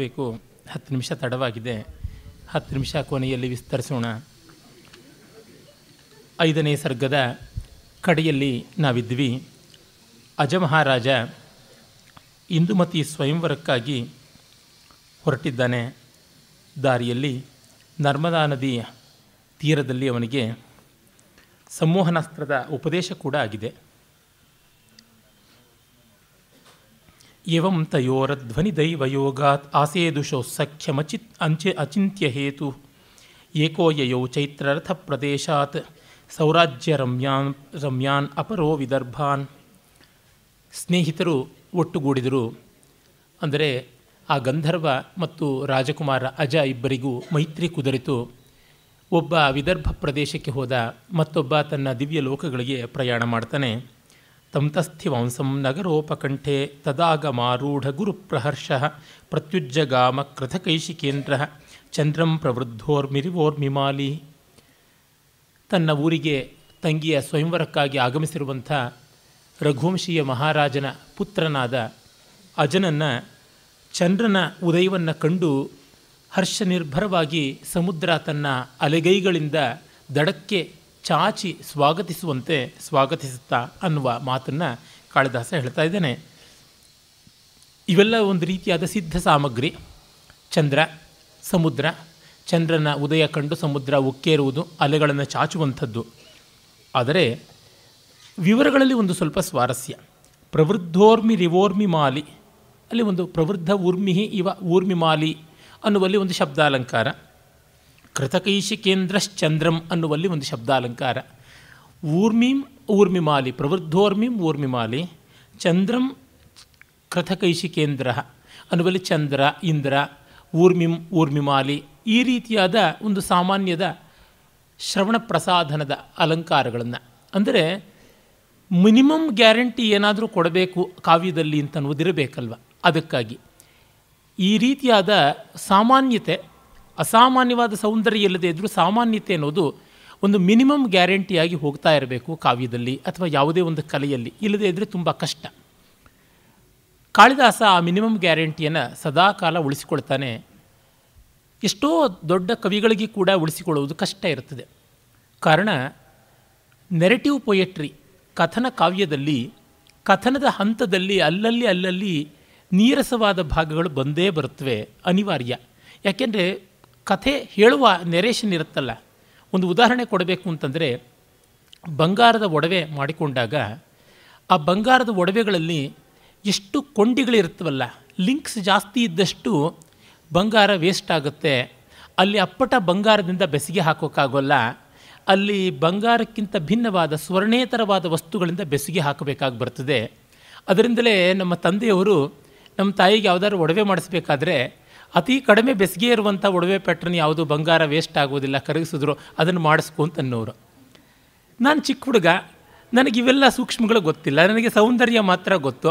ಬೇಕು ಹತ್ತು ನಿಮಿಷ ತಡವಾಗಿದೆ ಹತ್ತು ನಿಮಿಷ ಕೊನೆಯಲ್ಲಿ ವಿಸ್ತರಿಸೋಣ ಐದನೇ ಸರ್ಗದ ಕಡೆಯಲ್ಲಿ ನಾವಿದ್ವಿ ಅಜಮಹಾರಾಜ ಇಂದುಮತಿ ಸ್ವಯಂವರಕ್ಕಾಗಿ ಹೊರಟಿದ್ದಾನೆ ದಾರಿಯಲ್ಲಿ ನರ್ಮದಾ ನದಿಯ ತೀರದಲ್ಲಿ ಅವನಿಗೆ ಸಂಮೋಹನಾಸ್ತ್ರದ ಉಪದೇಶ ಕೂಡ ಆಗಿದೆ ಏವಂ ತಯೋರಧ್ವನಿದೈವಯೋಗಾತ್ ಆಸೇದುಷೋ ಸಖ್ಯಮಚಿತ್ ಅಂಚೆ ಅಚಿಂತ್ಯ ಹೇತು ಏಕೋ ಪ್ರದೇಶಾತ್ ಸೌರಾಜ್ಯ ರಮ್ಯಾನ್ ರಮ್ಯಾನ್ ಅಪರೋ ವಿದರ್ಭಾನ್ ಸ್ನೇಹಿತರು ಒಟ್ಟುಗೂಡಿದರು ಅಂದರೆ ಆ ಗಂಧರ್ವ ಮತ್ತು ರಾಜಕುಮಾರ ಅಜ ಇಬ್ಬರಿಗೂ ಮೈತ್ರಿ ಕುದರಿತು ಒಬ್ಬ ವಿದರ್ಭ ಪ್ರದೇಶಕ್ಕೆ ಹೋದ ಮತ್ತೊಬ್ಬ ತನ್ನ ದಿವ್ಯ ಲೋಕಗಳಿಗೆ ಪ್ರಯಾಣ ಮಾಡ್ತಾನೆ ತಂತಸ್ಥಿವಂಸಂ ನಗರೋಪಕಂಠೆ ತದಾಗಮಾರೂಢ ಗುರುಪ್ರಹರ್ಷ ಪ್ರತ್ಯುಜ್ಜಗಾಮ ಕೃತಕೈಶಿಕೇಂದ್ರ ಚಂದ್ರಂ ಪ್ರವೃದ್ಧೋರ್ಮಿರಿವೋರ್ಮಿಮಾಲಿ ತನ್ನ ಊರಿಗೆ ತಂಗಿಯ ಸ್ವಯಂವರಕ್ಕಾಗಿ ಆಗಮಿಸಿರುವಂಥ ರಘುವಂಶೀಯ ಮಹಾರಾಜನ ಪುತ್ರನಾದ ಅಜನನ್ನು ಚಂದ್ರನ ಉದಯವನ್ನು ಕಂಡು ಹರ್ಷ ನಿರ್ಭರವಾಗಿ ಸಮುದ್ರ ತನ್ನ ಅಲೆಗೈಗಳಿಂದ ದಡಕ್ಕೆ ಚಾಚಿ ಸ್ವಾಗತಿಸುವಂತೆ ಸ್ವಾಗತಿಸುತ್ತಾ ಅನ್ನುವ ಮಾತನ್ನು ಕಾಳಿದಾಸ ಹೇಳ್ತಾ ಇದ್ದೇನೆ ಇವೆಲ್ಲ ಒಂದು ರೀತಿಯಾದ ಸಿದ್ಧ ಸಾಮಗ್ರಿ ಚಂದ್ರ ಸಮುದ್ರ ಚಂದ್ರನ ಉದಯ ಕಂಡು ಸಮುದ್ರ ಉಕ್ಕೇರುವುದು ಅಲೆಗಳನ್ನು ಚಾಚುವಂಥದ್ದು ಆದರೆ ವಿವರಗಳಲ್ಲಿ ಒಂದು ಸ್ವಲ್ಪ ಸ್ವಾರಸ್ಯ ಪ್ರವೃದ್ಧೋರ್ಮಿ ರಿವೋರ್ಮಿ ಮಾಲಿ ಅಲ್ಲಿ ಒಂದು ಪ್ರವೃದ್ಧ ಊರ್ಮಿಹಿ ಇವ ಊರ್ಮಿ ಮಾಲಿ ಅನ್ನುವಲ್ಲಿ ಒಂದು ಶಬ್ದಾಲಂಕಾರ ಕೃತಕೈಶಿಕೇಂದ್ರಶ್ಚಂದ್ರಂ ಅನ್ನುವಲ್ಲಿ ಒಂದು ಶಬ್ದಾಲಂಕಾರ ಊರ್ಮಿಂ ಊರ್ಮಿಮಾಲಿ ಪ್ರವೃದ್ಧೋರ್ಮಿಂ ಊರ್ಮಿಮಾಲಿ ಚಂದ್ರಂ ಕೃತಕೈಶಿಕೇಂದ್ರ ಅನ್ನುವಲ್ಲಿ ಚಂದ್ರ ಇಂದ್ರ ಊರ್ಮಿಂ ಊರ್ಮಿಮಾಲಿ ಈ ರೀತಿಯಾದ ಒಂದು ಸಾಮಾನ್ಯದ ಶ್ರವಣ ಪ್ರಸಾಧನದ ಅಲಂಕಾರಗಳನ್ನು ಅಂದರೆ ಮಿನಿಮಮ್ ಗ್ಯಾರಂಟಿ ಏನಾದರೂ ಕೊಡಬೇಕು ಕಾವ್ಯದಲ್ಲಿ ಅಂತ ಅನ್ನೋದಿರಬೇಕಲ್ವ ಅದಕ್ಕಾಗಿ ಈ ರೀತಿಯಾದ ಸಾಮಾನ್ಯತೆ ಅಸಾಮಾನ್ಯವಾದ ಸೌಂದರ್ಯ ಇಲ್ಲದೆ ಇದ್ದರೂ ಸಾಮಾನ್ಯತೆ ಅನ್ನೋದು ಒಂದು ಮಿನಿಮಮ್ ಗ್ಯಾರಂಟಿಯಾಗಿ ಹೋಗ್ತಾ ಇರಬೇಕು ಕಾವ್ಯದಲ್ಲಿ ಅಥವಾ ಯಾವುದೇ ಒಂದು ಕಲೆಯಲ್ಲಿ ಇಲ್ಲದೇ ಇದ್ದರೆ ತುಂಬ ಕಷ್ಟ ಕಾಳಿದಾಸ ಆ ಮಿನಿಮಮ್ ಗ್ಯಾರಂಟಿಯನ್ನು ಸದಾ ಕಾಲ ಉಳಿಸಿಕೊಳ್ತಾನೆ ಎಷ್ಟೋ ದೊಡ್ಡ ಕವಿಗಳಿಗೆ ಕೂಡ ಉಳಿಸಿಕೊಳ್ಳುವುದು ಕಷ್ಟ ಇರುತ್ತದೆ ಕಾರಣ ನೆರೆಟಿವ್ ಪೊಯೆಟ್ರಿ ಕಥನ ಕಾವ್ಯದಲ್ಲಿ ಕಥನದ ಹಂತದಲ್ಲಿ ಅಲ್ಲಲ್ಲಿ ಅಲ್ಲಲ್ಲಿ ನೀರಸವಾದ ಭಾಗಗಳು ಬಂದೇ ಬರುತ್ತವೆ ಅನಿವಾರ್ಯ ಯಾಕೆಂದರೆ ಕಥೆ ಹೇಳುವ ನೆರೇಷನ್ ಇರುತ್ತಲ್ಲ ಒಂದು ಉದಾಹರಣೆ ಕೊಡಬೇಕು ಅಂತಂದರೆ ಬಂಗಾರದ ಒಡವೆ ಮಾಡಿಕೊಂಡಾಗ ಆ ಬಂಗಾರದ ಒಡವೆಗಳಲ್ಲಿ ಎಷ್ಟು ಕೊಂಡಿಗಳಿರುತ್ತವಲ್ಲ ಲಿಂಕ್ಸ್ ಜಾಸ್ತಿ ಇದ್ದಷ್ಟು ಬಂಗಾರ ವೇಸ್ಟ್ ಆಗುತ್ತೆ ಅಲ್ಲಿ ಅಪ್ಪಟ ಬಂಗಾರದಿಂದ ಬೆಸಿಗೆ ಹಾಕೋಕ್ಕಾಗೋಲ್ಲ ಅಲ್ಲಿ ಬಂಗಾರಕ್ಕಿಂತ ಭಿನ್ನವಾದ ಸ್ವರ್ಣೇತರವಾದ ವಸ್ತುಗಳಿಂದ ಬೆಸಿಗೆ ಹಾಕಬೇಕಾಗಿ ಬರ್ತದೆ ಅದರಿಂದಲೇ ನಮ್ಮ ತಂದೆಯವರು ನಮ್ಮ ತಾಯಿಗೆ ಯಾವುದಾದ್ರು ಒಡವೆ ಮಾಡಿಸ್ಬೇಕಾದ್ರೆ ಅತಿ ಕಡಿಮೆ ಬೆಸಿಗೆ ಇರುವಂಥ ಒಡವೆ ಪ್ಯಾಟ್ರನ್ ಯಾವುದು ಬಂಗಾರ ವೇಸ್ಟ್ ಆಗೋದಿಲ್ಲ ಕರಗಿಸಿದ್ರು ಅದನ್ನು ಅಂತ ಅನ್ನೋರು ನಾನು ಚಿಕ್ಕ ಹುಡುಗ ನನಗಿವೆಲ್ಲ ಸೂಕ್ಷ್ಮಗಳು ಗೊತ್ತಿಲ್ಲ ನನಗೆ ಸೌಂದರ್ಯ ಮಾತ್ರ ಗೊತ್ತು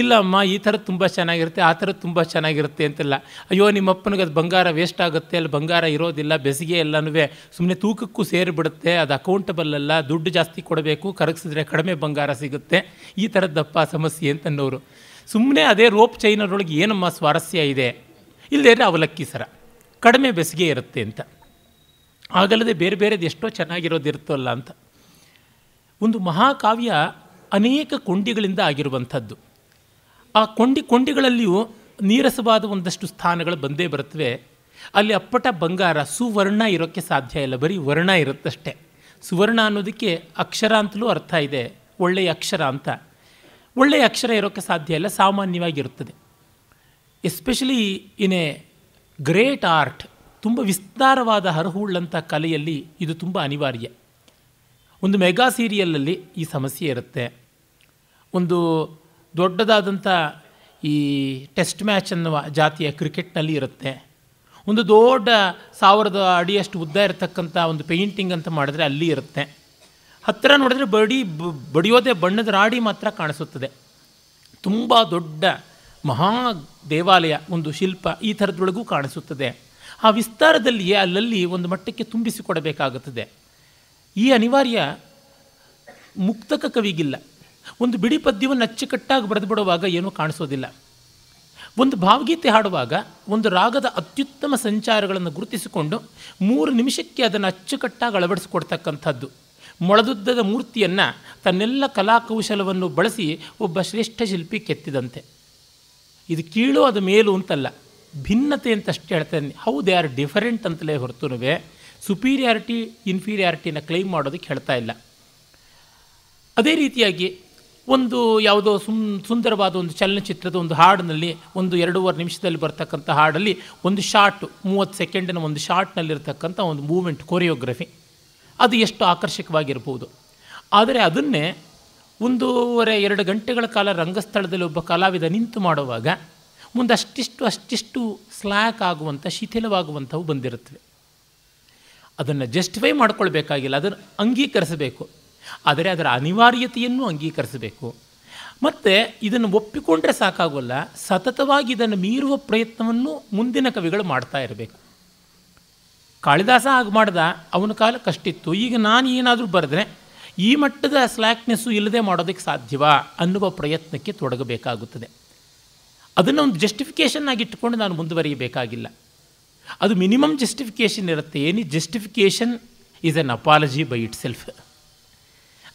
ಇಲ್ಲ ಅಮ್ಮ ಈ ಥರದ್ದು ತುಂಬ ಚೆನ್ನಾಗಿರುತ್ತೆ ಆ ಥರದ್ದು ತುಂಬ ಚೆನ್ನಾಗಿರುತ್ತೆ ಅಂತೆಲ್ಲ ಅಯ್ಯೋ ನಿಮ್ಮಪ್ಪನಿಗೆ ಅದು ಬಂಗಾರ ವೇಸ್ಟ್ ಆಗುತ್ತೆ ಅಲ್ಲಿ ಬಂಗಾರ ಇರೋದಿಲ್ಲ ಬೆಸಿಗೆ ಎಲ್ಲನೂ ಸುಮ್ಮನೆ ತೂಕಕ್ಕೂ ಸೇರಿಬಿಡುತ್ತೆ ಅದು ಅಕೌಂಟಬಲ್ ಅಲ್ಲ ದುಡ್ಡು ಜಾಸ್ತಿ ಕೊಡಬೇಕು ಕರಗಿಸಿದ್ರೆ ಕಡಿಮೆ ಬಂಗಾರ ಸಿಗುತ್ತೆ ಈ ಥರದ್ದಪ್ಪ ಸಮಸ್ಯೆ ಅಂತ ಅನ್ನೋರು ಸುಮ್ಮನೆ ಅದೇ ರೋಪ್ ಚೈನರೊಳಗೆ ಏನಮ್ಮ ಸ್ವಾರಸ್ಯ ಇದೆ ಇಲ್ಲದೇ ಅವಲಕ್ಕಿ ಸರ ಕಡಿಮೆ ಬೆಸಿಗೆ ಇರುತ್ತೆ ಅಂತ ಆಗಲ್ಲದೆ ಬೇರೆ ಬೇರೆದು ಎಷ್ಟೋ ಚೆನ್ನಾಗಿರೋದಿರುತ್ತಲ್ಲ ಅಂತ ಒಂದು ಮಹಾಕಾವ್ಯ ಅನೇಕ ಕೊಂಡಿಗಳಿಂದ ಆಗಿರುವಂಥದ್ದು ಆ ಕೊಂಡಿ ಕೊಂಡಿಗಳಲ್ಲಿಯೂ ನೀರಸವಾದ ಒಂದಷ್ಟು ಸ್ಥಾನಗಳು ಬಂದೇ ಬರುತ್ತವೆ ಅಲ್ಲಿ ಅಪ್ಪಟ ಬಂಗಾರ ಸುವರ್ಣ ಇರೋಕ್ಕೆ ಸಾಧ್ಯ ಇಲ್ಲ ಬರೀ ವರ್ಣ ಇರುತ್ತಷ್ಟೇ ಸುವರ್ಣ ಅನ್ನೋದಕ್ಕೆ ಅಕ್ಷರ ಅಂತಲೂ ಅರ್ಥ ಇದೆ ಒಳ್ಳೆಯ ಅಕ್ಷರ ಅಂತ ಒಳ್ಳೆಯ ಅಕ್ಷರ ಇರೋಕ್ಕೆ ಸಾಧ್ಯ ಇಲ್ಲ ಸಾಮಾನ್ಯವಾಗಿರುತ್ತದೆ especially in a great art ತುಂಬ ವಿಸ್ತಾರವಾದ ಹರಹುಳ್ಳಂಥ ಕಲೆಯಲ್ಲಿ ಇದು ತುಂಬ ಅನಿವಾರ್ಯ ಒಂದು ಮೆಗಾ ಸೀರಿಯಲ್ಲಲ್ಲಿ ಈ ಸಮಸ್ಯೆ ಇರುತ್ತೆ ಒಂದು ದೊಡ್ಡದಾದಂಥ ಈ ಟೆಸ್ಟ್ ಮ್ಯಾಚ್ ಅನ್ನುವ ಜಾತಿಯ ಕ್ರಿಕೆಟ್ನಲ್ಲಿ ಇರುತ್ತೆ ಒಂದು ದೊಡ್ಡ ಸಾವಿರದ ಅಡಿಯಷ್ಟು ಉದ್ದ ಇರತಕ್ಕಂಥ ಒಂದು ಪೇಂಟಿಂಗ್ ಅಂತ ಮಾಡಿದ್ರೆ ಅಲ್ಲಿ ಇರುತ್ತೆ ಹತ್ತಿರ ನೋಡಿದ್ರೆ ಬಡಿ ಬಡಿಯೋದೇ ಬಣ್ಣದ ರಾಡಿ ಮಾತ್ರ ಕಾಣಿಸುತ್ತದೆ ತುಂಬ ದೊಡ್ಡ ಮಹಾ ದೇವಾಲಯ ಒಂದು ಶಿಲ್ಪ ಈ ಥರದ್ರೊಳಗೂ ಕಾಣಿಸುತ್ತದೆ ಆ ವಿಸ್ತಾರದಲ್ಲಿಯೇ ಅಲ್ಲಲ್ಲಿ ಒಂದು ಮಟ್ಟಕ್ಕೆ ತುಂಬಿಸಿಕೊಡಬೇಕಾಗುತ್ತದೆ ಈ ಅನಿವಾರ್ಯ ಮುಕ್ತಕ ಕವಿಗಿಲ್ಲ ಒಂದು ಬಿಡಿ ಪದ್ಯವನ್ನು ಅಚ್ಚುಕಟ್ಟಾಗಿ ಬರೆದು ಬಿಡುವಾಗ ಏನೂ ಕಾಣಿಸೋದಿಲ್ಲ ಒಂದು ಭಾವಗೀತೆ ಹಾಡುವಾಗ ಒಂದು ರಾಗದ ಅತ್ಯುತ್ತಮ ಸಂಚಾರಗಳನ್ನು ಗುರುತಿಸಿಕೊಂಡು ಮೂರು ನಿಮಿಷಕ್ಕೆ ಅದನ್ನು ಅಚ್ಚುಕಟ್ಟಾಗಿ ಅಳವಡಿಸಿಕೊಡ್ತಕ್ಕಂಥದ್ದು ಮೊಳದುದ್ದದ ಮೂರ್ತಿಯನ್ನು ತನ್ನೆಲ್ಲ ಕಲಾಕೌಶಲವನ್ನು ಬಳಸಿ ಒಬ್ಬ ಶ್ರೇಷ್ಠ ಶಿಲ್ಪಿ ಕೆತ್ತಿದಂತೆ ಇದು ಕೀಳು ಅದು ಮೇಲು ಅಂತಲ್ಲ ಭಿನ್ನತೆ ಅಂತಷ್ಟು ಹೇಳ್ತೇನೆ ಹೌ ದೇ ಆರ್ ಡಿಫರೆಂಟ್ ಅಂತಲೇ ಹೊರತುನುವೆ ಸುಪೀರಿಯಾರಿಟಿ ಇನ್ಫೀರಿಯಾರಿಟಿನ ಕ್ಲೈಮ್ ಮಾಡೋದಕ್ಕೆ ಹೇಳ್ತಾ ಇಲ್ಲ ಅದೇ ರೀತಿಯಾಗಿ ಒಂದು ಯಾವುದೋ ಸುಮ್ ಸುಂದರವಾದ ಒಂದು ಚಲನಚಿತ್ರದ ಒಂದು ಹಾಡಿನಲ್ಲಿ ಒಂದು ಎರಡೂವರೆ ನಿಮಿಷದಲ್ಲಿ ಬರ್ತಕ್ಕಂಥ ಹಾಡಲ್ಲಿ ಒಂದು ಶಾರ್ಟ್ ಮೂವತ್ತು ಸೆಕೆಂಡಿನ ಒಂದು ಶಾರ್ಟ್ನಲ್ಲಿರ್ತಕ್ಕಂಥ ಒಂದು ಮೂವ್ಮೆಂಟ್ ಕೊರಿಯೋಗ್ರಫಿ ಅದು ಎಷ್ಟು ಆಕರ್ಷಕವಾಗಿರ್ಬೋದು ಆದರೆ ಅದನ್ನೇ ಒಂದೂವರೆ ಎರಡು ಗಂಟೆಗಳ ಕಾಲ ರಂಗಸ್ಥಳದಲ್ಲಿ ಒಬ್ಬ ಕಲಾವಿದ ನಿಂತು ಮಾಡುವಾಗ ಮುಂದಷ್ಟಿಷ್ಟು ಅಷ್ಟಿಷ್ಟು ಸ್ಲ್ಯಾಕ್ ಆಗುವಂಥ ಶಿಥಿಲವಾಗುವಂಥವು ಬಂದಿರುತ್ತವೆ ಅದನ್ನು ಜಸ್ಟಿಫೈ ಮಾಡ್ಕೊಳ್ಬೇಕಾಗಿಲ್ಲ ಅದನ್ನು ಅಂಗೀಕರಿಸಬೇಕು ಆದರೆ ಅದರ ಅನಿವಾರ್ಯತೆಯನ್ನು ಅಂಗೀಕರಿಸಬೇಕು ಮತ್ತು ಇದನ್ನು ಒಪ್ಪಿಕೊಂಡ್ರೆ ಸಾಕಾಗೋಲ್ಲ ಸತತವಾಗಿ ಇದನ್ನು ಮೀರುವ ಪ್ರಯತ್ನವನ್ನು ಮುಂದಿನ ಕವಿಗಳು ಮಾಡ್ತಾ ಇರಬೇಕು ಕಾಳಿದಾಸ ಹಾಗೆ ಮಾಡ್ದ ಅವನ ಕಾಲ ಕಷ್ಟಿತ್ತು ಈಗ ನಾನು ಏನಾದರೂ ಬರೆದ್ರೆ ಈ ಮಟ್ಟದ ಸ್ಲ್ಯಾಕ್ನೆಸ್ಸು ಇಲ್ಲದೆ ಮಾಡೋದಕ್ಕೆ ಸಾಧ್ಯವಾ ಅನ್ನುವ ಪ್ರಯತ್ನಕ್ಕೆ ತೊಡಗಬೇಕಾಗುತ್ತದೆ ಅದನ್ನು ಒಂದು ಜಸ್ಟಿಫಿಕೇಷನ್ ಆಗಿ ನಾನು ಮುಂದುವರಿಯಬೇಕಾಗಿಲ್ಲ ಅದು ಮಿನಿಮಮ್ ಜಸ್ಟಿಫಿಕೇಷನ್ ಇರುತ್ತೆ any justification is an apology by itself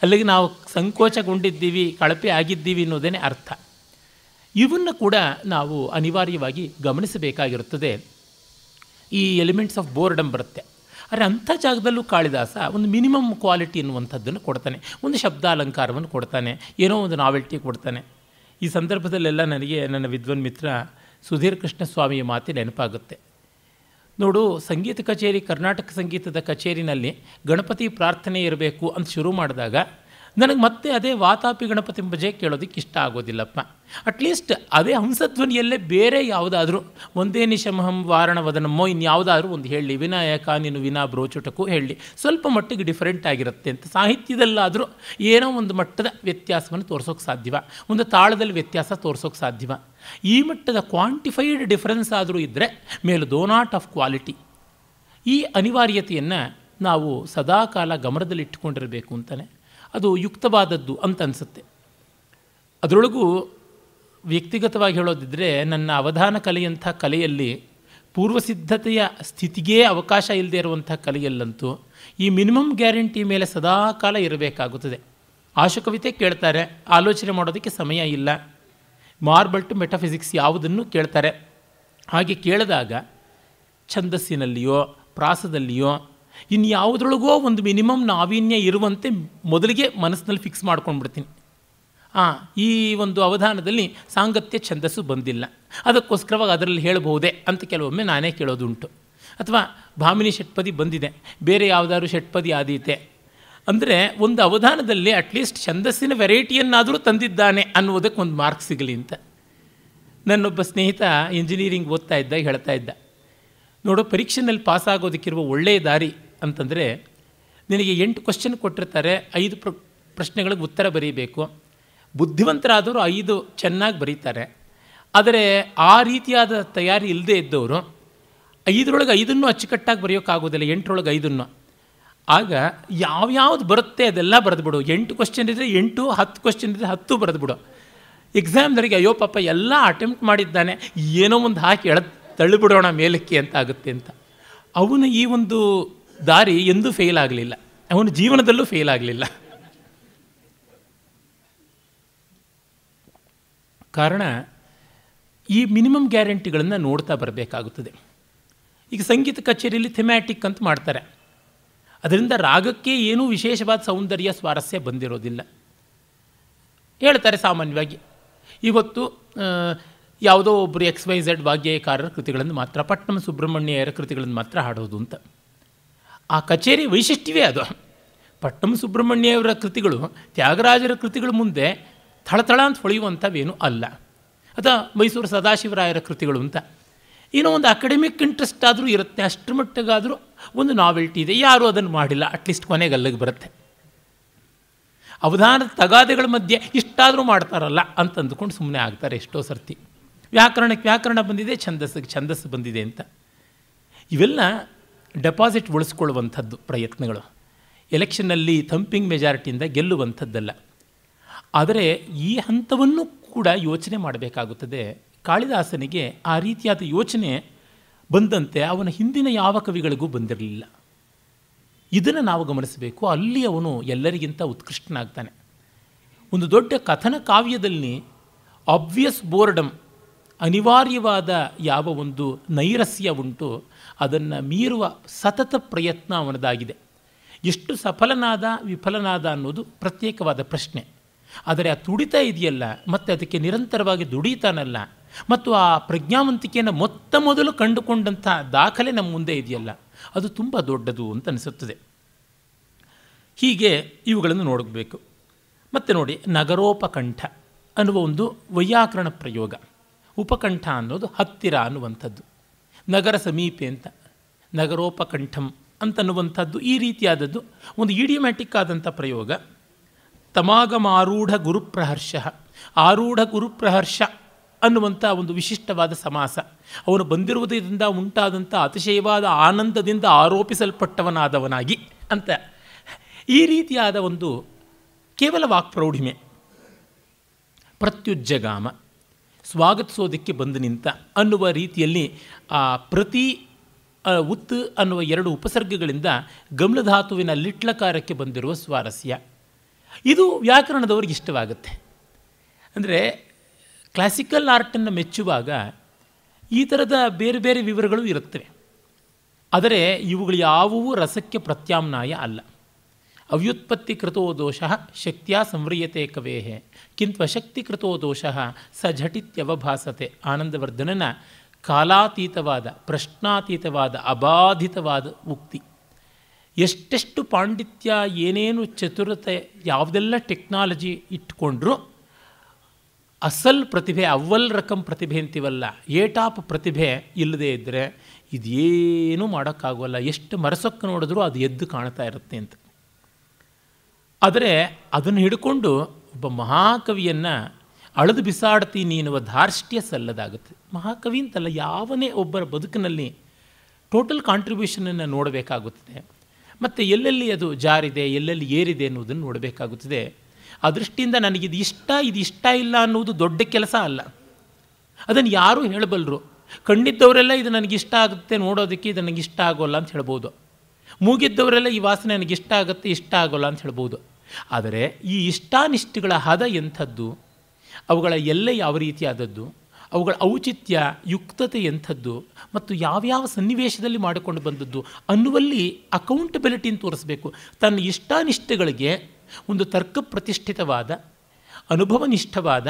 ಅಲ್ಲಿಗೆ ನಾವು ಸಂಕೋಚಗೊಂಡಿದ್ದೀವಿ ಕಳಪೆ ಆಗಿದ್ದೀವಿ ಅನ್ನೋದೇ ಅರ್ಥ ಇವನ್ನು ಕೂಡ ನಾವು ಅನಿವಾರ್ಯವಾಗಿ ಗಮನಿಸಬೇಕಾಗಿರುತ್ತದೆ ಈ ಎಲಿಮೆಂಟ್ಸ್ ಆಫ್ ಬೋರ್ಡಮ್ ಬರುತ್ತೆ ಆದರೆ ಅಂಥ ಜಾಗದಲ್ಲೂ ಕಾಳಿದಾಸ ಒಂದು ಮಿನಿಮಮ್ ಕ್ವಾಲಿಟಿ ಅನ್ನುವಂಥದ್ದನ್ನು ಕೊಡ್ತಾನೆ ಒಂದು ಶಬ್ದ ಅಲಂಕಾರವನ್ನು ಕೊಡ್ತಾನೆ ಏನೋ ಒಂದು ನಾವೆಲ್ಟಿ ಕೊಡ್ತಾನೆ ಈ ಸಂದರ್ಭದಲ್ಲೆಲ್ಲ ನನಗೆ ನನ್ನ ವಿದ್ವನ್ ಮಿತ್ರ ಸುಧೀರ್ ಕೃಷ್ಣ ಸ್ವಾಮಿಯ ಮಾತಿ ನೆನಪಾಗುತ್ತೆ ನೋಡು ಸಂಗೀತ ಕಚೇರಿ ಕರ್ನಾಟಕ ಸಂಗೀತದ ಕಚೇರಿನಲ್ಲಿ ಗಣಪತಿ ಪ್ರಾರ್ಥನೆ ಇರಬೇಕು ಅಂತ ಶುರು ಮಾಡಿದಾಗ ನನಗೆ ಮತ್ತೆ ಅದೇ ವಾತಾಪಿ ಗಣಪತಿ ಭಜೆ ಕೇಳೋದಕ್ಕೆ ಇಷ್ಟ ಆಗೋದಿಲ್ಲಪ್ಪ ಅಟ್ಲೀಸ್ಟ್ ಅದೇ ಹಂಸಧ್ವನಿಯಲ್ಲೇ ಬೇರೆ ಯಾವುದಾದ್ರೂ ಒಂದೇ ನಿಶಮಹಂ ವಾರಣವದನಮ್ಮೋ ಇನ್ಯಾವುದಾದ್ರೂ ಒಂದು ಹೇಳಿ ವಿನಾಯಕ ನೀನು ವಿನಾ ಬ್ರೋಚುಟಕ್ಕೂ ಹೇಳಿ ಸ್ವಲ್ಪ ಮಟ್ಟಿಗೆ ಡಿಫರೆಂಟ್ ಆಗಿರುತ್ತೆ ಅಂತ ಸಾಹಿತ್ಯದಲ್ಲಾದರೂ ಏನೋ ಒಂದು ಮಟ್ಟದ ವ್ಯತ್ಯಾಸವನ್ನು ತೋರಿಸೋಕೆ ಸಾಧ್ಯವ ಒಂದು ತಾಳದಲ್ಲಿ ವ್ಯತ್ಯಾಸ ತೋರಿಸೋಕೆ ಸಾಧ್ಯವ ಈ ಮಟ್ಟದ ಕ್ವಾಂಟಿಫೈಡ್ ಡಿಫರೆನ್ಸ್ ಆದರೂ ಇದ್ದರೆ ಮೇಲೆ ದೋ ನಾಟ್ ಆಫ್ ಕ್ವಾಲಿಟಿ ಈ ಅನಿವಾರ್ಯತೆಯನ್ನು ನಾವು ಸದಾಕಾಲ ಗಮನದಲ್ಲಿಟ್ಟುಕೊಂಡಿರಬೇಕು ಅಂತಲೇ ಅದು ಯುಕ್ತವಾದದ್ದು ಅಂತ ಅನಿಸುತ್ತೆ ಅದರೊಳಗೂ ವ್ಯಕ್ತಿಗತವಾಗಿ ಹೇಳೋದಿದ್ದರೆ ನನ್ನ ಅವಧಾನ ಕಲೆಯಂಥ ಕಲೆಯಲ್ಲಿ ಪೂರ್ವಸಿದ್ಧತೆಯ ಸ್ಥಿತಿಗೇ ಅವಕಾಶ ಇಲ್ಲದೆ ಇರುವಂಥ ಕಲೆಯಲ್ಲಂತೂ ಈ ಮಿನಿಮಮ್ ಗ್ಯಾರಂಟಿ ಮೇಲೆ ಸದಾ ಕಾಲ ಇರಬೇಕಾಗುತ್ತದೆ ಕವಿತೆ ಕೇಳ್ತಾರೆ ಆಲೋಚನೆ ಮಾಡೋದಕ್ಕೆ ಸಮಯ ಇಲ್ಲ ಮಾರ್ಬಲ್ ಟು ಮೆಟಫಿಸಿಕ್ಸ್ ಯಾವುದನ್ನು ಕೇಳ್ತಾರೆ ಹಾಗೆ ಕೇಳಿದಾಗ ಛಂದಸ್ಸಿನಲ್ಲಿಯೋ ಪ್ರಾಸದಲ್ಲಿಯೋ ಇನ್ನು ಒಂದು ಮಿನಿಮಮ್ ನಾವೀನ್ಯ ಇರುವಂತೆ ಮೊದಲಿಗೆ ಮನಸ್ಸಿನಲ್ಲಿ ಫಿಕ್ಸ್ ಮಾಡ್ಕೊಂಡ್ಬಿಡ್ತೀನಿ ಹಾಂ ಈ ಒಂದು ಅವಧಾನದಲ್ಲಿ ಸಾಂಗತ್ಯ ಛಂದಸ್ಸು ಬಂದಿಲ್ಲ ಅದಕ್ಕೋಸ್ಕರವಾಗಿ ಅದರಲ್ಲಿ ಹೇಳಬಹುದೇ ಅಂತ ಕೆಲವೊಮ್ಮೆ ನಾನೇ ಕೇಳೋದುಂಟು ಅಥವಾ ಭಾಮಿನಿ ಷಟ್ಪದಿ ಬಂದಿದೆ ಬೇರೆ ಯಾವುದಾದ್ರು ಷಟ್ಪದಿ ಆದೀತೆ ಅಂದರೆ ಒಂದು ಅವಧಾನದಲ್ಲಿ ಅಟ್ಲೀಸ್ಟ್ ಛಂದಸ್ಸಿನ ವೆರೈಟಿಯನ್ನಾದರೂ ತಂದಿದ್ದಾನೆ ಅನ್ನುವುದಕ್ಕೆ ಒಂದು ಮಾರ್ಕ್ ಸಿಗಲಿ ಅಂತ ನನ್ನೊಬ್ಬ ಸ್ನೇಹಿತ ಇಂಜಿನಿಯರಿಂಗ್ ಓದ್ತಾ ಇದ್ದ ಹೇಳ್ತಾ ಇದ್ದ ನೋಡೋ ಪರೀಕ್ಷೆನಲ್ಲಿ ಪಾಸಾಗೋದಕ್ಕಿರುವ ಒಳ್ಳೆಯ ದಾರಿ ಅಂತಂದರೆ ನಿನಗೆ ಎಂಟು ಕ್ವಶನ್ ಕೊಟ್ಟಿರ್ತಾರೆ ಐದು ಪ್ರ ಪ್ರಶ್ನೆಗಳಿಗೆ ಉತ್ತರ ಬರೀಬೇಕು ಬುದ್ಧಿವಂತರಾದವರು ಐದು ಚೆನ್ನಾಗಿ ಬರೀತಾರೆ ಆದರೆ ಆ ರೀತಿಯಾದ ತಯಾರಿ ಇಲ್ಲದೇ ಇದ್ದವರು ಐದರೊಳಗೆ ಐದನ್ನು ಅಚ್ಚುಕಟ್ಟಾಗಿ ಬರೆಯೋಕ್ಕಾಗೋದಿಲ್ಲ ಎಂಟರೊಳಗೆ ಐದನ್ನು ಆಗ ಯಾವ್ಯಾವ್ದು ಬರುತ್ತೆ ಅದೆಲ್ಲ ಬರೆದ್ಬಿಡು ಎಂಟು ಕ್ವಶನ್ ಇದ್ದರೆ ಎಂಟು ಹತ್ತು ಕ್ವಶನ್ ಇದ್ದರೆ ಹತ್ತು ಬರೆದ್ಬಿಡು ಎಕ್ಸಾಮ್ನವರಿಗೆ ಅಯ್ಯೋ ಪಾಪ ಎಲ್ಲ ಅಟೆಂಪ್ಟ್ ಮಾಡಿದ್ದಾನೆ ಏನೋ ಒಂದು ಹಾಕಿ ಎಳ ತಳ್ಳಿಬಿಡೋಣ ಮೇಲಕ್ಕೆ ಅಂತ ಆಗುತ್ತೆ ಅಂತ ಅವನು ಈ ಒಂದು ದಾರಿ ಎಂದೂ ಫೇಲ್ ಆಗಲಿಲ್ಲ ಅವನು ಜೀವನದಲ್ಲೂ ಫೇಲ್ ಆಗಲಿಲ್ಲ ಕಾರಣ ಈ ಮಿನಿಮಮ್ ಗ್ಯಾರಂಟಿಗಳನ್ನು ನೋಡ್ತಾ ಬರಬೇಕಾಗುತ್ತದೆ ಈಗ ಸಂಗೀತ ಕಚೇರಿಯಲ್ಲಿ ಥೆಮ್ಯಾಟಿಕ್ ಅಂತ ಮಾಡ್ತಾರೆ ಅದರಿಂದ ರಾಗಕ್ಕೆ ಏನೂ ವಿಶೇಷವಾದ ಸೌಂದರ್ಯ ಸ್ವಾರಸ್ಯ ಬಂದಿರೋದಿಲ್ಲ ಹೇಳ್ತಾರೆ ಸಾಮಾನ್ಯವಾಗಿ ಇವತ್ತು ಯಾವುದೋ ಒಬ್ಬರು ಎಕ್ಸ್ ವೈ ಝೆಡ್ ವಾಗ್ಯಕಾರರ ಕೃತಿಗಳನ್ನು ಮಾತ್ರ ಪಟ್ನಮ ಸುಬ್ರಹ್ಮಣ್ಯರ ಕೃತಿಗಳನ್ನು ಮಾತ್ರ ಹಾಡೋದು ಅಂತ ಆ ಕಚೇರಿ ವೈಶಿಷ್ಟ್ಯವೇ ಅದು ಪಟ್ಟಂ ಸುಬ್ರಹ್ಮಣ್ಯವರ ಕೃತಿಗಳು ತ್ಯಾಗರಾಜರ ಕೃತಿಗಳ ಮುಂದೆ ಥಳಥಳ ಅಂತ ಹೊಳೆಯುವಂಥವೇನೂ ಅಲ್ಲ ಅಥವಾ ಮೈಸೂರು ಸದಾಶಿವರಾಯರ ಕೃತಿಗಳು ಅಂತ ಏನೋ ಒಂದು ಅಕಾಡೆಮಿಕ್ ಇಂಟ್ರೆಸ್ಟ್ ಆದರೂ ಇರುತ್ತೆ ಅಷ್ಟರ ಮಟ್ಟಿಗಾದರೂ ಒಂದು ನಾವೆಲ್ಟಿ ಇದೆ ಯಾರೂ ಅದನ್ನು ಮಾಡಿಲ್ಲ ಅಟ್ಲೀಸ್ಟ್ ಕೊನೆಗೆ ಅಲ್ಲಿಗೆ ಬರುತ್ತೆ ಅವಧಾನದ ತಗಾದೆಗಳ ಮಧ್ಯೆ ಇಷ್ಟಾದರೂ ಮಾಡ್ತಾರಲ್ಲ ಅಂತ ಅಂದುಕೊಂಡು ಸುಮ್ಮನೆ ಆಗ್ತಾರೆ ಎಷ್ಟೋ ಸರ್ತಿ ವ್ಯಾಕರಣಕ್ಕೆ ವ್ಯಾಕರಣ ಬಂದಿದೆ ಛಂದಸ್ಸಿಗೆ ಛಂದಸ್ಸು ಬಂದಿದೆ ಅಂತ ಇವೆಲ್ಲ ಡೆಪಾಸಿಟ್ ಉಳಿಸ್ಕೊಳ್ಳುವಂಥದ್ದು ಪ್ರಯತ್ನಗಳು ಎಲೆಕ್ಷನ್ನಲ್ಲಿ ಥಂಪಿಂಗ್ ಮೆಜಾರಿಟಿಯಿಂದ ಗೆಲ್ಲುವಂಥದ್ದಲ್ಲ ಆದರೆ ಈ ಹಂತವನ್ನು ಕೂಡ ಯೋಚನೆ ಮಾಡಬೇಕಾಗುತ್ತದೆ ಕಾಳಿದಾಸನಿಗೆ ಆ ರೀತಿಯಾದ ಯೋಚನೆ ಬಂದಂತೆ ಅವನ ಹಿಂದಿನ ಯಾವ ಕವಿಗಳಿಗೂ ಬಂದಿರಲಿಲ್ಲ ಇದನ್ನು ನಾವು ಗಮನಿಸಬೇಕು ಅಲ್ಲಿ ಅವನು ಎಲ್ಲರಿಗಿಂತ ಉತ್ಕೃಷ್ಟನಾಗ್ತಾನೆ ಒಂದು ದೊಡ್ಡ ಕಥನ ಕಾವ್ಯದಲ್ಲಿ ಆಬ್ವಿಯಸ್ ಬೋರ್ಡಮ್ ಅನಿವಾರ್ಯವಾದ ಯಾವ ಒಂದು ನೈರಸ್ಯ ಉಂಟು ಅದನ್ನು ಮೀರುವ ಸತತ ಪ್ರಯತ್ನ ಅವನದಾಗಿದೆ ಎಷ್ಟು ಸಫಲನಾದ ವಿಫಲನಾದ ಅನ್ನೋದು ಪ್ರತ್ಯೇಕವಾದ ಪ್ರಶ್ನೆ ಆದರೆ ಆ ತುಡಿತ ಇದೆಯಲ್ಲ ಮತ್ತು ಅದಕ್ಕೆ ನಿರಂತರವಾಗಿ ದುಡಿತಾನಲ್ಲ ಮತ್ತು ಆ ಪ್ರಜ್ಞಾವಂತಿಕೆಯನ್ನು ಮೊತ್ತ ಮೊದಲು ಕಂಡುಕೊಂಡಂಥ ದಾಖಲೆ ನಮ್ಮ ಮುಂದೆ ಇದೆಯಲ್ಲ ಅದು ತುಂಬ ದೊಡ್ಡದು ಅಂತ ಅನಿಸುತ್ತದೆ ಹೀಗೆ ಇವುಗಳನ್ನು ನೋಡಬೇಕು ಮತ್ತು ನೋಡಿ ನಗರೋಪಕಂಠ ಅನ್ನುವ ಒಂದು ವೈಯಾಕರಣ ಪ್ರಯೋಗ ಉಪಕಂಠ ಅನ್ನೋದು ಹತ್ತಿರ ಅನ್ನುವಂಥದ್ದು ನಗರ ಸಮೀಪೆ ಅಂತ ನಗರೋಪಕಂಠಂ ಅಂತನ್ನುವಂಥದ್ದು ಈ ರೀತಿಯಾದದ್ದು ಒಂದು ಈಡಿಯಮ್ಯಾಟಿಕ್ ಆದಂಥ ಪ್ರಯೋಗ ತಮಾಗಮಾರೂಢ ಗುರುಪ್ರಹರ್ಷ ಆರೂಢ ಗುರುಪ್ರಹರ್ಷ ಅನ್ನುವಂಥ ಒಂದು ವಿಶಿಷ್ಟವಾದ ಸಮಾಸ ಅವನು ಬಂದಿರುವುದರಿಂದ ಉಂಟಾದಂಥ ಅತಿಶಯವಾದ ಆನಂದದಿಂದ ಆರೋಪಿಸಲ್ಪಟ್ಟವನಾದವನಾಗಿ ಅಂತ ಈ ರೀತಿಯಾದ ಒಂದು ಕೇವಲ ವಾಕ್ಪ್ರೌಢಿಮೆ ಪ್ರತ್ಯುಜ್ಜಗಾಮ ಸ್ವಾಗತಿಸೋದಕ್ಕೆ ಬಂದು ನಿಂತ ಅನ್ನುವ ರೀತಿಯಲ್ಲಿ ಆ ಪ್ರತಿ ಉತ್ತು ಅನ್ನುವ ಎರಡು ಉಪಸರ್ಗಗಳಿಂದ ಗಮ್ಲಧಾತುವಿನ ಲಿಟ್ಲಕಾರಕ್ಕೆ ಬಂದಿರುವ ಸ್ವಾರಸ್ಯ ಇದು ವ್ಯಾಕರಣದವ್ರಿಗೆ ಇಷ್ಟವಾಗುತ್ತೆ ಅಂದರೆ ಕ್ಲಾಸಿಕಲ್ ಆರ್ಟನ್ನು ಮೆಚ್ಚುವಾಗ ಈ ಥರದ ಬೇರೆ ಬೇರೆ ವಿವರಗಳು ಇರುತ್ತವೆ ಆದರೆ ಇವುಗಳು ಯಾವುವು ರಸಕ್ಕೆ ಪ್ರತ್ಯಾಮ್ನಾಯ ಅಲ್ಲ ಅವ್ಯುತ್ಪತ್ತಿ ಕೃತೋ ದೋಷ ಶಕ್ತಿಯ ಸಂವ್ರಿಯತೆ ಕವೇಹೆ ಕಿಂತ್ವ ಶಕ್ತಿ ಕೃತೋ ದೋಷ ಸ ಝಟಿತ್ಯವಭಾಸತೆ ಆನಂದವರ್ಧನನ ಕಾಲಾತೀತವಾದ ಪ್ರಶ್ನಾತೀತವಾದ ಅಬಾಧಿತವಾದ ಉಕ್ತಿ ಎಷ್ಟೆಷ್ಟು ಪಾಂಡಿತ್ಯ ಏನೇನು ಚತುರತೆ ಯಾವುದೆಲ್ಲ ಟೆಕ್ನಾಲಜಿ ಇಟ್ಕೊಂಡ್ರೂ ಅಸಲ್ ಪ್ರತಿಭೆ ಅವ್ವಲ್ ರಕಂ ಪ್ರತಿಭೆ ಅಂತೀವಲ್ಲ ಏಟಾಪ್ ಪ್ರತಿಭೆ ಇಲ್ಲದೇ ಇದ್ದರೆ ಇದೇನೂ ಮಾಡೋಕ್ಕಾಗೋಲ್ಲ ಎಷ್ಟು ಮರಸಕ್ಕೆ ನೋಡಿದ್ರೂ ಅದು ಎದ್ದು ಕಾಣ್ತಾ ಇರುತ್ತೆ ಅಂತ ಆದರೆ ಅದನ್ನು ಹಿಡ್ಕೊಂಡು ಒಬ್ಬ ಮಹಾಕವಿಯನ್ನು ಅಳದು ಬಿಸಾಡ್ತೀನಿ ಎನ್ನುವ ಧಾರ್ಷ್ಟ್ಯ ಸಲ್ಲದಾಗುತ್ತೆ ಮಹಾಕವಿ ಅಂತಲ್ಲ ಯಾವನೇ ಒಬ್ಬರ ಬದುಕಿನಲ್ಲಿ ಟೋಟಲ್ ಕಾಂಟ್ರಿಬ್ಯೂಷನನ್ನು ನೋಡಬೇಕಾಗುತ್ತದೆ ಮತ್ತು ಎಲ್ಲೆಲ್ಲಿ ಅದು ಜಾರಿದೆ ಎಲ್ಲೆಲ್ಲಿ ಏರಿದೆ ಅನ್ನೋದನ್ನು ನೋಡಬೇಕಾಗುತ್ತದೆ ಆ ದೃಷ್ಟಿಯಿಂದ ಇದು ಇಷ್ಟ ಇದು ಇಷ್ಟ ಇಲ್ಲ ಅನ್ನೋದು ದೊಡ್ಡ ಕೆಲಸ ಅಲ್ಲ ಅದನ್ನು ಯಾರೂ ಹೇಳಬಲ್ಲರು ಕಂಡಿದ್ದವರೆಲ್ಲ ಇದು ನನಗಿಷ್ಟ ಆಗುತ್ತೆ ನೋಡೋದಕ್ಕೆ ಇದು ನನಗಿಷ್ಟ ಆಗೋಲ್ಲ ಅಂತ ಹೇಳ್ಬೋದು ಮೂಗಿದ್ದವರೆಲ್ಲ ಈ ವಾಸನೆ ನನಗಿಷ್ಟ ಆಗುತ್ತೆ ಇಷ್ಟ ಆಗೋಲ್ಲ ಅಂತ ಹೇಳ್ಬೋದು ಆದರೆ ಈ ಇಷ್ಟಾನಿಷ್ಟಗಳ ಹದ ಎಂಥದ್ದು ಅವುಗಳ ಎಲ್ಲೆ ಯಾವ ರೀತಿಯಾದದ್ದು ಅವುಗಳ ಔಚಿತ್ಯ ಯುಕ್ತತೆ ಎಂಥದ್ದು ಮತ್ತು ಯಾವ್ಯಾವ ಸನ್ನಿವೇಶದಲ್ಲಿ ಮಾಡಿಕೊಂಡು ಬಂದದ್ದು ಅನ್ನುವಲ್ಲಿ ಅಕೌಂಟಬಿಲಿಟಿನ ತೋರಿಸಬೇಕು ತನ್ನ ಇಷ್ಟಾನಿಷ್ಟಗಳಿಗೆ ಒಂದು ತರ್ಕ ಪ್ರತಿಷ್ಠಿತವಾದ ಅನುಭವನಿಷ್ಠವಾದ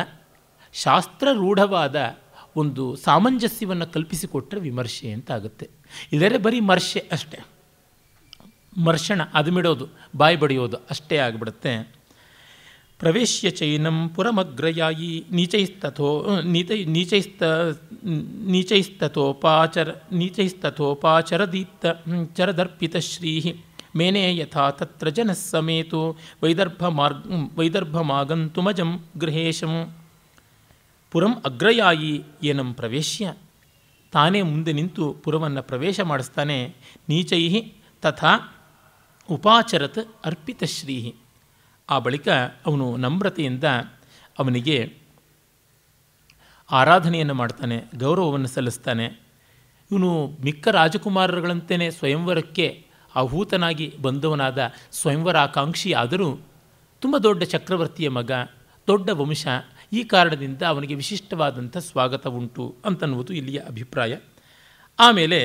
ಶಾಸ್ತ್ರರೂಢವಾದ ಒಂದು ಸಾಮಂಜಸ್ಯವನ್ನು ಕಲ್ಪಿಸಿಕೊಟ್ಟರೆ ವಿಮರ್ಶೆ ಅಂತ ಆಗುತ್ತೆ ಇದರ ಬರೀ ಮರ್ಷೆ ಅಷ್ಟೇ ಮರ್ಷಣ ಅದಮಿಡೋದು ಬಾಯಿ ಬಡಿಯೋದು ಅಷ್ಟೇ ಆಗಿಬಿಡುತ್ತೆ ಪ್ರವೇಶ್ಯ ಚೈನಂ ಪುರಮಗ್ರಯಾಯಿ ನೀಚೈಸ್ತಥೋ ನೀತೈ ನೀಚೈಸ್ತ ನೀಚೈಸ್ತಥೋಪಾಚರ ನೀಚೈಸ್ತಥೋಪಾಚರದೀಪ್ತ ಶ್ರೀಹಿ ಮೇನೆ ಯಥಾ ತತ್ರ ಜನಸ್ಸಮೇತು ವೈದರ್ಭ ವೈದರ್ಭಮಾಗಂತುಮಜಂ ಗೃಹೇಶಂ ಪುರಂ ಅಗ್ರಯಾಯಿ ಏನಂ ಪ್ರವೇಶ್ಯ ತಾನೇ ಮುಂದೆ ನಿಂತು ಪುರವನ್ನು ಪ್ರವೇಶ ಮಾಡಿಸ್ತಾನೆ ನೀಚೈ ತಥಾ ಉಪಾಚರತ್ ಶ್ರೀಹಿ ಆ ಬಳಿಕ ಅವನು ನಮ್ರತೆಯಿಂದ ಅವನಿಗೆ ಆರಾಧನೆಯನ್ನು ಮಾಡ್ತಾನೆ ಗೌರವವನ್ನು ಸಲ್ಲಿಸ್ತಾನೆ ಇವನು ಮಿಕ್ಕ ರಾಜಕುಮಾರರುಗಳಂತೆಯೇ ಸ್ವಯಂವರಕ್ಕೆ ಆಹೂತನಾಗಿ ಬಂದವನಾದ ಸ್ವಯಂವರ ಆಕಾಂಕ್ಷಿ ಆದರೂ ತುಂಬ ದೊಡ್ಡ ಚಕ್ರವರ್ತಿಯ ಮಗ ದೊಡ್ಡ ವಂಶ ಈ ಕಾರಣದಿಂದ ಅವನಿಗೆ ವಿಶಿಷ್ಟವಾದಂಥ ಸ್ವಾಗತ ಉಂಟು ಅಂತನ್ನುವುದು ಇಲ್ಲಿಯ ಅಭಿಪ್ರಾಯ ಆಮೇಲೆ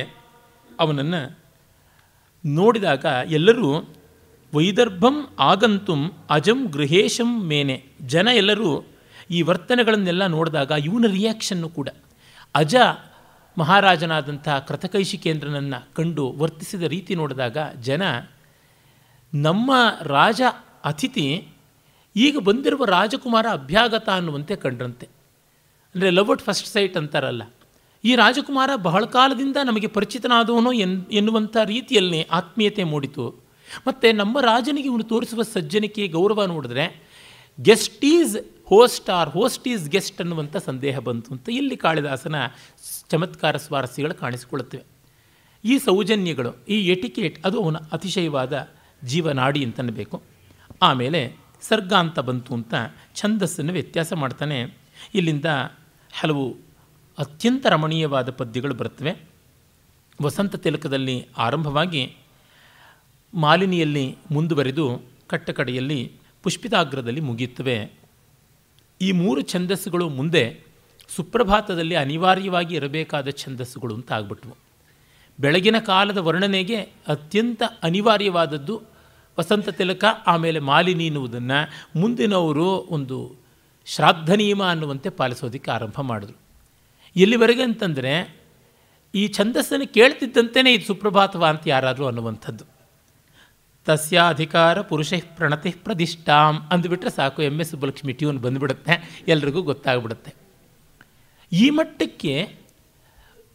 ಅವನನ್ನು ನೋಡಿದಾಗ ಎಲ್ಲರೂ ವೈದರ್ಭಂ ಆಗಂತುಂ ಅಜಂ ಗೃಹೇಶಂ ಮೇನೆ ಜನ ಎಲ್ಲರೂ ಈ ವರ್ತನೆಗಳನ್ನೆಲ್ಲ ನೋಡಿದಾಗ ಇವನ ರಿಯಾಕ್ಷನ್ನು ಕೂಡ ಅಜ ಮಹಾರಾಜನಾದಂಥ ಕೇಂದ್ರನನ್ನು ಕಂಡು ವರ್ತಿಸಿದ ರೀತಿ ನೋಡಿದಾಗ ಜನ ನಮ್ಮ ರಾಜ ಅತಿಥಿ ಈಗ ಬಂದಿರುವ ರಾಜಕುಮಾರ ಅಭ್ಯಾಗತ ಅನ್ನುವಂತೆ ಕಂಡ್ರಂತೆ ಅಂದರೆ ಲವ್ ಅಟ್ ಫಸ್ಟ್ ಸೈಟ್ ಅಂತಾರಲ್ಲ ಈ ರಾಜಕುಮಾರ ಬಹಳ ಕಾಲದಿಂದ ನಮಗೆ ಪರಿಚಿತನಾದವನು ಎನ್ ಎನ್ನುವಂಥ ರೀತಿಯಲ್ಲಿ ಆತ್ಮೀಯತೆ ಮೂಡಿತು ಮತ್ತು ನಮ್ಮ ರಾಜನಿಗೆ ಇವನು ತೋರಿಸುವ ಸಜ್ಜನಿಕೆ ಗೌರವ ನೋಡಿದ್ರೆ guest is host or host is guest ಅನ್ನುವಂಥ ಸಂದೇಹ ಬಂತು ಅಂತ ಇಲ್ಲಿ ಕಾಳಿದಾಸನ ಚಮತ್ಕಾರ ಸ್ವಾರಸ್ಯಗಳು ಕಾಣಿಸಿಕೊಳ್ಳುತ್ತವೆ ಈ ಸೌಜನ್ಯಗಳು ಈ ಎಟಿಕೇಟ್ ಅದು ಅವನ ಅತಿಶಯವಾದ ಜೀವನಾಡಿ ಅಂತನಬೇಕು ಆಮೇಲೆ ಸರ್ಗ ಅಂತ ಬಂತು ಅಂತ ಛಂದಸ್ಸನ್ನು ವ್ಯತ್ಯಾಸ ಮಾಡ್ತಾನೆ ಇಲ್ಲಿಂದ ಹಲವು ಅತ್ಯಂತ ರಮಣೀಯವಾದ ಪದ್ಯಗಳು ಬರ್ತವೆ ವಸಂತ ತಿಲಕದಲ್ಲಿ ಆರಂಭವಾಗಿ ಮಾಲಿನಿಯಲ್ಲಿ ಮುಂದುವರೆದು ಕಟ್ಟಕಡೆಯಲ್ಲಿ ಪುಷ್ಪಿತಾಗ್ರದಲ್ಲಿ ಮುಗಿಯುತ್ತವೆ ಈ ಮೂರು ಛಂದಸ್ಸುಗಳು ಮುಂದೆ ಸುಪ್ರಭಾತದಲ್ಲಿ ಅನಿವಾರ್ಯವಾಗಿ ಇರಬೇಕಾದ ಛಂದಸ್ಸುಗಳು ಅಂತ ಆಗ್ಬಿಟ್ವು ಬೆಳಗಿನ ಕಾಲದ ವರ್ಣನೆಗೆ ಅತ್ಯಂತ ಅನಿವಾರ್ಯವಾದದ್ದು ವಸಂತ ತಿಲಕ ಆಮೇಲೆ ಮಾಲಿನಿ ಎನ್ನುವುದನ್ನು ಮುಂದಿನವರು ಒಂದು ಶ್ರಾದ್ದ ನಿಯಮ ಅನ್ನುವಂತೆ ಪಾಲಿಸೋದಕ್ಕೆ ಆರಂಭ ಮಾಡಿದ್ರು ಎಲ್ಲಿವರೆಗೆ ಅಂತಂದರೆ ಈ ಛಂದಸ್ಸನ್ನು ಕೇಳ್ತಿದ್ದಂತೆಯೇ ಇದು ಸುಪ್ರಭಾತವ ಅಂತ ಯಾರಾದರೂ ಅನ್ನುವಂಥದ್ದು ತಸ್ಯಾಧಿಕಾರ ಪುರುಷ ಪ್ರಣತಿ ಪ್ರತಿಷ್ಠಾಂ ಅಂದ್ಬಿಟ್ರೆ ಸಾಕು ಎಮ್ ಎಸ್ ಸುಬ್ಬಲಕ್ಷ್ಮಿ ಟ್ಯೂನ್ ಬಂದುಬಿಡುತ್ತೆ ಎಲ್ರಿಗೂ ಗೊತ್ತಾಗ್ಬಿಡುತ್ತೆ ಈ ಮಟ್ಟಕ್ಕೆ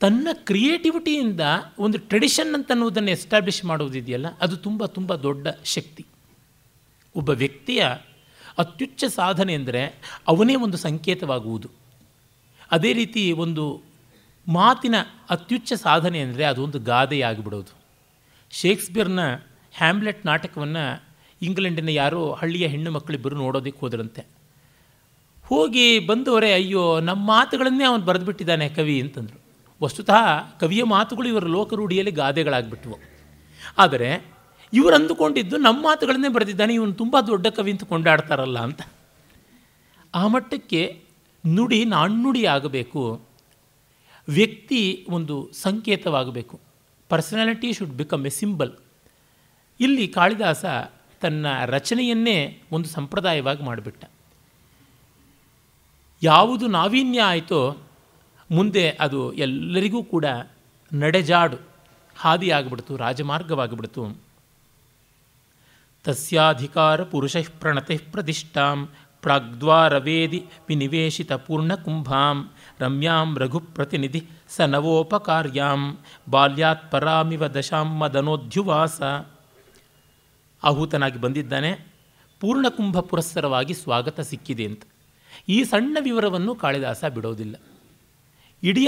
ತನ್ನ ಕ್ರಿಯೇಟಿವಿಟಿಯಿಂದ ಒಂದು ಟ್ರೆಡಿಷನ್ ಅಂತನ್ನುವುದನ್ನು ಎಸ್ಟಾಬ್ಲಿಷ್ ಮಾಡೋದಿದೆಯಲ್ಲ ಅದು ತುಂಬ ತುಂಬ ದೊಡ್ಡ ಶಕ್ತಿ ಒಬ್ಬ ವ್ಯಕ್ತಿಯ ಅತ್ಯುಚ್ಚ ಸಾಧನೆ ಅಂದರೆ ಅವನೇ ಒಂದು ಸಂಕೇತವಾಗುವುದು ಅದೇ ರೀತಿ ಒಂದು ಮಾತಿನ ಅತ್ಯುಚ್ಚ ಸಾಧನೆ ಅಂದರೆ ಅದೊಂದು ಗಾದೆಯಾಗಿಬಿಡೋದು ಶೇಕ್ಸ್ಪಿಯರ್ನ ಹ್ಯಾಮ್ಲೆಟ್ ನಾಟಕವನ್ನು ಇಂಗ್ಲೆಂಡಿನ ಯಾರೋ ಹಳ್ಳಿಯ ಹೆಣ್ಣು ಮಕ್ಕಳಿಬ್ಬರು ನೋಡೋದಕ್ಕೆ ಹೋದ್ರಂತೆ ಹೋಗಿ ಬಂದವರೇ ಅಯ್ಯೋ ನಮ್ಮ ಮಾತುಗಳನ್ನೇ ಅವನು ಬರೆದುಬಿಟ್ಟಿದ್ದಾನೆ ಕವಿ ಅಂತಂದರು ವಸ್ತುತಃ ಕವಿಯ ಮಾತುಗಳು ಇವರ ಲೋಕರೂಢಿಯಲ್ಲಿ ಗಾದೆಗಳಾಗ್ಬಿಟ್ವು ಆದರೆ ಇವರು ಅಂದುಕೊಂಡಿದ್ದು ನಮ್ಮ ಮಾತುಗಳನ್ನೇ ಬರೆದಿದ್ದಾನೆ ಇವನು ತುಂಬ ದೊಡ್ಡ ಕವಿ ಅಂತ ಕೊಂಡಾಡ್ತಾರಲ್ಲ ಅಂತ ಆ ಮಟ್ಟಕ್ಕೆ ನುಡಿ ನಾಣ್ಣುಡಿ ಆಗಬೇಕು ವ್ಯಕ್ತಿ ಒಂದು ಸಂಕೇತವಾಗಬೇಕು personality should become a symbol ಇಲ್ಲಿ ಕಾಳಿದಾಸ ತನ್ನ ರಚನೆಯನ್ನೇ ಒಂದು ಸಂಪ್ರದಾಯವಾಗಿ ಮಾಡಿಬಿಟ್ಟ ಯಾವುದು ನಾವೀನ್ಯ ಆಯಿತೋ ಮುಂದೆ ಅದು ಎಲ್ಲರಿಗೂ ಕೂಡ ನಡೆಜಾಡು ಹಾದಿಯಾಗ್ಬಿಡ್ತು ರಾಜಮಾರ್ಗವಾಗಿಬಿಡ್ತು ತಸ್ಯಾಧಿಕಾರ ಪುರುಷ ಪ್ರಣತೆ ಪ್ರತಿಷ್ಠಾಂ ವೇದಿ ವಿನಿವೇಶಿತ ಪೂರ್ಣಕುಂಭಾಂ ರಮ್ಯಾಂ ರಘುಪ್ರತಿನಿಧಿ ಸ ನವೋಪಕಾರ್ಯಾಂ ಬಾಲ್ಯಾತ್ ಪರಾಮಿವ ದಶಾಂ ಮದನೋದ್ಯುವಾಸ ಆಹುತನಾಗಿ ಬಂದಿದ್ದಾನೆ ಪೂರ್ಣಕುಂಭ ಪುರಸ್ಸರವಾಗಿ ಸ್ವಾಗತ ಸಿಕ್ಕಿದೆ ಅಂತ ಈ ಸಣ್ಣ ವಿವರವನ್ನು ಕಾಳಿದಾಸ ಬಿಡೋದಿಲ್ಲ ಇಡೀ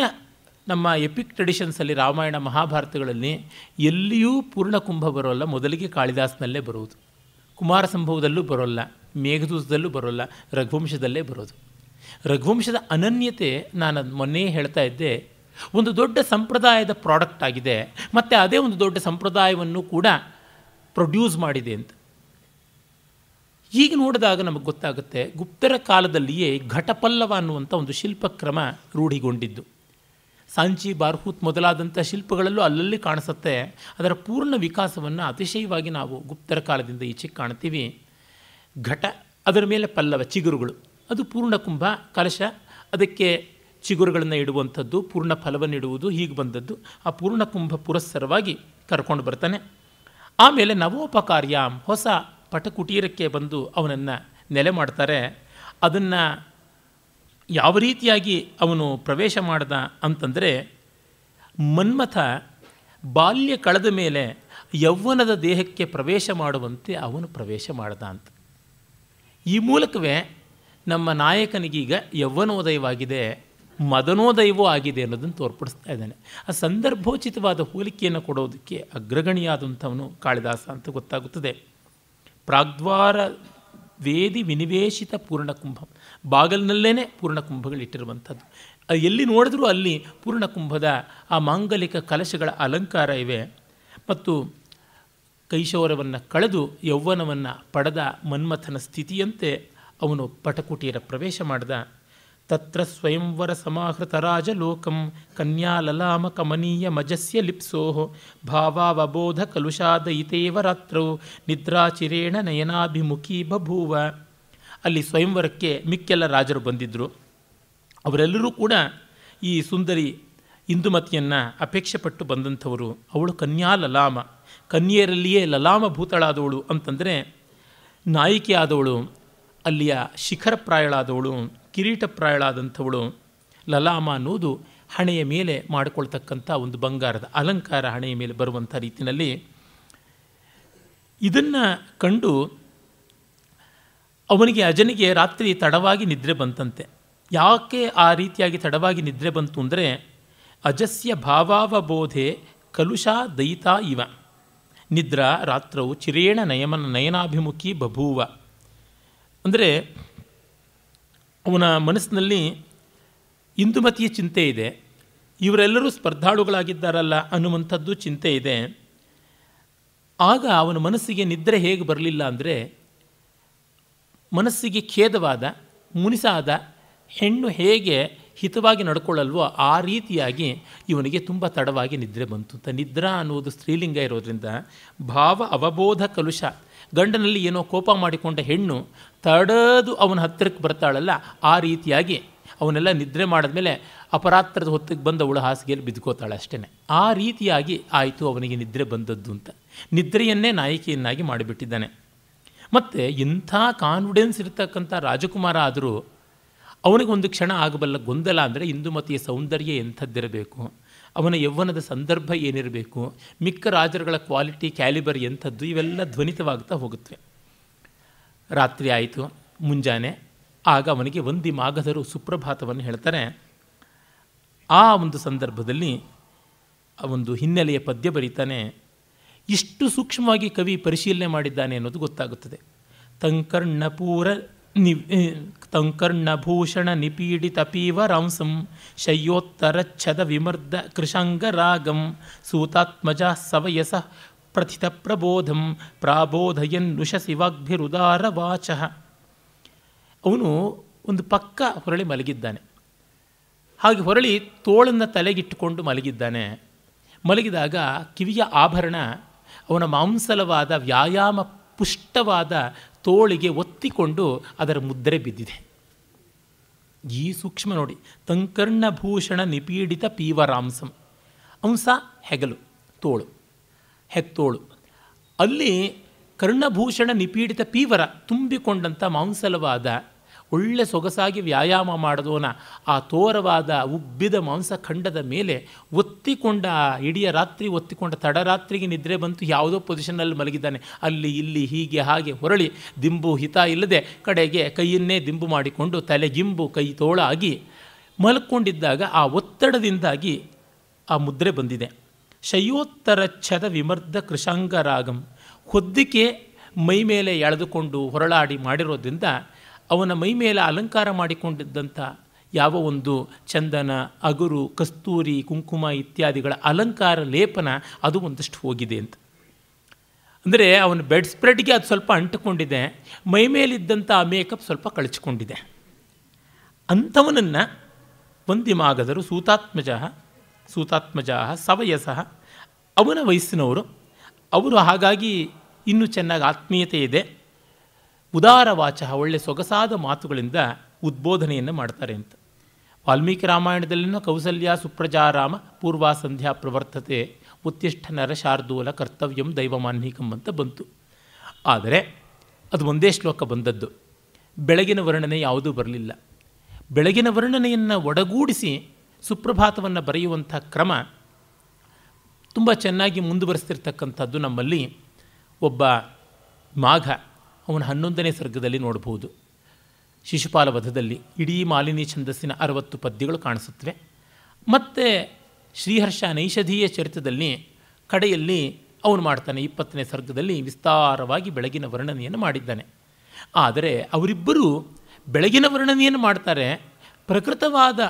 ನಮ್ಮ ಎಪಿಕ್ ಟ್ರೆಡಿಷನ್ಸಲ್ಲಿ ರಾಮಾಯಣ ಮಹಾಭಾರತಗಳಲ್ಲಿ ಎಲ್ಲಿಯೂ ಪೂರ್ಣಕುಂಭ ಬರೋಲ್ಲ ಮೊದಲಿಗೆ ಕಾಳಿದಾಸನಲ್ಲೇ ಬರೋದು ಕುಮಾರ ಸಂಭವದಲ್ಲೂ ಬರೋಲ್ಲ ಮೇಘದೂತದಲ್ಲೂ ಬರೋಲ್ಲ ರಘುವಂಶದಲ್ಲೇ ಬರೋದು ರಘುವಂಶದ ಅನನ್ಯತೆ ನಾನು ಮೊನ್ನೆ ಹೇಳ್ತಾ ಇದ್ದೆ ಒಂದು ದೊಡ್ಡ ಸಂಪ್ರದಾಯದ ಪ್ರಾಡಕ್ಟ್ ಆಗಿದೆ ಮತ್ತು ಅದೇ ಒಂದು ದೊಡ್ಡ ಸಂಪ್ರದಾಯವನ್ನು ಕೂಡ ಪ್ರೊಡ್ಯೂಸ್ ಮಾಡಿದೆ ಅಂತ ಈಗ ನೋಡಿದಾಗ ನಮಗೆ ಗೊತ್ತಾಗುತ್ತೆ ಗುಪ್ತರ ಕಾಲದಲ್ಲಿಯೇ ಘಟಪಲ್ಲವ ಅನ್ನುವಂಥ ಒಂದು ಶಿಲ್ಪಕ್ರಮ ರೂಢಿಗೊಂಡಿದ್ದು ಸಾಂಚಿ ಬಾರ್ಹೂತ್ ಮೊದಲಾದಂಥ ಶಿಲ್ಪಗಳಲ್ಲೂ ಅಲ್ಲಲ್ಲಿ ಕಾಣಿಸುತ್ತೆ ಅದರ ಪೂರ್ಣ ವಿಕಾಸವನ್ನು ಅತಿಶಯವಾಗಿ ನಾವು ಗುಪ್ತರ ಕಾಲದಿಂದ ಈಚೆಗೆ ಕಾಣ್ತೀವಿ ಘಟ ಅದರ ಮೇಲೆ ಪಲ್ಲವ ಚಿಗುರುಗಳು ಅದು ಪೂರ್ಣ ಕುಂಭ ಕಲಶ ಅದಕ್ಕೆ ಚಿಗುರುಗಳನ್ನು ಇಡುವಂಥದ್ದು ಪೂರ್ಣ ಫಲವನ್ನು ಇಡುವುದು ಹೀಗೆ ಬಂದದ್ದು ಆ ಪೂರ್ಣ ಕುಂಭ ಪುರಸ್ಸರವಾಗಿ ಕರ್ಕೊಂಡು ಬರ್ತಾನೆ ಆಮೇಲೆ ನವೋಪಕಾರ್ಯ ಹೊಸ ಪಟಕುಟೀರಕ್ಕೆ ಬಂದು ಅವನನ್ನು ನೆಲೆ ಮಾಡ್ತಾರೆ ಅದನ್ನು ಯಾವ ರೀತಿಯಾಗಿ ಅವನು ಪ್ರವೇಶ ಮಾಡ್ದ ಅಂತಂದರೆ ಮನ್ಮಥ ಬಾಲ್ಯ ಕಳೆದ ಮೇಲೆ ಯೌವನದ ದೇಹಕ್ಕೆ ಪ್ರವೇಶ ಮಾಡುವಂತೆ ಅವನು ಪ್ರವೇಶ ಮಾಡ್ದ ಅಂತ ಈ ಮೂಲಕವೇ ನಮ್ಮ ನಾಯಕನಿಗೀಗ ಯೌವನೋದಯವಾಗಿದೆ ಮದನೋದಯವೂ ಆಗಿದೆ ಅನ್ನೋದನ್ನು ತೋರ್ಪಡಿಸ್ತಾ ಇದ್ದಾನೆ ಆ ಸಂದರ್ಭೋಚಿತವಾದ ಹೋಲಿಕೆಯನ್ನು ಕೊಡೋದಕ್ಕೆ ಅಗ್ರಗಣಿಯಾದಂಥವನು ಕಾಳಿದಾಸ ಅಂತ ಗೊತ್ತಾಗುತ್ತದೆ ಪ್ರಾಗ್ವಾರ ವೇದಿ ವಿನಿವೇಶಿತ ಪೂರ್ಣಕುಂಭ ಬಾಗಲಿನಲ್ಲೇ ಕುಂಭಗಳಿಟ್ಟಿರುವಂಥದ್ದು ಎಲ್ಲಿ ನೋಡಿದ್ರೂ ಅಲ್ಲಿ ಪೂರ್ಣಕುಂಭದ ಆ ಮಾಂಗಲಿಕ ಕಲಶಗಳ ಅಲಂಕಾರ ಇವೆ ಮತ್ತು ಕೈಶೌರವನ್ನು ಕಳೆದು ಯೌವನವನ್ನು ಪಡೆದ ಮನ್ಮಥನ ಸ್ಥಿತಿಯಂತೆ ಅವನು ಪಟಕುಟಿಯರ ಪ್ರವೇಶ ಮಾಡಿದ ತತ್ರ ಸ್ವಯಂವರ ಕಮನೀಯ ಮಜಸ್ಯ ಲಿಪ್ಸೋ ಭಾವಾವಬೋಧ ಕಲುಷಾದಯಿತೇವ ರಾತ್ರೌ ನಿದ್ರಾಚಿರೇಣ ನಯನಾಭಿಮುಖಿ ಬಭೂವ ಅಲ್ಲಿ ಸ್ವಯಂವರಕ್ಕೆ ಮಿಕ್ಕೆಲ್ಲ ರಾಜರು ಬಂದಿದ್ದರು ಅವರೆಲ್ಲರೂ ಕೂಡ ಈ ಸುಂದರಿ ಇಂದುಮತಿಯನ್ನು ಅಪೇಕ್ಷೆ ಪಟ್ಟು ಬಂದಂಥವರು ಅವಳು ಕನ್ಯಾ ಲಲಾಮ ಕನ್ಯೆಯರಲ್ಲಿಯೇ ಲಲಾಮ ಭೂತಳಾದವಳು ಅಂತಂದರೆ ನಾಯಕಿಯಾದವಳು ಅಲ್ಲಿಯ ಶಿಖರಪ್ರಾಯಳಾದವಳು ಕಿರೀಟಪ್ರಾಯಳಾದಂಥವಳು ಲಲಾಮ ಅನ್ನೋದು ಹಣೆಯ ಮೇಲೆ ಮಾಡಿಕೊಳ್ತಕ್ಕಂಥ ಒಂದು ಬಂಗಾರದ ಅಲಂಕಾರ ಹಣೆಯ ಮೇಲೆ ಬರುವಂಥ ರೀತಿಯಲ್ಲಿ ಇದನ್ನು ಕಂಡು ಅವನಿಗೆ ಅಜನಿಗೆ ರಾತ್ರಿ ತಡವಾಗಿ ನಿದ್ರೆ ಬಂತಂತೆ ಯಾಕೆ ಆ ರೀತಿಯಾಗಿ ತಡವಾಗಿ ನಿದ್ರೆ ಬಂತು ಅಂದರೆ ಅಜಸ್ಯ ಭಾವಾವಬೋಧೆ ಕಲುಷ ದಯಿತಾ ಇವ ನಿದ್ರಾ ರಾತ್ರವು ಚಿರೇಣ ನಯಮನ ನಯನಾಭಿಮುಖಿ ಬಭೂವ ಅಂದರೆ ಅವನ ಮನಸ್ಸಿನಲ್ಲಿ ಇಂದುಮತಿಯ ಚಿಂತೆ ಇದೆ ಇವರೆಲ್ಲರೂ ಸ್ಪರ್ಧಾಳುಗಳಾಗಿದ್ದಾರಲ್ಲ ಅನ್ನುವಂಥದ್ದು ಚಿಂತೆ ಇದೆ ಆಗ ಅವನ ಮನಸ್ಸಿಗೆ ನಿದ್ರೆ ಹೇಗೆ ಬರಲಿಲ್ಲ ಅಂದರೆ ಮನಸ್ಸಿಗೆ ಖೇದವಾದ ಮುನಿಸಾದ ಹೆಣ್ಣು ಹೇಗೆ ಹಿತವಾಗಿ ನಡ್ಕೊಳ್ಳಲ್ವೋ ಆ ರೀತಿಯಾಗಿ ಇವನಿಗೆ ತುಂಬ ತಡವಾಗಿ ನಿದ್ರೆ ಬಂತು ಅಂತ ನಿದ್ರಾ ಅನ್ನೋದು ಸ್ತ್ರೀಲಿಂಗ ಇರೋದ್ರಿಂದ ಭಾವ ಅವಬೋಧ ಕಲುಷ ಗಂಡನಲ್ಲಿ ಏನೋ ಕೋಪ ಮಾಡಿಕೊಂಡ ಹೆಣ್ಣು ತಡದು ಅವನ ಹತ್ತಿರಕ್ಕೆ ಬರ್ತಾಳಲ್ಲ ಆ ರೀತಿಯಾಗಿ ಅವನ್ನೆಲ್ಲ ನಿದ್ರೆ ಮಾಡಿದ್ಮೇಲೆ ಅಪರಾತ್ರದ ಹೊತ್ತಿಗೆ ಅವಳು ಹಾಸಿಗೆಯಲ್ಲಿ ಬಿದ್ಕೋತಾಳೆ ಅಷ್ಟೇ ಆ ರೀತಿಯಾಗಿ ಆಯಿತು ಅವನಿಗೆ ನಿದ್ರೆ ಬಂದದ್ದು ಅಂತ ನಿದ್ರೆಯನ್ನೇ ನಾಯಕಿಯನ್ನಾಗಿ ಮಾಡಿಬಿಟ್ಟಿದ್ದಾನೆ ಮತ್ತು ಇಂಥ ಕಾನ್ಫಿಡೆನ್ಸ್ ಇರತಕ್ಕಂಥ ರಾಜಕುಮಾರ ಆದರೂ ಅವನಿಗೊಂದು ಕ್ಷಣ ಆಗಬಲ್ಲ ಗೊಂದಲ ಅಂದರೆ ಇಂದುಮತಿಯ ಸೌಂದರ್ಯ ಎಂಥದ್ದಿರಬೇಕು ಅವನ ಯೌವನದ ಸಂದರ್ಭ ಏನಿರಬೇಕು ಮಿಕ್ಕ ರಾಜರುಗಳ ಕ್ವಾಲಿಟಿ ಕ್ಯಾಲಿಬರ್ ಎಂಥದ್ದು ಇವೆಲ್ಲ ಧ್ವನಿತವಾಗ್ತಾ ಹೋಗುತ್ತವೆ ರಾತ್ರಿ ಆಯಿತು ಮುಂಜಾನೆ ಆಗ ಅವನಿಗೆ ಒಂದಿ ಮಾಗಧರು ಸುಪ್ರಭಾತವನ್ನು ಹೇಳ್ತಾರೆ ಆ ಒಂದು ಸಂದರ್ಭದಲ್ಲಿ ಆ ಒಂದು ಹಿನ್ನೆಲೆಯ ಪದ್ಯ ಬರೀತಾನೆ ಇಷ್ಟು ಸೂಕ್ಷ್ಮವಾಗಿ ಕವಿ ಪರಿಶೀಲನೆ ಮಾಡಿದ್ದಾನೆ ಅನ್ನೋದು ಗೊತ್ತಾಗುತ್ತದೆ ತಂಕರ್ಣಪೂರ ನಿ ತಂಕರ್ಣಭೂಷಣ ನಿಪೀಡಿತ ಶಯ್ಯೋತ್ತರ ಶಯ್ಯೋತ್ತರಚ್ಛದ ವಿಮರ್ದ ರಾಗಂ ಸೂತಾತ್ಮಜ ಸವಯಸ ಪ್ರಥಿತ ಪ್ರಬೋಧಂ ಪ್ರಾಬೋಧಯನ್ ನುಷಸಿವಾಗ್ಭಿರುದಾರ ವಾಚ ಅವನು ಒಂದು ಪಕ್ಕ ಹೊರಳಿ ಮಲಗಿದ್ದಾನೆ ಹಾಗೆ ಹೊರಳಿ ತೋಳನ್ನು ತಲೆಗಿಟ್ಟುಕೊಂಡು ಮಲಗಿದ್ದಾನೆ ಮಲಗಿದಾಗ ಕಿವಿಯ ಆಭರಣ ಅವನ ಮಾಂಸಲವಾದ ವ್ಯಾಯಾಮ ಪುಷ್ಟವಾದ ತೋಳಿಗೆ ಒತ್ತಿಕೊಂಡು ಅದರ ಮುದ್ರೆ ಬಿದ್ದಿದೆ ಈ ಸೂಕ್ಷ್ಮ ನೋಡಿ ತಂಕರ್ಣಭೂಷಣ ನಿಪೀಡಿತ ಪೀವರಾಂಸಂ ಅಂಸ ಹೆಗಲು ತೋಳು ಹೆತ್ತೋಳು ಅಲ್ಲಿ ಕರ್ಣಭೂಷಣ ನಿಪೀಡಿತ ಪೀವರ ತುಂಬಿಕೊಂಡಂಥ ಮಾಂಸಲವಾದ ಒಳ್ಳೆ ಸೊಗಸಾಗಿ ವ್ಯಾಯಾಮ ಮಾಡಿದೋನ ಆ ತೋರವಾದ ಉಬ್ಬಿದ ಮಾಂಸಖಂಡದ ಮೇಲೆ ಒತ್ತಿಕೊಂಡ ಇಡೀ ರಾತ್ರಿ ಒತ್ತಿಕೊಂಡ ತಡರಾತ್ರಿಗೆ ನಿದ್ರೆ ಬಂತು ಯಾವುದೋ ಪೊಸಿಷನಲ್ಲಿ ಮಲಗಿದ್ದಾನೆ ಅಲ್ಲಿ ಇಲ್ಲಿ ಹೀಗೆ ಹಾಗೆ ಹೊರಳಿ ದಿಂಬು ಹಿತ ಇಲ್ಲದೆ ಕಡೆಗೆ ಕೈಯನ್ನೇ ದಿಂಬು ಮಾಡಿಕೊಂಡು ತಲೆಗಿಂಬು ಕೈ ತೋಳ ಆಗಿ ಮಲ್ಕೊಂಡಿದ್ದಾಗ ಆ ಒತ್ತಡದಿಂದಾಗಿ ಆ ಮುದ್ರೆ ಬಂದಿದೆ ಛದ ವಿಮರ್ಧ ಕೃಷಾಂಗರಾಗಂ ಹೊದ್ದಿಕೆ ಹೊದ್ದಿಕೆ ಮೇಲೆ ಎಳೆದುಕೊಂಡು ಹೊರಳಾಡಿ ಮಾಡಿರೋದ್ರಿಂದ ಅವನ ಮೈ ಮೇಲೆ ಅಲಂಕಾರ ಮಾಡಿಕೊಂಡಿದ್ದಂಥ ಯಾವ ಒಂದು ಚಂದನ ಅಗುರು ಕಸ್ತೂರಿ ಕುಂಕುಮ ಇತ್ಯಾದಿಗಳ ಅಲಂಕಾರ ಲೇಪನ ಅದು ಒಂದಷ್ಟು ಹೋಗಿದೆ ಅಂತ ಅಂದರೆ ಅವನ ಬೆಡ್ ಸ್ಪ್ರೆಡ್ಗೆ ಅದು ಸ್ವಲ್ಪ ಅಂಟಿಕೊಂಡಿದೆ ಮೈ ಮೇಲಿದ್ದಂಥ ಆ ಮೇಕಪ್ ಸ್ವಲ್ಪ ಕಳಚಿಕೊಂಡಿದೆ ಅಂಥವನನ್ನು ವಂದಿಮಾಗದರು ಸೂತಾತ್ಮಜ ಸೂತಾತ್ಮಜ ಸವಯಸಃ ಅವನ ವಯಸ್ಸಿನವರು ಅವರು ಹಾಗಾಗಿ ಇನ್ನೂ ಚೆನ್ನಾಗಿ ಆತ್ಮೀಯತೆ ಇದೆ ಉದಾರ ವಾಚ ಒಳ್ಳೆ ಸೊಗಸಾದ ಮಾತುಗಳಿಂದ ಉದ್ಬೋಧನೆಯನ್ನು ಮಾಡ್ತಾರೆ ಅಂತ ವಾಲ್ಮೀಕಿ ರಾಮಾಯಣದಲ್ಲಿನ ಕೌಸಲ್ಯ ಸುಪ್ರಜಾರಾಮ ಪೂರ್ವಾಸಂಧ್ಯಾ ಸಂಧ್ಯಾ ಪ್ರವರ್ತತೆ ಉತ್ತಿಷ್ಠ ಶಾರ್ದೂಲ ಕರ್ತವ್ಯಂ ದೈವಮಾನ್ಹಿಕಂ ಅಂತ ಬಂತು ಆದರೆ ಅದು ಒಂದೇ ಶ್ಲೋಕ ಬಂದದ್ದು ಬೆಳಗಿನ ವರ್ಣನೆ ಯಾವುದೂ ಬರಲಿಲ್ಲ ಬೆಳಗಿನ ವರ್ಣನೆಯನ್ನು ಒಡಗೂಡಿಸಿ ಸುಪ್ರಭಾತವನ್ನು ಬರೆಯುವಂಥ ಕ್ರಮ ತುಂಬ ಚೆನ್ನಾಗಿ ಮುಂದುವರಿಸ್ತಿರ್ತಕ್ಕಂಥದ್ದು ನಮ್ಮಲ್ಲಿ ಒಬ್ಬ ಮಾಘ ಅವನು ಹನ್ನೊಂದನೇ ಸರ್ಗದಲ್ಲಿ ನೋಡಬಹುದು ಶಿಶುಪಾಲ ವಧದಲ್ಲಿ ಇಡೀ ಮಾಲಿನಿ ಛಂದಸ್ಸಿನ ಅರವತ್ತು ಪದ್ಯಗಳು ಕಾಣಿಸುತ್ತವೆ ಮತ್ತು ಶ್ರೀಹರ್ಷ ನೈಷಧೀಯ ಚರಿತ್ರದಲ್ಲಿ ಕಡೆಯಲ್ಲಿ ಅವನು ಮಾಡ್ತಾನೆ ಇಪ್ಪತ್ತನೇ ಸರ್ಗದಲ್ಲಿ ವಿಸ್ತಾರವಾಗಿ ಬೆಳಗಿನ ವರ್ಣನೆಯನ್ನು ಮಾಡಿದ್ದಾನೆ ಆದರೆ ಅವರಿಬ್ಬರೂ ಬೆಳಗಿನ ವರ್ಣನೆಯನ್ನು ಮಾಡ್ತಾರೆ ಪ್ರಕೃತವಾದ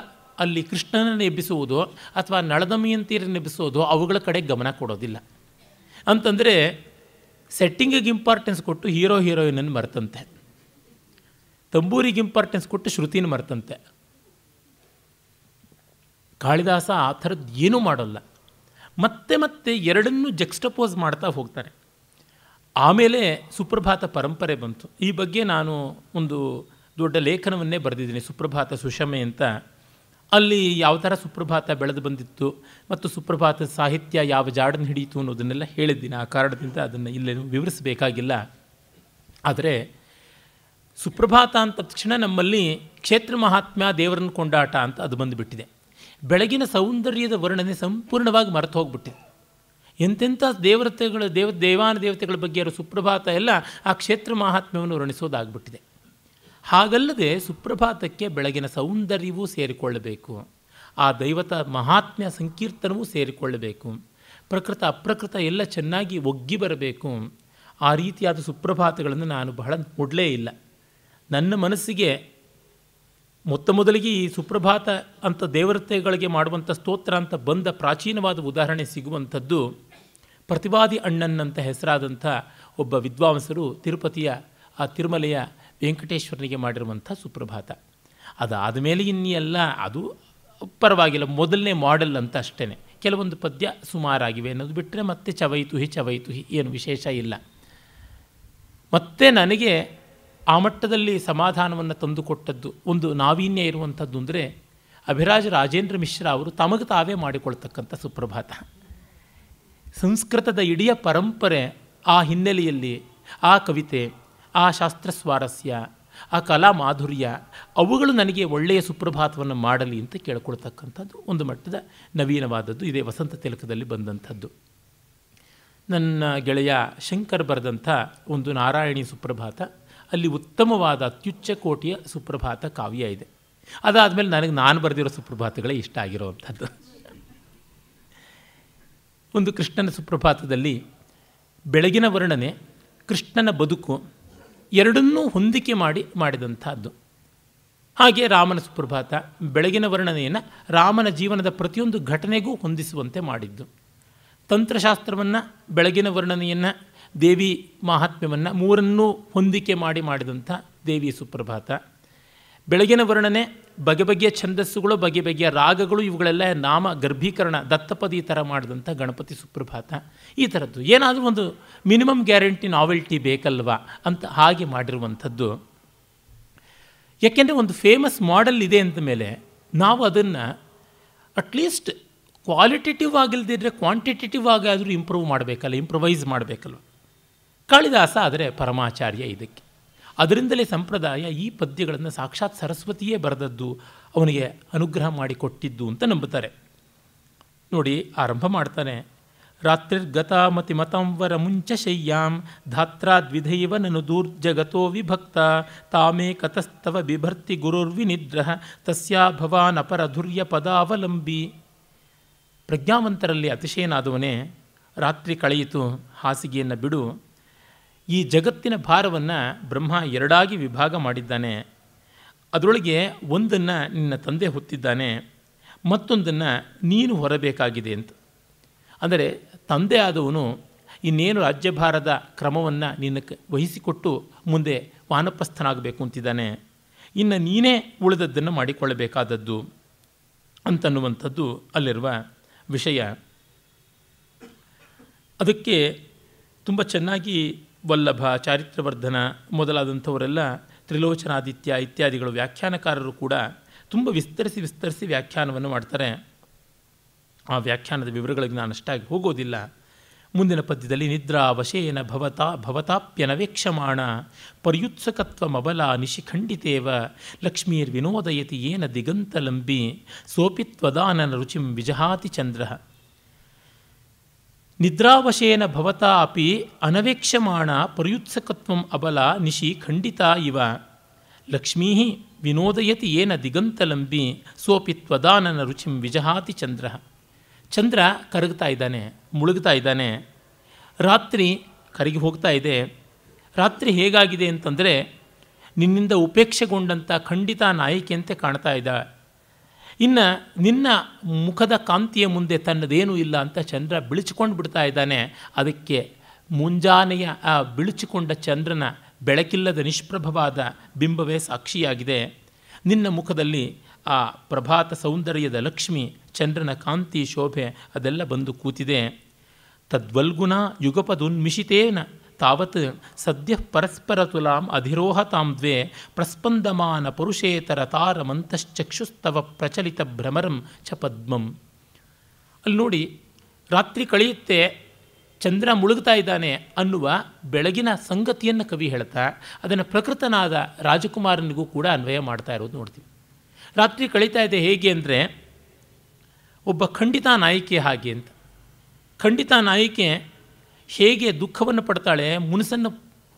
ಅಲ್ಲಿ ಕೃಷ್ಣನನ್ನು ಎಬ್ಬಿಸುವುದು ಅಥವಾ ನಳದಮಯಂತಿಯನ್ನು ಎಬ್ಬಿಸುವುದು ಅವುಗಳ ಕಡೆ ಗಮನ ಕೊಡೋದಿಲ್ಲ ಅಂತಂದರೆ ಸೆಟ್ಟಿಂಗಿಗೆ ಇಂಪಾರ್ಟೆನ್ಸ್ ಕೊಟ್ಟು ಹೀರೋ ಹೀರೋಯಿನನ್ನು ಮರ್ತಂತೆ ತಂಬೂರಿಗೆ ಇಂಪಾರ್ಟೆನ್ಸ್ ಕೊಟ್ಟು ಶ್ರುತಿನ ಮರ್ತಂತೆ ಕಾಳಿದಾಸ ಆ ಥರದ್ದು ಏನೂ ಮಾಡೋಲ್ಲ ಮತ್ತೆ ಮತ್ತೆ ಎರಡನ್ನೂ ಜಕ್ಸ್ಟಪೋಸ್ ಮಾಡ್ತಾ ಹೋಗ್ತಾರೆ ಆಮೇಲೆ ಸುಪ್ರಭಾತ ಪರಂಪರೆ ಬಂತು ಈ ಬಗ್ಗೆ ನಾನು ಒಂದು ದೊಡ್ಡ ಲೇಖನವನ್ನೇ ಬರೆದಿದ್ದೀನಿ ಸುಪ್ರಭಾತ ಸುಷಮೆ ಅಂತ ಅಲ್ಲಿ ಯಾವ ಥರ ಸುಪ್ರಭಾತ ಬೆಳೆದು ಬಂದಿತ್ತು ಮತ್ತು ಸುಪ್ರಭಾತ ಸಾಹಿತ್ಯ ಯಾವ ಜಾಡನ್ನು ಹಿಡಿಯಿತು ಅನ್ನೋದನ್ನೆಲ್ಲ ಹೇಳಿದ್ದೀನಿ ಆ ಕಾರಣದಿಂದ ಅದನ್ನು ಇಲ್ಲೇನು ವಿವರಿಸಬೇಕಾಗಿಲ್ಲ ಆದರೆ ಸುಪ್ರಭಾತ ಅಂತ ತಕ್ಷಣ ನಮ್ಮಲ್ಲಿ ಕ್ಷೇತ್ರ ಮಹಾತ್ಮ್ಯ ದೇವರನ್ನು ಕೊಂಡಾಟ ಅಂತ ಅದು ಬಂದುಬಿಟ್ಟಿದೆ ಬೆಳಗಿನ ಸೌಂದರ್ಯದ ವರ್ಣನೆ ಸಂಪೂರ್ಣವಾಗಿ ಮರೆತು ಹೋಗ್ಬಿಟ್ಟಿದೆ ಎಂತೆಂಥ ದೇವತೆಗಳ ದೇವ ದೇವಾನ ದೇವತೆಗಳ ಬಗ್ಗೆ ಇರೋ ಸುಪ್ರಭಾತ ಎಲ್ಲ ಆ ಕ್ಷೇತ್ರ ಮಹಾತ್ಮ್ಯವನ್ನು ವರ್ಣಿಸೋದಾಗ್ಬಿಟ್ಟಿದೆ ಹಾಗಲ್ಲದೆ ಸುಪ್ರಭಾತಕ್ಕೆ ಬೆಳಗಿನ ಸೌಂದರ್ಯವೂ ಸೇರಿಕೊಳ್ಳಬೇಕು ಆ ದೈವತ ಮಹಾತ್ಮ್ಯ ಸಂಕೀರ್ತನವೂ ಸೇರಿಕೊಳ್ಳಬೇಕು ಪ್ರಕೃತ ಅಪ್ರಕೃತ ಎಲ್ಲ ಚೆನ್ನಾಗಿ ಒಗ್ಗಿ ಬರಬೇಕು ಆ ರೀತಿಯಾದ ಸುಪ್ರಭಾತಗಳನ್ನು ನಾನು ಬಹಳ ಕೊಡಲೇ ಇಲ್ಲ ನನ್ನ ಮನಸ್ಸಿಗೆ ಮೊತ್ತ ಮೊದಲಿಗೆ ಈ ಸುಪ್ರಭಾತ ಅಂತ ದೇವರತೆಗಳಿಗೆ ಮಾಡುವಂಥ ಸ್ತೋತ್ರ ಅಂತ ಬಂದ ಪ್ರಾಚೀನವಾದ ಉದಾಹರಣೆ ಸಿಗುವಂಥದ್ದು ಪ್ರತಿವಾದಿ ಅಣ್ಣನ್ ಅಂತ ಹೆಸರಾದಂಥ ಒಬ್ಬ ವಿದ್ವಾಂಸರು ತಿರುಪತಿಯ ಆ ತಿರುಮಲೆಯ ವೆಂಕಟೇಶ್ವರನಿಗೆ ಮಾಡಿರುವಂಥ ಸುಪ್ರಭಾತ ಅದಾದ ಮೇಲೆ ಎಲ್ಲ ಅದು ಪರವಾಗಿಲ್ಲ ಮೊದಲನೇ ಮಾಡೆಲ್ ಅಂತ ಅಷ್ಟೇ ಕೆಲವೊಂದು ಪದ್ಯ ಸುಮಾರಾಗಿವೆ ಅನ್ನೋದು ಬಿಟ್ಟರೆ ಮತ್ತೆ ಚವೈತುಹಿ ಚವೈತುಹಿ ಏನು ವಿಶೇಷ ಇಲ್ಲ ಮತ್ತೆ ನನಗೆ ಆ ಮಟ್ಟದಲ್ಲಿ ಸಮಾಧಾನವನ್ನು ತಂದುಕೊಟ್ಟದ್ದು ಒಂದು ನಾವೀನ್ಯ ಇರುವಂಥದ್ದು ಅಂದರೆ ಅಭಿರಾಜ್ ರಾಜೇಂದ್ರ ಮಿಶ್ರಾ ಅವರು ತಮಗೆ ತಾವೇ ಮಾಡಿಕೊಳ್ತಕ್ಕಂಥ ಸುಪ್ರಭಾತ ಸಂಸ್ಕೃತದ ಇಡೀ ಪರಂಪರೆ ಆ ಹಿನ್ನೆಲೆಯಲ್ಲಿ ಆ ಕವಿತೆ ಆ ಶಾಸ್ತ್ರ ಸ್ವಾರಸ್ಯ ಆ ಕಲಾ ಮಾಧುರ್ಯ ಅವುಗಳು ನನಗೆ ಒಳ್ಳೆಯ ಸುಪ್ರಭಾತವನ್ನು ಮಾಡಲಿ ಅಂತ ಕೇಳ್ಕೊಳ್ತಕ್ಕಂಥದ್ದು ಒಂದು ಮಟ್ಟದ ನವೀನವಾದದ್ದು ಇದೇ ವಸಂತ ತಿಲಕದಲ್ಲಿ ಬಂದಂಥದ್ದು ನನ್ನ ಗೆಳೆಯ ಶಂಕರ್ ಬರೆದಂಥ ಒಂದು ನಾರಾಯಣಿ ಸುಪ್ರಭಾತ ಅಲ್ಲಿ ಉತ್ತಮವಾದ ಅತ್ಯುಚ್ಚ ಕೋಟಿಯ ಸುಪ್ರಭಾತ ಕಾವ್ಯ ಇದೆ ಅದಾದಮೇಲೆ ನನಗೆ ನಾನು ಬರೆದಿರೋ ಸುಪ್ರಭಾತಗಳೇ ಇಷ್ಟ ಆಗಿರುವಂಥದ್ದು ಒಂದು ಕೃಷ್ಣನ ಸುಪ್ರಭಾತದಲ್ಲಿ ಬೆಳಗಿನ ವರ್ಣನೆ ಕೃಷ್ಣನ ಬದುಕು ಎರಡನ್ನೂ ಹೊಂದಿಕೆ ಮಾಡಿ ಮಾಡಿದಂಥದ್ದು ಹಾಗೆ ರಾಮನ ಸುಪ್ರಭಾತ ಬೆಳಗಿನ ವರ್ಣನೆಯನ್ನು ರಾಮನ ಜೀವನದ ಪ್ರತಿಯೊಂದು ಘಟನೆಗೂ ಹೊಂದಿಸುವಂತೆ ಮಾಡಿದ್ದು ತಂತ್ರಶಾಸ್ತ್ರವನ್ನು ಬೆಳಗಿನ ವರ್ಣನೆಯನ್ನು ದೇವಿ ಮಹಾತ್ಮ್ಯವನ್ನು ಮೂರನ್ನೂ ಹೊಂದಿಕೆ ಮಾಡಿ ಮಾಡಿದಂಥ ದೇವಿ ಸುಪ್ರಭಾತ ಬೆಳಗಿನ ವರ್ಣನೆ ಬಗೆ ಬಗೆಯ ಛಂದಸ್ಸುಗಳು ಬಗೆ ಬಗೆಯ ರಾಗಗಳು ಇವುಗಳೆಲ್ಲ ನಾಮ ಗರ್ಭೀಕರಣ ದತ್ತಪದಿ ಥರ ಮಾಡಿದಂಥ ಗಣಪತಿ ಸುಪ್ರಭಾತ ಈ ಥರದ್ದು ಏನಾದರೂ ಒಂದು ಮಿನಿಮಮ್ ಗ್ಯಾರಂಟಿ ನಾವೆಲ್ಟಿ ಬೇಕಲ್ವಾ ಅಂತ ಹಾಗೆ ಮಾಡಿರುವಂಥದ್ದು ಯಾಕೆಂದರೆ ಒಂದು ಫೇಮಸ್ ಮಾಡೆಲ್ ಇದೆ ಮೇಲೆ ನಾವು ಅದನ್ನು ಅಟ್ಲೀಸ್ಟ್ ಕ್ವಾಲಿಟೇಟಿವ್ ಆಗಿಲ್ಲದಿದ್ದರೆ ಕ್ವಾಂಟಿಟೇಟಿವ್ ಆಗಿ ಆದರೂ ಇಂಪ್ರೂವ್ ಮಾಡಬೇಕಲ್ಲ ಇಂಪ್ರೊವೈಸ್ ಮಾಡಬೇಕಲ್ವ ಕಾಳಿದಾಸ ಆದರೆ ಪರಮಾಚಾರ್ಯ ಇದಕ್ಕೆ ಅದರಿಂದಲೇ ಸಂಪ್ರದಾಯ ಈ ಪದ್ಯಗಳನ್ನು ಸಾಕ್ಷಾತ್ ಸರಸ್ವತಿಯೇ ಬರೆದದ್ದು ಅವನಿಗೆ ಅನುಗ್ರಹ ಮಾಡಿಕೊಟ್ಟಿದ್ದು ಅಂತ ನಂಬುತ್ತಾರೆ ನೋಡಿ ಆರಂಭ ಮಾಡ್ತಾನೆ ರಾತ್ರಿರ್ಗತಾಮತಿ ಮುಂಚ ಮುಂಚಶಯ್ಯಾಂ ಧಾತ್ರಾದ್ವಿಧೈವ ನನು ದೂರ್ಜಗತೋ ವಿಭಕ್ತ ತಾಮೇ ಕತಸ್ತವ ಬಿಭರ್ತಿ ಗುರುರ್ವಿನಿದ್ರಃ ತಸ್ಯಾ ಭವಾನ್ ಧುರ್ಯ ಪದಾವಲಂಬಿ ಪ್ರಜ್ಞಾವಂತರಲ್ಲಿ ಅತಿಶಯನಾದವನೇ ರಾತ್ರಿ ಕಳೆಯಿತು ಹಾಸಿಗೆಯನ್ನು ಬಿಡು ಈ ಜಗತ್ತಿನ ಭಾರವನ್ನು ಬ್ರಹ್ಮ ಎರಡಾಗಿ ವಿಭಾಗ ಮಾಡಿದ್ದಾನೆ ಅದರೊಳಗೆ ಒಂದನ್ನು ನಿನ್ನ ತಂದೆ ಹೊತ್ತಿದ್ದಾನೆ ಮತ್ತೊಂದನ್ನು ನೀನು ಹೊರಬೇಕಾಗಿದೆ ಅಂತ ಅಂದರೆ ತಂದೆ ಆದವನು ಇನ್ನೇನು ರಾಜ್ಯಭಾರದ ಕ್ರಮವನ್ನು ನಿನ್ನ ವಹಿಸಿಕೊಟ್ಟು ಮುಂದೆ ವಾನಪ್ರಸ್ಥನಾಗಬೇಕು ಅಂತಿದ್ದಾನೆ ಇನ್ನು ನೀನೇ ಉಳಿದದ್ದನ್ನು ಮಾಡಿಕೊಳ್ಳಬೇಕಾದದ್ದು ಅಂತನ್ನುವಂಥದ್ದು ಅಲ್ಲಿರುವ ವಿಷಯ ಅದಕ್ಕೆ ತುಂಬ ಚೆನ್ನಾಗಿ ವಲ್ಲಭ ಚಾರಿತ್ರವರ್ಧನ ಮೊದಲಾದಂಥವರೆಲ್ಲ ತ್ರಿಲೋಚನಾದಿತ್ಯ ಇತ್ಯಾದಿಗಳು ವ್ಯಾಖ್ಯಾನಕಾರರು ಕೂಡ ತುಂಬ ವಿಸ್ತರಿಸಿ ವಿಸ್ತರಿಸಿ ವ್ಯಾಖ್ಯಾನವನ್ನು ಮಾಡ್ತಾರೆ ಆ ವ್ಯಾಖ್ಯಾನದ ವಿವರಗಳಿಗೆ ನಾನು ಅಷ್ಟಾಗಿ ಹೋಗೋದಿಲ್ಲ ಮುಂದಿನ ಪದ್ಯದಲ್ಲಿ ನಿದ್ರಾ ವಶೇನ ಭವತಾ ಭವತಾಪ್ಯನವೇಕ್ಷಮಾಣ ಪರ್ಯುತ್ಸಕತ್ವಮಬಲ ನಿಶಿಖಂಡಿತೇವ ಲಕ್ಷ್ಮೀರ್ ವಿನೋದಯತಿ ಏನ ದಿಗಂತಲಂಬಿ ಸೋಪಿತ್ವದಾನನ ರುಚಿಂ ವಿಜಹಾತಿ ಚಂದ್ರ ನಿದ್ರಾವಶೇನ ಭವತಾ ಅಪಿ ಅನವೇಕ್ಷಮಾಣ ಪರಯುತ್ಸಕತ್ವಂ ಅಬಲ ನಿಶಿ ಖಂಡಿತ ಇವ ಲಕ್ಷ್ಮೀ ವಿನೋದಯತಿ ಏನ ದಿಗಂತಲಂಬಿ ಸೋಪಿ ತ್ವದಾನನ ರುಚಿಂ ವಿಜಹಾತಿ ಚಂದ್ರ ಚಂದ್ರ ಕರಗ್ತಾ ಇದ್ದಾನೆ ಮುಳುಗ್ತಾ ಇದ್ದಾನೆ ರಾತ್ರಿ ಕರಗಿ ಹೋಗ್ತಾ ಇದೆ ರಾತ್ರಿ ಹೇಗಾಗಿದೆ ಅಂತಂದರೆ ನಿನ್ನಿಂದ ಉಪೇಕ್ಷೆಗೊಂಡಂಥ ಖಂಡಿತ ನಾಯಕಿಯಂತೆ ಕಾಣ್ತಾ ಇದ್ದ ಇನ್ನು ನಿನ್ನ ಮುಖದ ಕಾಂತಿಯ ಮುಂದೆ ತನ್ನದೇನೂ ಇಲ್ಲ ಅಂತ ಚಂದ್ರ ಬಿಳಿಚಿಕೊಂಡು ಬಿಡ್ತಾ ಇದ್ದಾನೆ ಅದಕ್ಕೆ ಮುಂಜಾನೆಯ ಆ ಬಿಳಿಚಿಕೊಂಡ ಚಂದ್ರನ ಬೆಳಕಿಲ್ಲದ ನಿಷ್ಪ್ರಭವಾದ ಬಿಂಬವೇ ಸಾಕ್ಷಿಯಾಗಿದೆ ನಿನ್ನ ಮುಖದಲ್ಲಿ ಆ ಪ್ರಭಾತ ಸೌಂದರ್ಯದ ಲಕ್ಷ್ಮಿ ಚಂದ್ರನ ಕಾಂತಿ ಶೋಭೆ ಅದೆಲ್ಲ ಬಂದು ಕೂತಿದೆ ತದ್ವಲ್ಗುಣ ಯುಗಪದುನ್ಮಿಷಿತೇನ ತಾವತ್ ಸದ್ಯ ಪರಸ್ಪರ ತುಲಾಂ ಅಧಿರೋಹ ತಾಂ ದ್ವೇ ಪ್ರಸ್ಪಂದಮಾನ ಪುರುಷೇತರ ತಾರಮಂತಶ್ಚಕ್ಷುಸ್ತವ ಪ್ರಚಲಿತ ಭ್ರಮರಂ ಚ ಪದ್ಮಂ ಅಲ್ಲಿ ನೋಡಿ ರಾತ್ರಿ ಕಳೆಯುತ್ತೆ ಚಂದ್ರ ಮುಳುಗ್ತಾ ಇದ್ದಾನೆ ಅನ್ನುವ ಬೆಳಗಿನ ಸಂಗತಿಯನ್ನು ಕವಿ ಹೇಳ್ತಾ ಅದನ್ನು ಪ್ರಕೃತನಾದ ರಾಜಕುಮಾರನಿಗೂ ಕೂಡ ಅನ್ವಯ ಮಾಡ್ತಾ ಇರೋದು ನೋಡ್ತೀವಿ ರಾತ್ರಿ ಕಳೀತಾ ಇದೆ ಹೇಗೆ ಅಂದರೆ ಒಬ್ಬ ಖಂಡಿತ ನಾಯಕಿ ಹಾಗೆ ಅಂತ ಖಂಡಿತ ನಾಯಕಿ ಹೇಗೆ ದುಃಖವನ್ನು ಪಡ್ತಾಳೆ ಮುನಸನ್ನು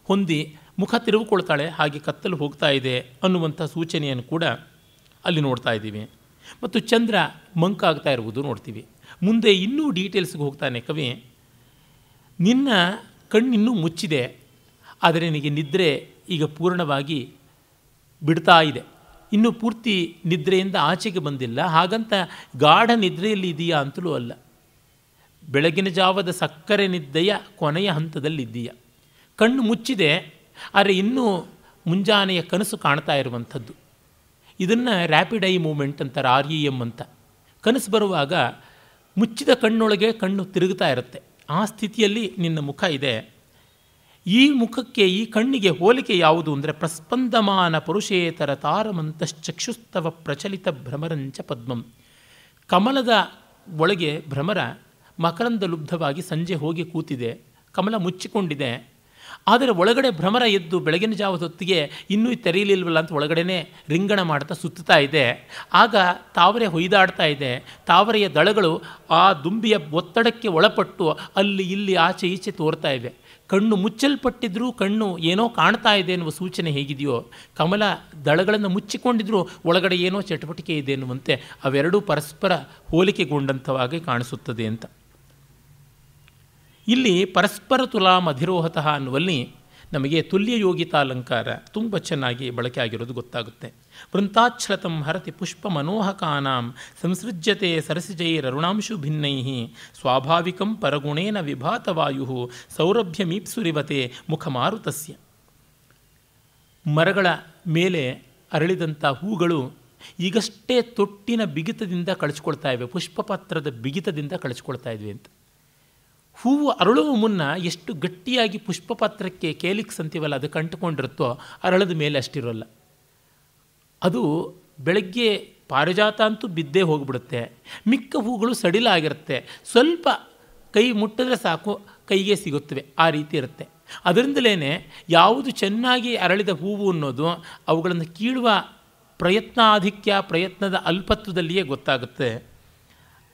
ಹೊಂದಿ ಮುಖ ತಿರುವುಕೊಳ್ತಾಳೆ ಹಾಗೆ ಕತ್ತಲು ಹೋಗ್ತಾ ಇದೆ ಅನ್ನುವಂಥ ಸೂಚನೆಯನ್ನು ಕೂಡ ಅಲ್ಲಿ ನೋಡ್ತಾ ಇದ್ದೀವಿ ಮತ್ತು ಚಂದ್ರ ಮಂಕಾಗ್ತಾ ಇರುವುದು ನೋಡ್ತೀವಿ ಮುಂದೆ ಇನ್ನೂ ಡೀಟೇಲ್ಸ್ಗೆ ಹೋಗ್ತಾನೆ ಕವಿ ನಿನ್ನ ಕಣ್ಣಿನ್ನೂ ಮುಚ್ಚಿದೆ ಆದರೆ ನಿನಗೆ ನಿದ್ರೆ ಈಗ ಪೂರ್ಣವಾಗಿ ಬಿಡ್ತಾ ಇದೆ ಇನ್ನೂ ಪೂರ್ತಿ ನಿದ್ರೆಯಿಂದ ಆಚೆಗೆ ಬಂದಿಲ್ಲ ಹಾಗಂತ ಗಾಢ ನಿದ್ರೆಯಲ್ಲಿ ಇದೆಯಾ ಅಂತಲೂ ಅಲ್ಲ ಬೆಳಗಿನ ಜಾವದ ಸಕ್ಕರೆ ನಿದ್ದೆಯ ಕೊನೆಯ ಹಂತದಲ್ಲಿದ್ದೀಯ ಕಣ್ಣು ಮುಚ್ಚಿದೆ ಆದರೆ ಇನ್ನೂ ಮುಂಜಾನೆಯ ಕನಸು ಕಾಣ್ತಾ ಇರುವಂಥದ್ದು ಇದನ್ನು ರ್ಯಾಪಿಡ್ ಐ ಮೂಮೆಂಟ್ ಅಂತಾರೆ ಆರ್ ಇ ಎಮ್ ಅಂತ ಕನಸು ಬರುವಾಗ ಮುಚ್ಚಿದ ಕಣ್ಣೊಳಗೆ ಕಣ್ಣು ತಿರುಗುತ್ತಾ ಇರುತ್ತೆ ಆ ಸ್ಥಿತಿಯಲ್ಲಿ ನಿನ್ನ ಮುಖ ಇದೆ ಈ ಮುಖಕ್ಕೆ ಈ ಕಣ್ಣಿಗೆ ಹೋಲಿಕೆ ಯಾವುದು ಅಂದರೆ ಪ್ರಸ್ಪಂದಮಾನ ಪುರುಷೇತರ ತಾರಮಂತಶ್ಚಕ್ಷುಸ್ತವ ಪ್ರಚಲಿತ ಭ್ರಮರಂಚ ಪದ್ಮಂ ಕಮಲದ ಒಳಗೆ ಭ್ರಮರ ಮಕರಂದ ಲುಬ್ಧವಾಗಿ ಸಂಜೆ ಹೋಗಿ ಕೂತಿದೆ ಕಮಲ ಮುಚ್ಚಿಕೊಂಡಿದೆ ಆದರೆ ಒಳಗಡೆ ಭ್ರಮರ ಎದ್ದು ಬೆಳಗಿನ ಜಾವದ ಹೊತ್ತಿಗೆ ಇನ್ನೂ ತೆರೆಯಲಿಲ್ವಲ್ಲ ಅಂತ ಒಳಗಡೆನೇ ರಿಂಗಣ ಮಾಡ್ತಾ ಸುತ್ತುತ್ತಾ ಇದೆ ಆಗ ತಾವರೆ ಹೊಯ್ದಾಡ್ತಾ ಇದೆ ತಾವರೆಯ ದಳಗಳು ಆ ದುಂಬಿಯ ಒತ್ತಡಕ್ಕೆ ಒಳಪಟ್ಟು ಅಲ್ಲಿ ಇಲ್ಲಿ ಆಚೆ ಈಚೆ ತೋರ್ತಾ ಇವೆ ಕಣ್ಣು ಮುಚ್ಚಲ್ಪಟ್ಟಿದ್ರೂ ಕಣ್ಣು ಏನೋ ಕಾಣ್ತಾ ಇದೆ ಎನ್ನುವ ಸೂಚನೆ ಹೇಗಿದೆಯೋ ಕಮಲ ದಳಗಳನ್ನು ಮುಚ್ಚಿಕೊಂಡಿದ್ರೂ ಒಳಗಡೆ ಏನೋ ಚಟುವಟಿಕೆ ಇದೆ ಎನ್ನುವಂತೆ ಅವೆರಡೂ ಪರಸ್ಪರ ಹೋಲಿಕೆಗೊಂಡಂಥವಾಗಿ ಕಾಣಿಸುತ್ತದೆ ಅಂತ ಇಲ್ಲಿ ಪರಸ್ಪರ ತುಲಾ ಮಧಿರೋಹತಃ ಅನ್ನುವಲ್ಲಿ ನಮಗೆ ತುಲ್ಯಯೋಗಿತಾಲಂಕಾರ ತುಂಬ ಚೆನ್ನಾಗಿ ಬಳಕೆ ಆಗಿರೋದು ಗೊತ್ತಾಗುತ್ತೆ ವೃಂತಾಚ್ಛ್ರತಂ ಹರತಿ ಪುಷ್ಪ ಮನೋಹಕಾನಾಂ ಸಂಸೃಜ್ಯತೆ ರರುಣಾಂಶು ಭಿನ್ನೈ ಸ್ವಾಭಾವಿಕಂ ಪರಗುಣೇನ ವಿಭಾತವಾಯು ಸೌರಭ್ಯಮೀಪ್ಸುರಿವತೆ ಮುಖಮಾರುತಸ್ಯ ಮರಗಳ ಮೇಲೆ ಅರಳಿದಂಥ ಹೂಗಳು ಈಗಷ್ಟೇ ತೊಟ್ಟಿನ ಬಿಗಿತದಿಂದ ಕಳಿಸ್ಕೊಳ್ತಾ ಇವೆ ಪುಷ್ಪಪಾತ್ರದ ಬಿಗಿತದಿಂದ ಕಳಿಸ್ಕೊಳ್ತಾ ಇದ್ವಿ ಅಂತ ಹೂವು ಅರಳುವ ಮುನ್ನ ಎಷ್ಟು ಗಟ್ಟಿಯಾಗಿ ಪಾತ್ರಕ್ಕೆ ಕೇಲಿಕ್ಸ್ ಅಂತೀವಲ್ಲ ಅದು ಕಂಟುಕೊಂಡಿರುತ್ತೋ ಅರಳದ ಮೇಲೆ ಅಷ್ಟಿರೋಲ್ಲ ಅದು ಬೆಳಗ್ಗೆ ಪಾರಿಜಾತ ಅಂತೂ ಬಿದ್ದೇ ಹೋಗಿಬಿಡುತ್ತೆ ಮಿಕ್ಕ ಹೂಗಳು ಸಡಿಲಾಗಿರುತ್ತೆ ಸ್ವಲ್ಪ ಕೈ ಮುಟ್ಟಿದ್ರೆ ಸಾಕು ಕೈಗೆ ಸಿಗುತ್ತವೆ ಆ ರೀತಿ ಇರುತ್ತೆ ಅದರಿಂದಲೇ ಯಾವುದು ಚೆನ್ನಾಗಿ ಅರಳಿದ ಹೂವು ಅನ್ನೋದು ಅವುಗಳನ್ನು ಕೀಳುವ ಪ್ರಯತ್ನ ಆಧಿಕ್ಯ ಪ್ರಯತ್ನದ ಅಲ್ಪತ್ವದಲ್ಲಿಯೇ ಗೊತ್ತಾಗುತ್ತೆ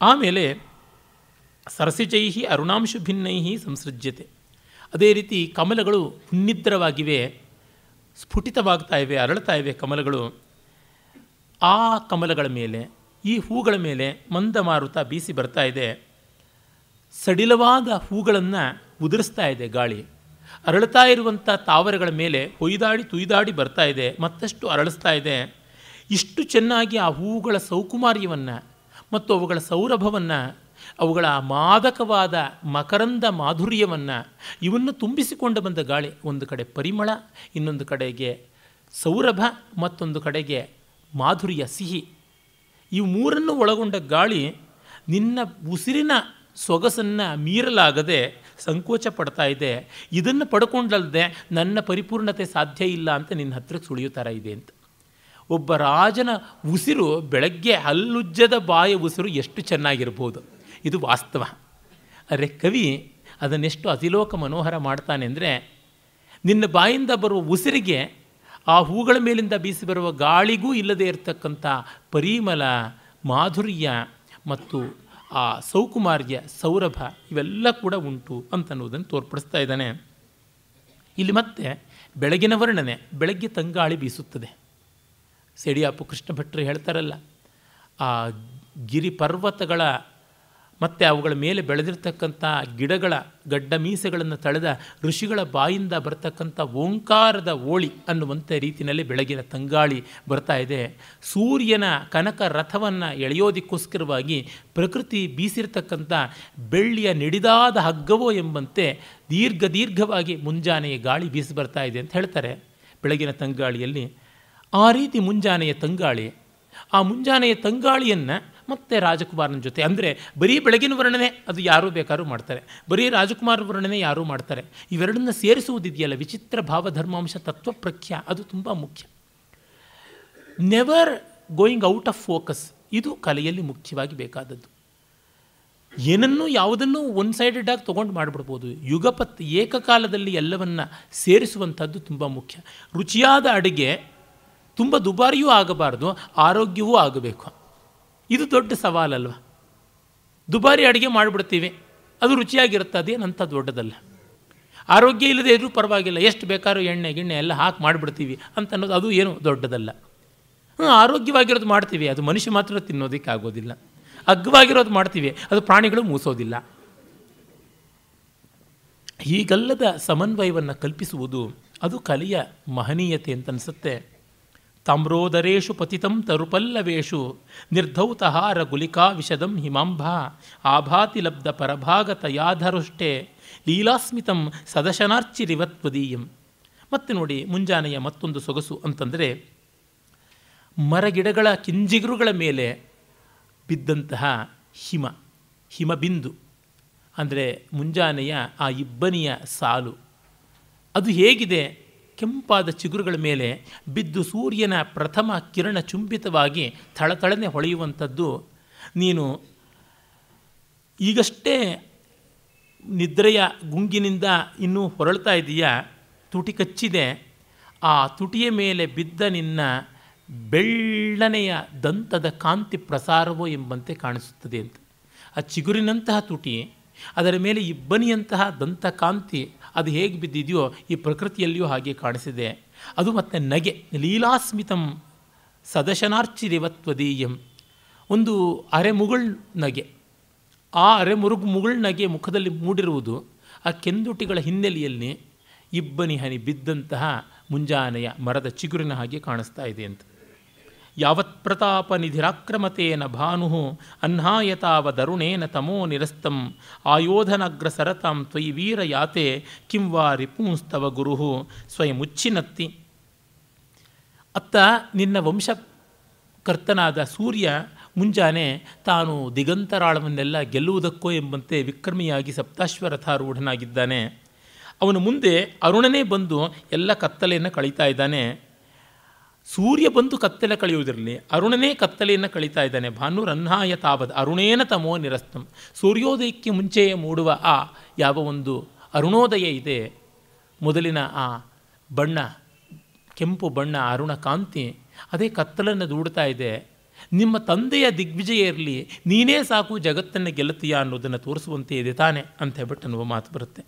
ಆಮೇಲೆ ಸರಸಿಜೈ ಅರುಣಾಂಶು ಭಿನ್ನೈಹಿ ಸಂಸೃಜ್ಯತೆ ಅದೇ ರೀತಿ ಕಮಲಗಳು ಹುನ್ನಿದ್ರವಾಗಿವೆ ಸ್ಫುಟಿತವಾಗ್ತಾ ಇವೆ ಅರಳ್ತಾ ಇವೆ ಕಮಲಗಳು ಆ ಕಮಲಗಳ ಮೇಲೆ ಈ ಹೂಗಳ ಮೇಲೆ ಮಂದ ಮಾರುತ ಬೀಸಿ ಬರ್ತಾ ಇದೆ ಸಡಿಲವಾದ ಹೂಗಳನ್ನು ಉದುರಿಸ್ತಾ ಇದೆ ಗಾಳಿ ಅರಳುತ್ತಾ ಇರುವಂಥ ತಾವರೆಗಳ ಮೇಲೆ ಹೊಯ್ದಾಡಿ ತುಯ್ದಾಡಿ ಬರ್ತಾ ಇದೆ ಮತ್ತಷ್ಟು ಅರಳಿಸ್ತಾ ಇದೆ ಇಷ್ಟು ಚೆನ್ನಾಗಿ ಆ ಹೂಗಳ ಸೌಕುಮಾರ್ಯವನ್ನು ಮತ್ತು ಅವುಗಳ ಸೌರಭವನ್ನು ಅವುಗಳ ಮಾದಕವಾದ ಮಕರಂದ ಮಾಧುರ್ಯವನ್ನು ಇವನ್ನು ತುಂಬಿಸಿಕೊಂಡು ಬಂದ ಗಾಳಿ ಒಂದು ಕಡೆ ಪರಿಮಳ ಇನ್ನೊಂದು ಕಡೆಗೆ ಸೌರಭ ಮತ್ತೊಂದು ಕಡೆಗೆ ಮಾಧುರ್ಯ ಸಿಹಿ ಈ ಮೂರನ್ನು ಒಳಗೊಂಡ ಗಾಳಿ ನಿನ್ನ ಉಸಿರಿನ ಸೊಗಸನ್ನು ಮೀರಲಾಗದೆ ಸಂಕೋಚ ಪಡ್ತಾ ಇದೆ ಇದನ್ನು ಪಡ್ಕೊಂಡಲ್ಲದೆ ನನ್ನ ಪರಿಪೂರ್ಣತೆ ಸಾಧ್ಯ ಇಲ್ಲ ಅಂತ ನಿನ್ನ ಹತ್ರಕ್ಕೆ ಸುಳಿಯುತ್ತಾರ ಇದೆ ಅಂತ ಒಬ್ಬ ರಾಜನ ಉಸಿರು ಬೆಳಗ್ಗೆ ಹಲ್ಲುಜ್ಜದ ಬಾಯ ಉಸಿರು ಎಷ್ಟು ಚೆನ್ನಾಗಿರ್ಬೋದು ಇದು ವಾಸ್ತವ ಅರೆ ಕವಿ ಅದನ್ನೆಷ್ಟು ಅತಿಲೋಕ ಮನೋಹರ ಮಾಡ್ತಾನೆ ಅಂದರೆ ನಿನ್ನ ಬಾಯಿಂದ ಬರುವ ಉಸಿರಿಗೆ ಆ ಹೂಗಳ ಮೇಲಿಂದ ಬೀಸಿ ಬರುವ ಗಾಳಿಗೂ ಇಲ್ಲದೆ ಇರತಕ್ಕಂಥ ಪರಿಮಲ ಮಾಧುರ್ಯ ಮತ್ತು ಆ ಸೌಕುಮಾರ್ಯ ಸೌರಭ ಇವೆಲ್ಲ ಕೂಡ ಉಂಟು ಅಂತನ್ನುವುದನ್ನು ತೋರ್ಪಡಿಸ್ತಾ ಇದ್ದಾನೆ ಇಲ್ಲಿ ಮತ್ತೆ ಬೆಳಗಿನ ವರ್ಣನೆ ಬೆಳಗ್ಗೆ ತಂಗಾಳಿ ಬೀಸುತ್ತದೆ ಸೆಡಿಯಾಪು ಕೃಷ್ಣ ಭಟ್ರು ಹೇಳ್ತಾರಲ್ಲ ಆ ಗಿರಿ ಪರ್ವತಗಳ ಮತ್ತು ಅವುಗಳ ಮೇಲೆ ಬೆಳೆದಿರ್ತಕ್ಕಂಥ ಗಿಡಗಳ ಗಡ್ಡ ಮೀಸೆಗಳನ್ನು ತಳೆದ ಋಷಿಗಳ ಬಾಯಿಂದ ಬರತಕ್ಕಂಥ ಓಂಕಾರದ ಓಳಿ ಅನ್ನುವಂಥ ರೀತಿಯಲ್ಲಿ ಬೆಳಗಿನ ತಂಗಾಳಿ ಬರ್ತಾ ಇದೆ ಸೂರ್ಯನ ಕನಕ ರಥವನ್ನು ಎಳೆಯೋದಕ್ಕೋಸ್ಕರವಾಗಿ ಪ್ರಕೃತಿ ಬೀಸಿರ್ತಕ್ಕಂಥ ಬೆಳ್ಳಿಯ ನಿಡಿದಾದ ಹಗ್ಗವೋ ಎಂಬಂತೆ ದೀರ್ಘ ದೀರ್ಘವಾಗಿ ಮುಂಜಾನೆಯ ಗಾಳಿ ಬೀಸಿ ಬರ್ತಾ ಇದೆ ಅಂತ ಹೇಳ್ತಾರೆ ಬೆಳಗಿನ ತಂಗಾಳಿಯಲ್ಲಿ ಆ ರೀತಿ ಮುಂಜಾನೆಯ ತಂಗಾಳಿ ಆ ಮುಂಜಾನೆಯ ತಂಗಾಳಿಯನ್ನು ಮತ್ತು ರಾಜಕುಮಾರನ ಜೊತೆ ಅಂದರೆ ಬರೀ ಬೆಳಗಿನ ವರ್ಣನೆ ಅದು ಯಾರೂ ಬೇಕಾದ್ರೂ ಮಾಡ್ತಾರೆ ಬರೀ ರಾಜಕುಮಾರ ವರ್ಣನೆ ಯಾರೂ ಮಾಡ್ತಾರೆ ಇವೆರಡನ್ನ ಸೇರಿಸುವುದಿದೆಯಲ್ಲ ವಿಚಿತ್ರ ಭಾವಧರ್ಮಾಂಶ ಪ್ರಖ್ಯಾ ಅದು ತುಂಬ ಮುಖ್ಯ never going out of focus ಇದು ಕಲೆಯಲ್ಲಿ ಮುಖ್ಯವಾಗಿ ಬೇಕಾದದ್ದು ಏನನ್ನೂ ಯಾವುದನ್ನು ಒನ್ ಆಗಿ ತೊಗೊಂಡು ಮಾಡಿಬಿಡ್ಬೋದು ಯುಗಪತ್ ಏಕಕಾಲದಲ್ಲಿ ಎಲ್ಲವನ್ನು ಸೇರಿಸುವಂಥದ್ದು ತುಂಬ ಮುಖ್ಯ ರುಚಿಯಾದ ಅಡುಗೆ ತುಂಬ ದುಬಾರಿಯೂ ಆಗಬಾರ್ದು ಆರೋಗ್ಯವೂ ಆಗಬೇಕು ಇದು ದೊಡ್ಡ ಸವಾಲಲ್ವ ದುಬಾರಿ ಅಡುಗೆ ಮಾಡಿಬಿಡ್ತೀವಿ ಅದು ರುಚಿಯಾಗಿರುತ್ತೆ ಅದೇನಂಥ ದೊಡ್ಡದಲ್ಲ ಆರೋಗ್ಯ ಇಲ್ಲದೆ ಇದ್ರೂ ಪರವಾಗಿಲ್ಲ ಎಷ್ಟು ಬೇಕಾದ್ರೂ ಎಣ್ಣೆ ಗಿಣ್ಣೆ ಎಲ್ಲ ಹಾಕಿ ಮಾಡಿಬಿಡ್ತೀವಿ ಅಂತ ಅನ್ನೋದು ಅದು ಏನು ದೊಡ್ಡದಲ್ಲ ಹ್ಞೂ ಆರೋಗ್ಯವಾಗಿರೋದು ಮಾಡ್ತೀವಿ ಅದು ಮನುಷ್ಯ ಮಾತ್ರ ತಿನ್ನೋದಕ್ಕೆ ಆಗೋದಿಲ್ಲ ಅಗ್ಗವಾಗಿರೋದು ಮಾಡ್ತೀವಿ ಅದು ಪ್ರಾಣಿಗಳು ಮೂಸೋದಿಲ್ಲ ಈಗಲ್ಲದ ಸಮನ್ವಯವನ್ನು ಕಲ್ಪಿಸುವುದು ಅದು ಕಲೆಯ ಮಹನೀಯತೆ ಅಂತ ಅನಿಸುತ್ತೆ ತಾಮ್ರೋದರೇಶು ಪತಿತಂ ತರುಪಲ್ಲವೇಶು ನಿರ್ಧೌತಹಾರ ಗುಲಿಕಾ ವಿಷದಂ ಹಿಮಾಂಭ ಆಭಾತಿ ಲಬ್ಧ ಪರಭಾಗತ ಯಾಧರುಷ್ಟೆ ಲೀಲಾಸ್ಮಿತಂ ಸದಶನಾರ್ಚಿರಿವತ್ವದೀಯಂ ಮತ್ತು ನೋಡಿ ಮುಂಜಾನೆಯ ಮತ್ತೊಂದು ಸೊಗಸು ಅಂತಂದರೆ ಮರಗಿಡಗಳ ಕಿಂಜಿಗುರುಗಳ ಮೇಲೆ ಬಿದ್ದಂತಹ ಹಿಮ ಹಿಮಬಿಂದು ಅಂದರೆ ಮುಂಜಾನೆಯ ಆ ಇಬ್ಬನಿಯ ಸಾಲು ಅದು ಹೇಗಿದೆ ಕೆಂಪಾದ ಚಿಗುರುಗಳ ಮೇಲೆ ಬಿದ್ದು ಸೂರ್ಯನ ಪ್ರಥಮ ಕಿರಣ ಚುಂಬಿತವಾಗಿ ಥಳಥಳನೆ ಹೊಳೆಯುವಂಥದ್ದು ನೀನು ಈಗಷ್ಟೇ ನಿದ್ರೆಯ ಗುಂಗಿನಿಂದ ಇನ್ನೂ ಹೊರಳ್ತಾ ಇದೆಯಾ ತುಟಿ ಕಚ್ಚಿದೆ ಆ ತುಟಿಯ ಮೇಲೆ ಬಿದ್ದ ನಿನ್ನ ಬೆಳ್ಳನೆಯ ದಂತದ ಕಾಂತಿ ಪ್ರಸಾರವೋ ಎಂಬಂತೆ ಕಾಣಿಸುತ್ತದೆ ಅಂತ ಆ ಚಿಗುರಿನಂತಹ ತುಟಿ ಅದರ ಮೇಲೆ ಇಬ್ಬನಿಯಂತಹ ದಂತ ಕಾಂತಿ ಅದು ಹೇಗೆ ಬಿದ್ದಿದೆಯೋ ಈ ಪ್ರಕೃತಿಯಲ್ಲಿಯೂ ಹಾಗೆ ಕಾಣಿಸಿದೆ ಅದು ಮತ್ತು ನಗೆ ಲೀಲಾಸ್ಮಿತಂ ಸದಶನಾರ್ಚಿ ರೇವತ್ವದೀಯಂ ಒಂದು ಅರೆಮುಗುಳ್ ನಗೆ ಆ ಅರೆಮುರುಗ್ ಮುಗುಳ್ ನಗೆ ಮುಖದಲ್ಲಿ ಮೂಡಿರುವುದು ಆ ಕೆಂದುಟಿಗಳ ಹಿನ್ನೆಲೆಯಲ್ಲಿ ಇಬ್ಬನಿ ಹನಿ ಬಿದ್ದಂತಹ ಮುಂಜಾನೆಯ ಮರದ ಚಿಗುರಿನ ಹಾಗೆ ಕಾಣಿಸ್ತಾ ಇದೆ ಅಂತ ನಿಧಿರಾಕ್ರಮತೇನ ಭಾನು ದರುಣೇನ ತಮೋ ನಿರಸ್ತಂ ಆಯೋಧನಗ್ರಸರತಾಂ ತ್ವಯಿ ವೀರಯಾತೆ ಕಿಂ ಕಿಂವಾ ರಿಪುಂಸ್ತವ ಗುರು ಮುಚ್ಚಿನತ್ತಿ ಅತ್ತ ನಿನ್ನ ವಂಶಕರ್ತನಾದ ಸೂರ್ಯ ಮುಂಜಾನೆ ತಾನು ದಿಗಂತರಾಳವನ್ನೆಲ್ಲ ಗೆಲ್ಲುವುದಕ್ಕೋ ಎಂಬಂತೆ ವಿಕ್ರಮಿಯಾಗಿ ಸಪ್ತಾಶ್ವರಥಾರೂಢನಾಗಿದ್ದಾನೆ ಅವನು ಮುಂದೆ ಅರುಣನೇ ಬಂದು ಎಲ್ಲ ಕತ್ತಲೆಯನ್ನು ಕಳೀತಾ ಇದ್ದಾನೆ ಸೂರ್ಯ ಬಂದು ಕತ್ತಲೆ ಕಳೆಯುವುದಿರಲಿ ಅರುಣನೇ ಕತ್ತಲೆಯನ್ನು ಕಳೀತಾ ಇದ್ದಾನೆ ಭಾನು ರನ್ಹಾಯ ತಾವದ್ ಅರುಣೇನ ತಮೋ ನಿರಸ್ತಂ ಸೂರ್ಯೋದಯಕ್ಕೆ ಮುಂಚೆಯೇ ಮೂಡುವ ಆ ಯಾವ ಒಂದು ಅರುಣೋದಯ ಇದೆ ಮೊದಲಿನ ಆ ಬಣ್ಣ ಕೆಂಪು ಬಣ್ಣ ಅರುಣ ಕಾಂತಿ ಅದೇ ಕತ್ತಲನ್ನು ದೂಡ್ತಾ ಇದೆ ನಿಮ್ಮ ತಂದೆಯ ದಿಗ್ವಿಜಯ ಇರಲಿ ನೀನೇ ಸಾಕು ಜಗತ್ತನ್ನು ಗೆಲ್ಲುತ್ತೀಯಾ ಅನ್ನೋದನ್ನು ತೋರಿಸುವಂತೆ ಇದೆ ತಾನೆ ಅಂತ ಹೇಳ್ಬಿಟ್ಟು ನಮ್ಮ ಮಾತು ಬರುತ್ತೆ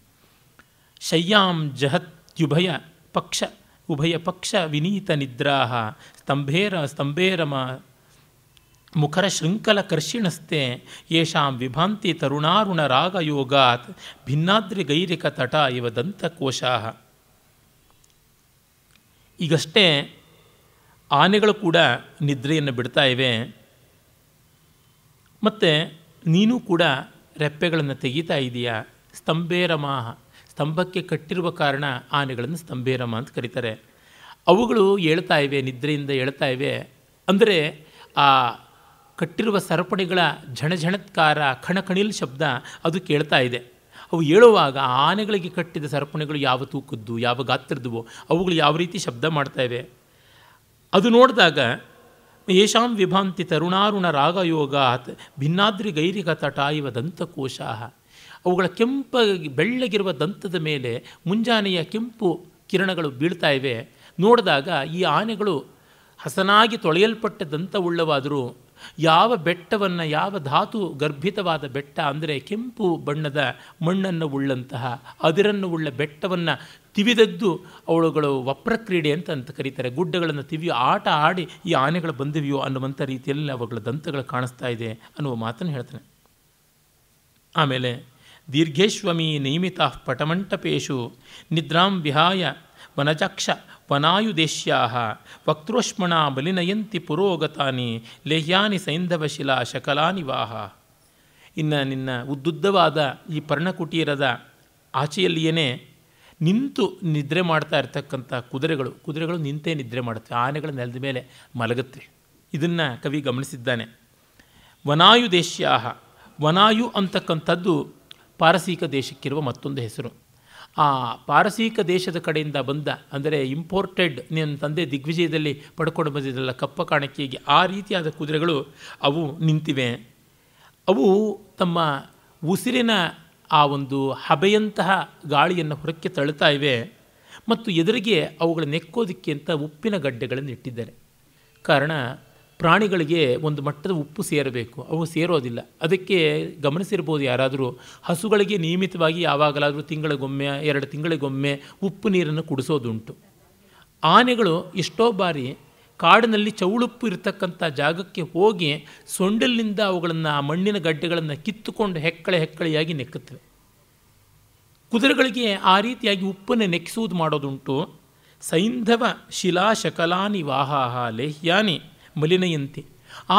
ಶಯ್ಯಾಂ ಜಹತ್ಯುಭಯ ಪಕ್ಷ ಉಭಯ ಪಕ್ಷ ವಿನೀತ ನಿದ್ರಾಹ ಸ್ತಂಭೇರ ಸ್ತಂಭೇರಮ ಮುಖರ ಶೃಂಖಲ ಕರ್ಷಿಣಸ್ತೆ ಯಶಾಂ ವಿಭಾಂತಿ ತರುಣಾರುಣ ರಾಗಯೋಗಾತ್ ಭಿನ್ನಾದ್ರಿಗೈರಿಕ ತಟ ಇವ ದಂತಕೋಶಾ ಈಗಷ್ಟೇ ಆನೆಗಳು ಕೂಡ ನಿದ್ರೆಯನ್ನು ಬಿಡ್ತಾ ಇವೆ ಮತ್ತು ನೀನು ಕೂಡ ರೆಪ್ಪೆಗಳನ್ನು ತೆಗಿತಾ ಇದೆಯಾ ಸ್ತಂಭೇರಮಾಹ ಸ್ತಂಭಕ್ಕೆ ಕಟ್ಟಿರುವ ಕಾರಣ ಆನೆಗಳನ್ನು ಸ್ತಂಭೇರಮ್ಮ ಅಂತ ಕರೀತಾರೆ ಅವುಗಳು ಹೇಳ್ತಾ ಇವೆ ನಿದ್ರೆಯಿಂದ ಏಳ್ತಾ ಇವೆ ಅಂದರೆ ಆ ಕಟ್ಟಿರುವ ಸರಪಣಿಗಳ ಝಣಝಣತ್ಕಾರ ಕಣಕಣಿಲ್ ಶಬ್ದ ಅದು ಕೇಳ್ತಾ ಇದೆ ಅವು ಹೇಳುವಾಗ ಆನೆಗಳಿಗೆ ಕಟ್ಟಿದ ಸರಪಣಿಗಳು ಯಾವ ತೂಕದ್ದು ಯಾವ ಗಾತ್ರದ್ದುವು ಅವುಗಳು ಯಾವ ರೀತಿ ಶಬ್ದ ಇವೆ ಅದು ನೋಡಿದಾಗ ಯಶಾಂ ವಿಭಾಂತಿ ತರುಣಾರುಣ ರಾಗಯೋಗಾತ್ ಭಿನ್ನಾದ್ರಿ ಗೈರಿಕ ತಟಾಯುವ ಅವುಗಳ ಕೆಂಪಾಗಿ ಬೆಳ್ಳಗಿರುವ ದಂತದ ಮೇಲೆ ಮುಂಜಾನೆಯ ಕೆಂಪು ಕಿರಣಗಳು ಬೀಳ್ತಾ ಇವೆ ನೋಡಿದಾಗ ಈ ಆನೆಗಳು ಹಸನಾಗಿ ತೊಳೆಯಲ್ಪಟ್ಟ ದಂತವುಳ್ಳವಾದರೂ ಯಾವ ಬೆಟ್ಟವನ್ನು ಯಾವ ಧಾತು ಗರ್ಭಿತವಾದ ಬೆಟ್ಟ ಅಂದರೆ ಕೆಂಪು ಬಣ್ಣದ ಮಣ್ಣನ್ನು ಉಳ್ಳಂತಹ ಅದಿರನ್ನು ಉಳ್ಳ ಬೆಟ್ಟವನ್ನು ತಿವಿದದ್ದು ಅವಳುಗಳು ವಪ್ರಕ್ರೀಡೆ ಅಂತ ಅಂತ ಕರೀತಾರೆ ಗುಡ್ಡಗಳನ್ನು ತಿವಿ ಆಟ ಆಡಿ ಈ ಆನೆಗಳು ಬಂದಿವೆಯೋ ಅನ್ನುವಂಥ ರೀತಿಯಲ್ಲಿ ಅವುಗಳ ದಂತಗಳು ಕಾಣಿಸ್ತಾ ಇದೆ ಅನ್ನುವ ಮಾತನ್ನು ಹೇಳ್ತಾನೆ ಆಮೇಲೆ ದೀರ್ಘೇಶ್ವಮಿ ನಿಯಮಿತ ಪಟಮಂಟಪೇಶು ನಿದ್ರಾಂ ವಿಹಾಯ ವನಚಕ್ಷ ವನಾಯುದೇಶ್ಯಾ ವಕ್ತೃಷ್ಮಣ ಬಲಿನಯಂತಿ ಪುರೋಗತಾನಿ ಲೇಹ್ಯಾನಿ ಸೈಂಧವಶಿಲಾ ವಾಹ ಇನ್ನು ನಿನ್ನ ಉದ್ದುದ್ದವಾದ ಈ ಪರ್ಣಕುಟೀರದ ಆಚೆಯಲ್ಲಿಯೇ ನಿಂತು ನಿದ್ರೆ ಮಾಡ್ತಾ ಇರ್ತಕ್ಕಂಥ ಕುದುರೆಗಳು ಕುದುರೆಗಳು ನಿಂತೇ ನಿದ್ರೆ ಮಾಡುತ್ತೆ ಆನೆಗಳು ನೆಲದ ಮೇಲೆ ಮಲಗುತ್ತೆ ಇದನ್ನು ಕವಿ ಗಮನಿಸಿದ್ದಾನೆ ವನಾಯುದೇಶ್ಯಾಹ ವನಾಯು ಅಂತಕ್ಕಂಥದ್ದು ಪಾರಸೀಕ ದೇಶಕ್ಕಿರುವ ಮತ್ತೊಂದು ಹೆಸರು ಆ ಪಾರಸೀಕ ದೇಶದ ಕಡೆಯಿಂದ ಬಂದ ಅಂದರೆ ಇಂಪೋರ್ಟೆಡ್ ನಿನ್ನ ತಂದೆ ದಿಗ್ವಿಜಯದಲ್ಲಿ ಪಡ್ಕೊಂಡು ಬಂದಿದ್ದಲ್ಲ ಕಪ್ಪ ಕಾಣಕ್ಕಿಗೆ ಆ ರೀತಿಯಾದ ಕುದುರೆಗಳು ಅವು ನಿಂತಿವೆ ಅವು ತಮ್ಮ ಉಸಿರಿನ ಆ ಒಂದು ಹಬೆಯಂತಹ ಗಾಳಿಯನ್ನು ಹೊರಕ್ಕೆ ತಳ್ಳುತ್ತಾ ಇವೆ ಮತ್ತು ಎದುರಿಗೆ ಅವುಗಳ ನೆಕ್ಕೋದಕ್ಕೆ ಅಂತ ಉಪ್ಪಿನ ಗಡ್ಡೆಗಳನ್ನು ಇಟ್ಟಿದ್ದಾರೆ ಕಾರಣ ಪ್ರಾಣಿಗಳಿಗೆ ಒಂದು ಮಟ್ಟದ ಉಪ್ಪು ಸೇರಬೇಕು ಅವು ಸೇರೋದಿಲ್ಲ ಅದಕ್ಕೆ ಗಮನಿಸಿರ್ಬೋದು ಯಾರಾದರೂ ಹಸುಗಳಿಗೆ ನಿಯಮಿತವಾಗಿ ಯಾವಾಗಲಾದರೂ ತಿಂಗಳಿಗೊಮ್ಮೆ ಎರಡು ತಿಂಗಳಿಗೊಮ್ಮೆ ಉಪ್ಪು ನೀರನ್ನು ಕುಡಿಸೋದುಂಟು ಆನೆಗಳು ಎಷ್ಟೋ ಬಾರಿ ಕಾಡಿನಲ್ಲಿ ಚೌಳುಪ್ಪು ಇರತಕ್ಕಂಥ ಜಾಗಕ್ಕೆ ಹೋಗಿ ಸೊಂಡಲಿನಿಂದ ಅವುಗಳನ್ನು ಆ ಮಣ್ಣಿನ ಗಡ್ಡೆಗಳನ್ನು ಕಿತ್ತುಕೊಂಡು ಹೆಕ್ಕಳೆ ಹೆಕ್ಕಳೆಯಾಗಿ ನೆಕ್ಕುತ್ತವೆ ಕುದುರೆಗಳಿಗೆ ಆ ರೀತಿಯಾಗಿ ಉಪ್ಪನ್ನು ನೆಕ್ಕಿಸುವುದು ಮಾಡೋದುಂಟು ಸೈಂಧವ ಶಿಲಾಶಕಲಾನಿ ವಾಹಾಹ ಲೇಹ್ಯಾನಿ ಮಲಿನಯಂತಿ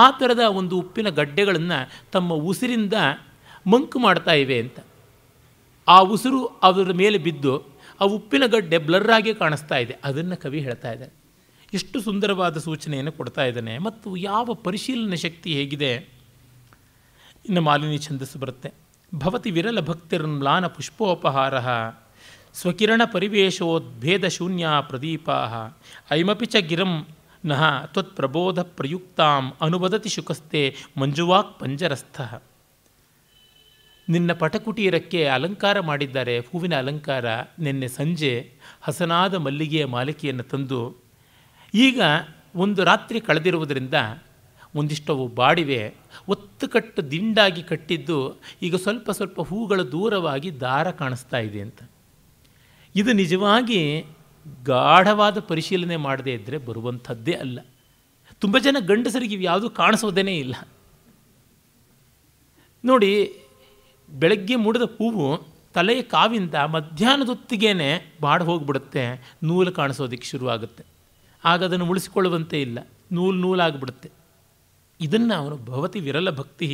ಆ ಥರದ ಒಂದು ಉಪ್ಪಿನ ಗಡ್ಡೆಗಳನ್ನು ತಮ್ಮ ಉಸಿರಿಂದ ಮಂಕು ಮಾಡ್ತಾ ಇವೆ ಅಂತ ಆ ಉಸಿರು ಅದರ ಮೇಲೆ ಬಿದ್ದು ಆ ಉಪ್ಪಿನ ಗಡ್ಡೆ ಬ್ಲರ್ರಾಗಿ ಕಾಣಿಸ್ತಾ ಇದೆ ಅದನ್ನು ಕವಿ ಹೇಳ್ತಾ ಇದ್ದಾನೆ ಎಷ್ಟು ಸುಂದರವಾದ ಸೂಚನೆಯನ್ನು ಕೊಡ್ತಾ ಇದ್ದಾನೆ ಮತ್ತು ಯಾವ ಪರಿಶೀಲನೆ ಶಕ್ತಿ ಹೇಗಿದೆ ಇನ್ನು ಮಾಲಿನಿ ಛಂದಸ್ಸು ಬರುತ್ತೆ ಭವತಿ ವಿರಲ ಭಕ್ತಿರ್ಮ್ಲಾನ ಪುಷ್ಪೋಪಹಾರ ಸ್ವಕಿರಣ ಪರಿವೇಶೋದ್ಭೇದ ಶೂನ್ಯ ಪ್ರದೀಪಾ ಐಮಪಿ ಗಿರಂ ನಹ ತ್ವತ್ ಪ್ರಬೋಧ ಪ್ರಯುಕ್ತಾಂ ಅನುವದತಿ ಶುಕಸ್ತೆ ಮಂಜುವಾಕ್ ಪಂಜರಸ್ಥ ನಿನ್ನ ಪಟಕುಟೀರಕ್ಕೆ ಅಲಂಕಾರ ಮಾಡಿದ್ದಾರೆ ಹೂವಿನ ಅಲಂಕಾರ ನಿನ್ನೆ ಸಂಜೆ ಹಸನಾದ ಮಲ್ಲಿಗೆಯ ಮಾಲಿಕೆಯನ್ನು ತಂದು ಈಗ ಒಂದು ರಾತ್ರಿ ಕಳೆದಿರುವುದರಿಂದ ಒಂದಿಷ್ಟವು ಬಾಡಿವೆ ಒತ್ತು ಕಟ್ಟು ದಿಂಡಾಗಿ ಕಟ್ಟಿದ್ದು ಈಗ ಸ್ವಲ್ಪ ಸ್ವಲ್ಪ ಹೂಗಳು ದೂರವಾಗಿ ದಾರ ಕಾಣಿಸ್ತಾ ಇದೆ ಅಂತ ಇದು ನಿಜವಾಗಿ ಗಾಢವಾದ ಪರಿಶೀಲನೆ ಮಾಡದೇ ಇದ್ದರೆ ಬರುವಂಥದ್ದೇ ಅಲ್ಲ ತುಂಬ ಜನ ಗಂಡಸರಿಗೆ ಇವು ಯಾವುದೂ ಕಾಣಿಸೋದೇ ಇಲ್ಲ ನೋಡಿ ಬೆಳಗ್ಗೆ ಮೂಡಿದ ಹೂವು ತಲೆಯ ಕಾವಿಂದ ಮಧ್ಯಾಹ್ನದೊತ್ತಿಗೇನೆ ಬಾಡಿ ಹೋಗಿಬಿಡುತ್ತೆ ನೂಲು ಕಾಣಿಸೋದಕ್ಕೆ ಶುರುವಾಗುತ್ತೆ ಆಗ ಅದನ್ನು ಉಳಿಸಿಕೊಳ್ಳುವಂತೆ ಇಲ್ಲ ನೂಲು ನೂಲಾಗ್ಬಿಡುತ್ತೆ ಇದನ್ನು ಅವನು ಭವತಿ ವಿರಲ ಭಕ್ತಿ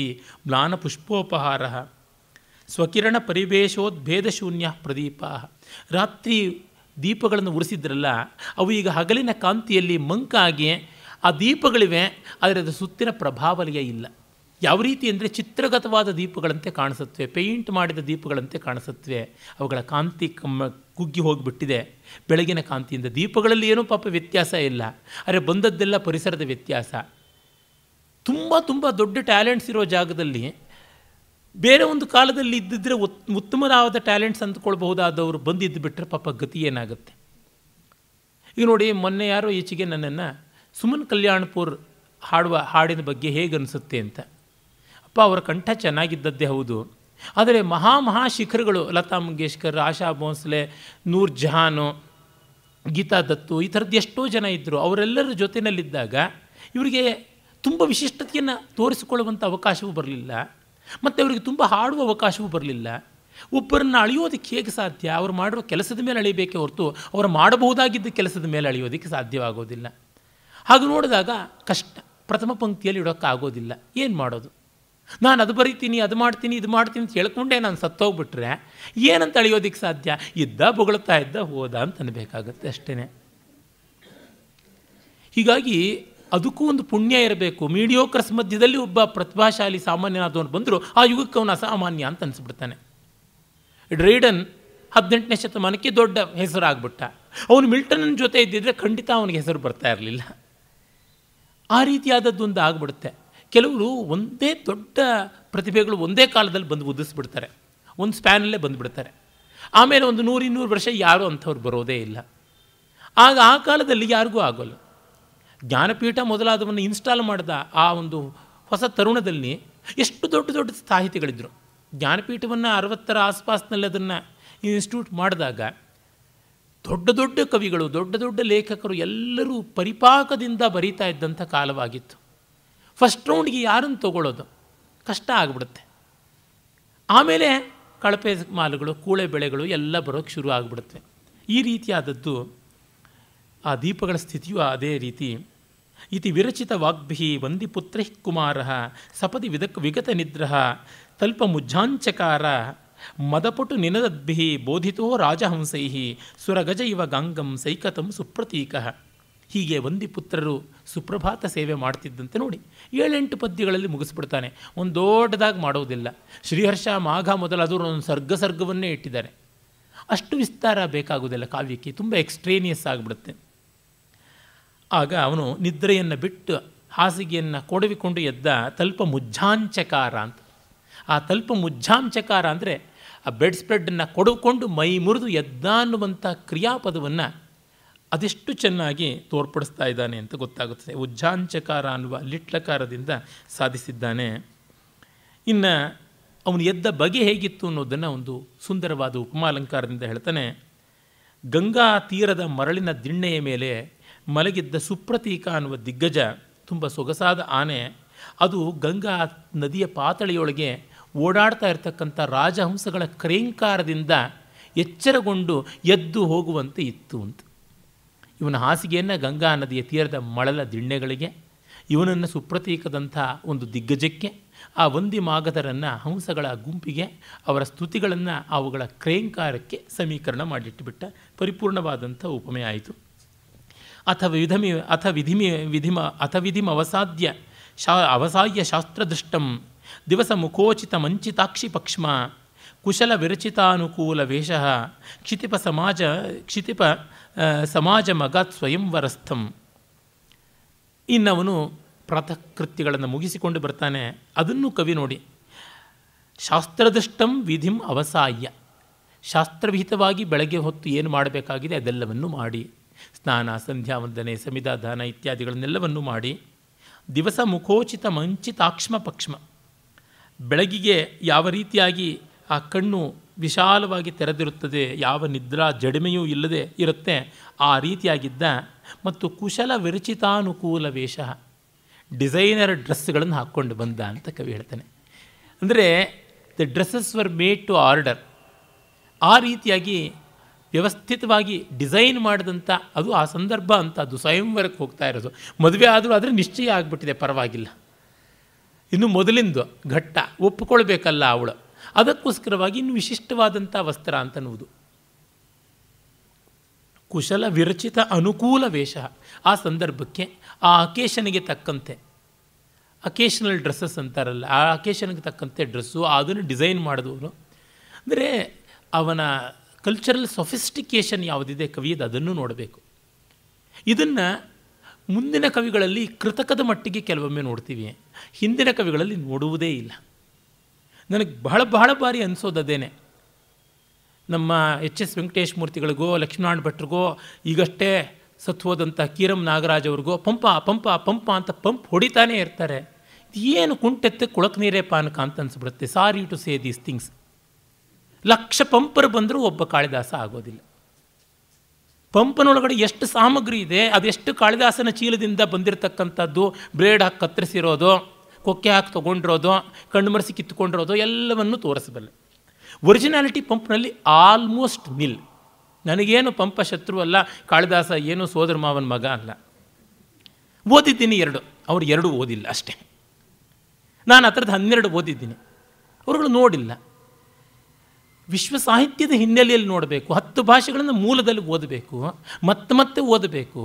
ಮ್ಲಾನ ಪುಷ್ಪೋಪಹಾರ ಸ್ವಕಿರಣ ಶೂನ್ಯ ಪ್ರದೀಪ ರಾತ್ರಿ ದೀಪಗಳನ್ನು ಉರಿಸಿದ್ರಲ್ಲ ಅವು ಈಗ ಹಗಲಿನ ಕಾಂತಿಯಲ್ಲಿ ಮಂಕಾಗಿ ಆ ದೀಪಗಳಿವೆ ಆದರೆ ಅದರ ಸುತ್ತಿನ ಪ್ರಭಾವಲಯ ಇಲ್ಲ ಯಾವ ರೀತಿ ಅಂದರೆ ಚಿತ್ರಗತವಾದ ದೀಪಗಳಂತೆ ಕಾಣಿಸುತ್ತವೆ ಪೇಂಟ್ ಮಾಡಿದ ದೀಪಗಳಂತೆ ಕಾಣಿಸುತ್ತವೆ ಅವುಗಳ ಕಾಂತಿ ಕಮ್ಮ ಕುಗ್ಗಿ ಹೋಗಿಬಿಟ್ಟಿದೆ ಬೆಳಗಿನ ಕಾಂತಿಯಿಂದ ದೀಪಗಳಲ್ಲಿ ಏನೂ ಪಾಪ ವ್ಯತ್ಯಾಸ ಇಲ್ಲ ಆದರೆ ಬಂದದ್ದೆಲ್ಲ ಪರಿಸರದ ವ್ಯತ್ಯಾಸ ತುಂಬ ತುಂಬ ದೊಡ್ಡ ಟ್ಯಾಲೆಂಟ್ಸ್ ಇರೋ ಜಾಗದಲ್ಲಿ ಬೇರೆ ಒಂದು ಕಾಲದಲ್ಲಿ ಇದ್ದಿದ್ದರೆ ಉತ್ತಮವಾದ ಟ್ಯಾಲೆಂಟ್ಸ್ ಅಂದ್ಕೊಳ್ಬಹುದಾದವರು ಬಂದಿದ್ದು ಬಿಟ್ಟರೆ ಪಾಪ ಗತಿ ಏನಾಗುತ್ತೆ ಈಗ ನೋಡಿ ಮೊನ್ನೆ ಯಾರೋ ಈಚೆಗೆ ನನ್ನನ್ನು ಸುಮನ್ ಕಲ್ಯಾಣಪುರ್ ಹಾಡುವ ಹಾಡಿನ ಬಗ್ಗೆ ಹೇಗೆ ಅನಿಸುತ್ತೆ ಅಂತ ಅಪ್ಪ ಅವರ ಕಂಠ ಚೆನ್ನಾಗಿದ್ದದ್ದೇ ಹೌದು ಆದರೆ ಮಹಾ ಮಹಾ ಶಿಖರ್ಗಳು ಲತಾ ಮಂಗೇಶ್ಕರ್ ಆಶಾ ಭೋಂಸ್ಲೆ ನೂರ್ ಜಹಾನು ಗೀತಾ ದತ್ತು ಈ ಥರದ್ದು ಎಷ್ಟೋ ಜನ ಇದ್ದರು ಅವರೆಲ್ಲರ ಜೊತೆಯಲ್ಲಿದ್ದಾಗ ಇವರಿಗೆ ತುಂಬ ವಿಶಿಷ್ಟತೆಯನ್ನು ತೋರಿಸಿಕೊಳ್ಳುವಂಥ ಅವಕಾಶವೂ ಬರಲಿಲ್ಲ ಮತ್ತು ಅವರಿಗೆ ತುಂಬ ಹಾಡುವ ಅವಕಾಶವೂ ಬರಲಿಲ್ಲ ಒಬ್ಬರನ್ನು ಅಳೆಯೋದಕ್ಕೆ ಹೇಗೆ ಸಾಧ್ಯ ಅವರು ಮಾಡುವ ಕೆಲಸದ ಮೇಲೆ ಅಳಿಬೇಕೆ ಹೊರತು ಅವರು ಮಾಡಬಹುದಾಗಿದ್ದ ಕೆಲಸದ ಮೇಲೆ ಅಳೆಯೋದಕ್ಕೆ ಸಾಧ್ಯವಾಗೋದಿಲ್ಲ ಹಾಗೆ ನೋಡಿದಾಗ ಕಷ್ಟ ಪ್ರಥಮ ಪಂಕ್ತಿಯಲ್ಲಿ ಇಡೋಕ್ಕಾಗೋದಿಲ್ಲ ಏನು ಮಾಡೋದು ನಾನು ಅದು ಬರೀತೀನಿ ಅದು ಮಾಡ್ತೀನಿ ಇದು ಮಾಡ್ತೀನಿ ಅಂತ ಹೇಳ್ಕೊಂಡೇ ನಾನು ಸತ್ತೋಗ್ಬಿಟ್ರೆ ಏನಂತ ಅಳಿಯೋದಕ್ಕೆ ಸಾಧ್ಯ ಇದ್ದ ಬೊಗಳ್ತಾ ಇದ್ದ ಹೋದ ಅಂತ ಅನ್ಬೇಕಾಗತ್ತೆ ಅಷ್ಟೇ ಹೀಗಾಗಿ ಅದಕ್ಕೂ ಒಂದು ಪುಣ್ಯ ಇರಬೇಕು ಮೀಡಿಯೋಕ್ರಸ್ ಮಧ್ಯದಲ್ಲಿ ಒಬ್ಬ ಪ್ರತಿಭಾಶಾಲಿ ಸಾಮಾನ್ಯನಾದವನು ಬಂದರು ಆ ಯುಗಕ್ಕೆ ಅವನು ಅಸಾಮಾನ್ಯ ಅಂತ ಅನಿಸ್ಬಿಡ್ತಾನೆ ಡ್ರೈಡನ್ ಹದಿನೆಂಟನೇ ಶತಮಾನಕ್ಕೆ ದೊಡ್ಡ ಹೆಸರಾಗ್ಬಿಟ್ಟ ಅವನು ಮಿಲ್ಟನ್ನ ಜೊತೆ ಇದ್ದಿದ್ದರೆ ಖಂಡಿತ ಅವನಿಗೆ ಹೆಸರು ಬರ್ತಾ ಇರಲಿಲ್ಲ ಆ ರೀತಿಯಾದದ್ದು ಒಂದು ಆಗ್ಬಿಡುತ್ತೆ ಕೆಲವರು ಒಂದೇ ದೊಡ್ಡ ಪ್ರತಿಭೆಗಳು ಒಂದೇ ಕಾಲದಲ್ಲಿ ಬಂದು ಉದಿಸ್ಬಿಡ್ತಾರೆ ಒಂದು ಸ್ಪ್ಯಾನಲ್ಲೇ ಬಂದುಬಿಡ್ತಾರೆ ಆಮೇಲೆ ಒಂದು ನೂರಿನ್ನೂರು ವರ್ಷ ಯಾರು ಅಂಥವ್ರು ಬರೋದೇ ಇಲ್ಲ ಆಗ ಆ ಕಾಲದಲ್ಲಿ ಯಾರಿಗೂ ಆಗೋಲ್ಲ ಜ್ಞಾನಪೀಠ ಮೊದಲಾದವನ್ನು ಇನ್ಸ್ಟಾಲ್ ಮಾಡಿದ ಆ ಒಂದು ಹೊಸ ತರುಣದಲ್ಲಿ ಎಷ್ಟು ದೊಡ್ಡ ದೊಡ್ಡ ಸಾಹಿತಿಗಳಿದ್ದರು ಜ್ಞಾನಪೀಠವನ್ನು ಅರವತ್ತರ ಆಸ್ಪಾಸ್ನಲ್ಲಿ ಅದನ್ನು ಇನ್ಸ್ಟಿಟ್ಯೂಟ್ ಮಾಡಿದಾಗ ದೊಡ್ಡ ದೊಡ್ಡ ಕವಿಗಳು ದೊಡ್ಡ ದೊಡ್ಡ ಲೇಖಕರು ಎಲ್ಲರೂ ಪರಿಪಾಕದಿಂದ ಬರೀತಾ ಇದ್ದಂಥ ಕಾಲವಾಗಿತ್ತು ಫಸ್ಟ್ ರೌಂಡ್ಗೆ ಯಾರನ್ನು ತಗೊಳ್ಳೋದು ಕಷ್ಟ ಆಗಿಬಿಡುತ್ತೆ ಆಮೇಲೆ ಕಳಪೆ ಮಾಲುಗಳು ಕೂಳೆ ಬೆಳೆಗಳು ಎಲ್ಲ ಬರೋಕ್ಕೆ ಶುರು ಆಗಿಬಿಡುತ್ತೆ ಈ ರೀತಿಯಾದದ್ದು ಆ ದೀಪಗಳ ಸ್ಥಿತಿಯು ಅದೇ ರೀತಿ ಇತಿ ವಿರಚಿತ ವಾಗ್ಭಿ ವಂದಿ ಪುತ್ರ ಕುಮಾರ ಸಪದಿ ವಿದಕ್ ವಿಗತ ನಿದ್ರಹ ತಲ್ಪ ಮುಜ್ಜಾಂಚಕಾರ ಮದಪಟು ನಿನದದ್ಭಿ ಬೋಧಿತೋ ರಾಜಹಂಸೈಹಿ ಸುರಗಜ ಇವ ಗಾಂಗಂ ಸೈಕತಂ ಸುಪ್ರತೀಕ ಹೀಗೆ ವಂದಿ ಪುತ್ರರು ಸುಪ್ರಭಾತ ಸೇವೆ ಮಾಡ್ತಿದ್ದಂತೆ ನೋಡಿ ಏಳೆಂಟು ಪದ್ಯಗಳಲ್ಲಿ ಮುಗಿಸ್ಬಿಡ್ತಾನೆ ಒಂದು ದೊಡ್ಡದಾಗಿ ಮಾಡೋದಿಲ್ಲ ಶ್ರೀಹರ್ಷ ಮಾಘ ಮೊದಲಾದರೂ ಒಂದು ಸರ್ಗ ಸರ್ಗವನ್ನೇ ಇಟ್ಟಿದ್ದಾರೆ ಅಷ್ಟು ವಿಸ್ತಾರ ಬೇಕಾಗುವುದಿಲ್ಲ ಕಾವ್ಯಕ್ಕೆ ತುಂಬ ಎಕ್ಸ್ಟ್ರೇನಿಯಸ್ ಆಗಿಬಿಡುತ್ತೆ ಆಗ ಅವನು ನಿದ್ರೆಯನ್ನು ಬಿಟ್ಟು ಹಾಸಿಗೆಯನ್ನು ಕೊಡವಿಕೊಂಡು ಎದ್ದ ತಲ್ಪ ಮುಜ್ಜಾಂಚಕಾರ ಅಂತ ಆ ತಲ್ಪ ಮುಜ್ಜಾಂಚಕಾರ ಅಂದರೆ ಆ ಬೆಡ್ ಸ್ಪ್ರೆಡ್ಡನ್ನು ಕೊಡುಕೊಂಡು ಮೈ ಮುರಿದು ಎದ್ದ ಅನ್ನುವಂಥ ಕ್ರಿಯಾಪದವನ್ನು ಅದೆಷ್ಟು ಚೆನ್ನಾಗಿ ತೋರ್ಪಡಿಸ್ತಾ ಇದ್ದಾನೆ ಅಂತ ಗೊತ್ತಾಗುತ್ತದೆ ಉಜ್ಜಾಂಚಕಾರ ಅನ್ನುವ ಲಿಟ್ಲಕಾರದಿಂದ ಸಾಧಿಸಿದ್ದಾನೆ ಇನ್ನು ಅವನು ಎದ್ದ ಬಗೆ ಹೇಗಿತ್ತು ಅನ್ನೋದನ್ನು ಒಂದು ಸುಂದರವಾದ ಉಪಮಾಲಂಕಾರದಿಂದ ಹೇಳ್ತಾನೆ ಗಂಗಾ ತೀರದ ಮರಳಿನ ದಿಣ್ಣೆಯ ಮೇಲೆ ಮಲಗಿದ್ದ ಸುಪ್ರತೀಕ ಅನ್ನುವ ದಿಗ್ಗಜ ತುಂಬ ಸೊಗಸಾದ ಆನೆ ಅದು ಗಂಗಾ ನದಿಯ ಪಾತಳಿಯೊಳಗೆ ಓಡಾಡ್ತಾ ಇರತಕ್ಕಂಥ ರಾಜಹಂಸಗಳ ಕ್ರೇಂಕಾರದಿಂದ ಎಚ್ಚರಗೊಂಡು ಎದ್ದು ಹೋಗುವಂತೆ ಇತ್ತು ಅಂತ ಇವನ ಹಾಸಿಗೆಯನ್ನು ಗಂಗಾ ನದಿಯ ತೀರದ ಮಳಲ ದಿಣ್ಣೆಗಳಿಗೆ ಇವನನ್ನು ಸುಪ್ರತೀಕದಂಥ ಒಂದು ದಿಗ್ಗಜಕ್ಕೆ ಆ ವಂದಿ ಮಾಗದರನ್ನು ಹಂಸಗಳ ಗುಂಪಿಗೆ ಅವರ ಸ್ತುತಿಗಳನ್ನು ಅವುಗಳ ಕ್ರೇಂಕಾರಕ್ಕೆ ಸಮೀಕರಣ ಮಾಡಿಟ್ಟುಬಿಟ್ಟ ಪರಿಪೂರ್ಣವಾದಂಥ ಉಪಮೆ ಆಯಿತು ಅಥ ವಿಧಮಿ ಅಥ ವಿಧಿಮಿ ವಿಧಿಮ ಅಥ ವಿಧಿಮ ಅವಸಾಧ್ಯ ಶಾ ಅವಸಾಹ್ಯ ಶಾಸ್ತ್ರದೃಷ್ಟಂ ದಿವಸ ಮುಖೋಚಿತ ಮಂಚಿತಾಕ್ಷಿ ಪಕ್ಷ್ಮ ಕುಶಲ ವಿರಚಿತಾನುಕೂಲ ವೇಷ ಕ್ಷಿತಿಪ ಸಮಾಜ ಕ್ಷಿತಿಪ ಸಮಾಜ ಮಗಾತ್ ಸ್ವಯಂವರಸ್ಥಂ ಇನ್ನವನು ಪ್ರಾತಃ ಕೃತ್ಯಗಳನ್ನು ಮುಗಿಸಿಕೊಂಡು ಬರ್ತಾನೆ ಅದನ್ನು ಕವಿ ನೋಡಿ ಶಾಸ್ತ್ರದೃಷ್ಟಂ ವಿಧಿಂ ಅವಸಾಯ್ಯ ಶಾಸ್ತ್ರವಿಹಿತವಾಗಿ ಬೆಳಗ್ಗೆ ಹೊತ್ತು ಏನು ಮಾಡಬೇಕಾಗಿದೆ ಅದೆಲ್ಲವನ್ನು ಮಾಡಿ ಸ್ನಾನ ಸಂಧ್ಯಾವಂದನೆ ದಾನ ಇತ್ಯಾದಿಗಳನ್ನೆಲ್ಲವನ್ನು ಮಾಡಿ ದಿವಸ ಮುಖೋಚಿತ ಮಂಚಿತಾಕ್ಷ್ಮ ಪಕ್ಷ್ಮ ಬೆಳಗಿಗೆ ಯಾವ ರೀತಿಯಾಗಿ ಆ ಕಣ್ಣು ವಿಶಾಲವಾಗಿ ತೆರೆದಿರುತ್ತದೆ ಯಾವ ನಿದ್ರಾ ಜಡಿಮೆಯೂ ಇಲ್ಲದೆ ಇರುತ್ತೆ ಆ ರೀತಿಯಾಗಿದ್ದ ಮತ್ತು ಕುಶಲ ವಿರಚಿತಾನುಕೂಲ ವೇಷ ಡಿಸೈನರ್ ಡ್ರೆಸ್ಗಳನ್ನು ಹಾಕ್ಕೊಂಡು ಬಂದ ಅಂತ ಕವಿ ಹೇಳ್ತಾನೆ ಅಂದರೆ the dresses were made to order ಆ ರೀತಿಯಾಗಿ ವ್ಯವಸ್ಥಿತವಾಗಿ ಡಿಸೈನ್ ಮಾಡಿದಂಥ ಅದು ಆ ಸಂದರ್ಭ ಅಂತ ಅದು ಸ್ವಯಂವರಕ್ಕೆ ಹೋಗ್ತಾ ಇರೋದು ಮದುವೆ ಆದರೂ ಆದರೆ ನಿಶ್ಚಯ ಆಗಿಬಿಟ್ಟಿದೆ ಪರವಾಗಿಲ್ಲ ಇನ್ನು ಮೊದಲಿಂದು ಘಟ್ಟ ಒಪ್ಪಿಕೊಳ್ಬೇಕಲ್ಲ ಅವಳು ಅದಕ್ಕೋಸ್ಕರವಾಗಿ ಇನ್ನು ವಿಶಿಷ್ಟವಾದಂಥ ವಸ್ತ್ರ ಅಂತನ್ನುವುದು ಕುಶಲ ವಿರಚಿತ ಅನುಕೂಲ ವೇಷ ಆ ಸಂದರ್ಭಕ್ಕೆ ಆ ಅಕೇಶನಿಗೆ ತಕ್ಕಂತೆ ಅಕೇಶನಲ್ ಡ್ರೆಸ್ಸಸ್ ಅಂತಾರಲ್ಲ ಆ ಅಕೇಶನ್ಗೆ ತಕ್ಕಂತೆ ಡ್ರೆಸ್ಸು ಅದನ್ನು ಡಿಸೈನ್ ಮಾಡಿದವನು ಅಂದರೆ ಅವನ ಕಲ್ಚರಲ್ ಸೊಫಿಸ್ಟಿಕೇಷನ್ ಯಾವುದಿದೆ ಕವಿಯದು ಅದನ್ನು ನೋಡಬೇಕು ಇದನ್ನು ಮುಂದಿನ ಕವಿಗಳಲ್ಲಿ ಕೃತಕದ ಮಟ್ಟಿಗೆ ಕೆಲವೊಮ್ಮೆ ನೋಡ್ತೀವಿ ಹಿಂದಿನ ಕವಿಗಳಲ್ಲಿ ನೋಡುವುದೇ ಇಲ್ಲ ನನಗೆ ಬಹಳ ಬಹಳ ಬಾರಿ ಅನಿಸೋದೇನೆ ನಮ್ಮ ಎಚ್ ಎಸ್ ವೆಂಕಟೇಶ್ ಮೂರ್ತಿಗಳಿಗೋ ಲಕ್ಷ್ಮೀನಾರಾಯಣ ಭಟ್ರಿಗೋ ಈಗಷ್ಟೇ ಸತ್ವದಂಥ ಕೀರಂ ನಾಗರಾಜ್ ಅವ್ರಿಗೋ ಪಂಪ ಪಂಪ ಪಂಪ ಅಂತ ಪಂಪ್ ಹೊಡಿತಾನೇ ಇರ್ತಾರೆ ಏನು ಕುಂಟೆತ್ತೆ ಕುಳಕ್ ನೀರೇ ಪಾನಕ ಅಂತ ಅನಿಸ್ಬಿಡುತ್ತೆ sorry to say these things lakh ಪಂಪರು ಬಂದರೂ ಒಬ್ಬ ಕಾಳಿದಾಸ ಆಗೋದಿಲ್ಲ ಪಂಪನೊಳಗಡೆ ಎಷ್ಟು ಸಾಮಗ್ರಿ ಇದೆ ಅದೆಷ್ಟು ಕಾಳಿದಾಸನ ಚೀಲದಿಂದ ಬಂದಿರತಕ್ಕಂಥದ್ದು ಬ್ರೇಡ್ ಹಾಕಿ ಕತ್ತರಿಸಿರೋದು ಕೊಕ್ಕೆ ಹಾಕಿ ತೊಗೊಂಡಿರೋದು ಕಣ್ಮರೆಸಿ ಕಿತ್ಕೊಂಡಿರೋದು ಎಲ್ಲವನ್ನು ತೋರಿಸಬಲ್ಲ ಒರಿಜಿನಾಲಿಟಿ ಪಂಪ್ನಲ್ಲಿ ಆಲ್ಮೋಸ್ಟ್ ನಿಲ್ ನನಗೇನು ಪಂಪ ಶತ್ರು ಅಲ್ಲ ಕಾಳಿದಾಸ ಏನು ಸೋದರ ಮಾವನ ಮಗ ಅಲ್ಲ ಓದಿದ್ದೀನಿ ಎರಡು ಅವ್ರು ಎರಡು ಓದಿಲ್ಲ ಅಷ್ಟೇ ನಾನು ಆ ಹನ್ನೆರಡು ಓದಿದ್ದೀನಿ ಅವರುಗಳು ನೋಡಿಲ್ಲ ವಿಶ್ವ ಸಾಹಿತ್ಯದ ಹಿನ್ನೆಲೆಯಲ್ಲಿ ನೋಡಬೇಕು ಹತ್ತು ಭಾಷೆಗಳನ್ನು ಮೂಲದಲ್ಲಿ ಓದಬೇಕು ಮತ್ತೆ ಮತ್ತೆ ಓದಬೇಕು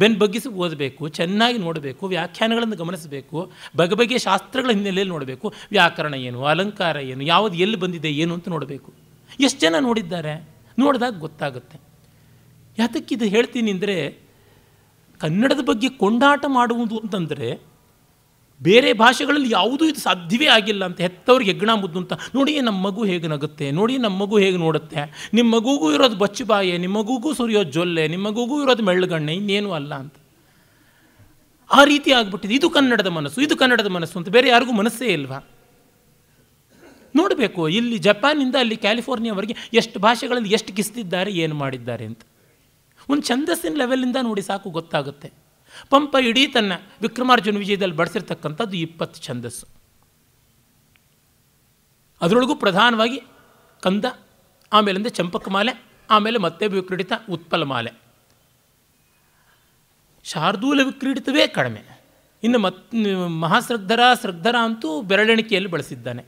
ಬೆನ್ ಬಗ್ಗಿಸಿ ಓದಬೇಕು ಚೆನ್ನಾಗಿ ನೋಡಬೇಕು ವ್ಯಾಖ್ಯಾನಗಳನ್ನು ಗಮನಿಸಬೇಕು ಬಗೆ ಬಗೆಯ ಶಾಸ್ತ್ರಗಳ ಹಿನ್ನೆಲೆಯಲ್ಲಿ ನೋಡಬೇಕು ವ್ಯಾಕರಣ ಏನು ಅಲಂಕಾರ ಏನು ಯಾವುದು ಎಲ್ಲಿ ಬಂದಿದೆ ಏನು ಅಂತ ನೋಡಬೇಕು ಎಷ್ಟು ಜನ ನೋಡಿದ್ದಾರೆ ನೋಡಿದಾಗ ಗೊತ್ತಾಗುತ್ತೆ ಯಾತಕ್ಕಿದು ಹೇಳ್ತೀನಿ ಅಂದರೆ ಕನ್ನಡದ ಬಗ್ಗೆ ಕೊಂಡಾಟ ಮಾಡುವುದು ಅಂತಂದರೆ ಬೇರೆ ಭಾಷೆಗಳಲ್ಲಿ ಯಾವುದೂ ಇದು ಸಾಧ್ಯವೇ ಆಗಿಲ್ಲ ಅಂತ ಹೆತ್ತವ್ರಿಗೆ ಹೆಗ್ಣ ಮುದ್ದು ಅಂತ ನೋಡಿ ನಮ್ಮ ಮಗು ಹೇಗೆ ನಗುತ್ತೆ ನೋಡಿ ನಮ್ಮ ಮಗು ಹೇಗೆ ನೋಡುತ್ತೆ ನಿಮ್ಮ ಮಗುಗೂ ಇರೋದು ಬಚ್ಚು ಬಾಯೆ ನಿಮ್ಮ ಮಗುಗೂ ಸುರಿಯೋದು ಜೊಲ್ಲೆ ನಿಮ್ಮ ಮಗುಗೂ ಇರೋದು ಮೆಳ್ಳುಗಣ್ಣೆ ಇನ್ನೇನು ಅಲ್ಲ ಅಂತ ಆ ರೀತಿ ಆಗ್ಬಿಟ್ಟಿದೆ ಇದು ಕನ್ನಡದ ಮನಸ್ಸು ಇದು ಕನ್ನಡದ ಮನಸ್ಸು ಅಂತ ಬೇರೆ ಯಾರಿಗೂ ಮನಸ್ಸೇ ಇಲ್ವಾ ನೋಡಬೇಕು ಇಲ್ಲಿ ಜಪಾನಿಂದ ಅಲ್ಲಿ ಕ್ಯಾಲಿಫೋರ್ನಿಯಾವರೆಗೆ ಎಷ್ಟು ಭಾಷೆಗಳಲ್ಲಿ ಎಷ್ಟು ಕಿಸ್ತಿದ್ದಾರೆ ಏನು ಮಾಡಿದ್ದಾರೆ ಅಂತ ಒಂದು ಛಂದಸ್ಸಿನ ಲೆವೆಲಿಂದ ನೋಡಿ ಸಾಕು ಗೊತ್ತಾಗುತ್ತೆ ಪಂಪ ಇಡೀ ತನ್ನ ವಿಕ್ರಮಾರ್ಜುನ ವಿಜಯದಲ್ಲಿ ಬಳಸಿರ್ತಕ್ಕಂಥದ್ದು ಇಪ್ಪತ್ತು ಛಂದಸ್ಸು ಅದರೊಳಗೂ ಪ್ರಧಾನವಾಗಿ ಕಂದ ಆಮೇಲಿಂದ ಚಂಪಕ ಮಾಲೆ ಆಮೇಲೆ ಮತ್ತೆ ವಿಕ್ರೀಡಿತ ಉತ್ಪಲ ಮಾಲೆ ಶಾರ್ದೂಲ ವಿಕ್ರೀಡಿತವೇ ಕಡಿಮೆ ಇನ್ನು ಮತ್ ಮಹಾಶ್ರದ್ಧರ ಶ್ರದ್ಧರ ಅಂತೂ ಬೆರಳೆಣಿಕೆಯಲ್ಲಿ ಬಳಸಿದ್ದಾನೆ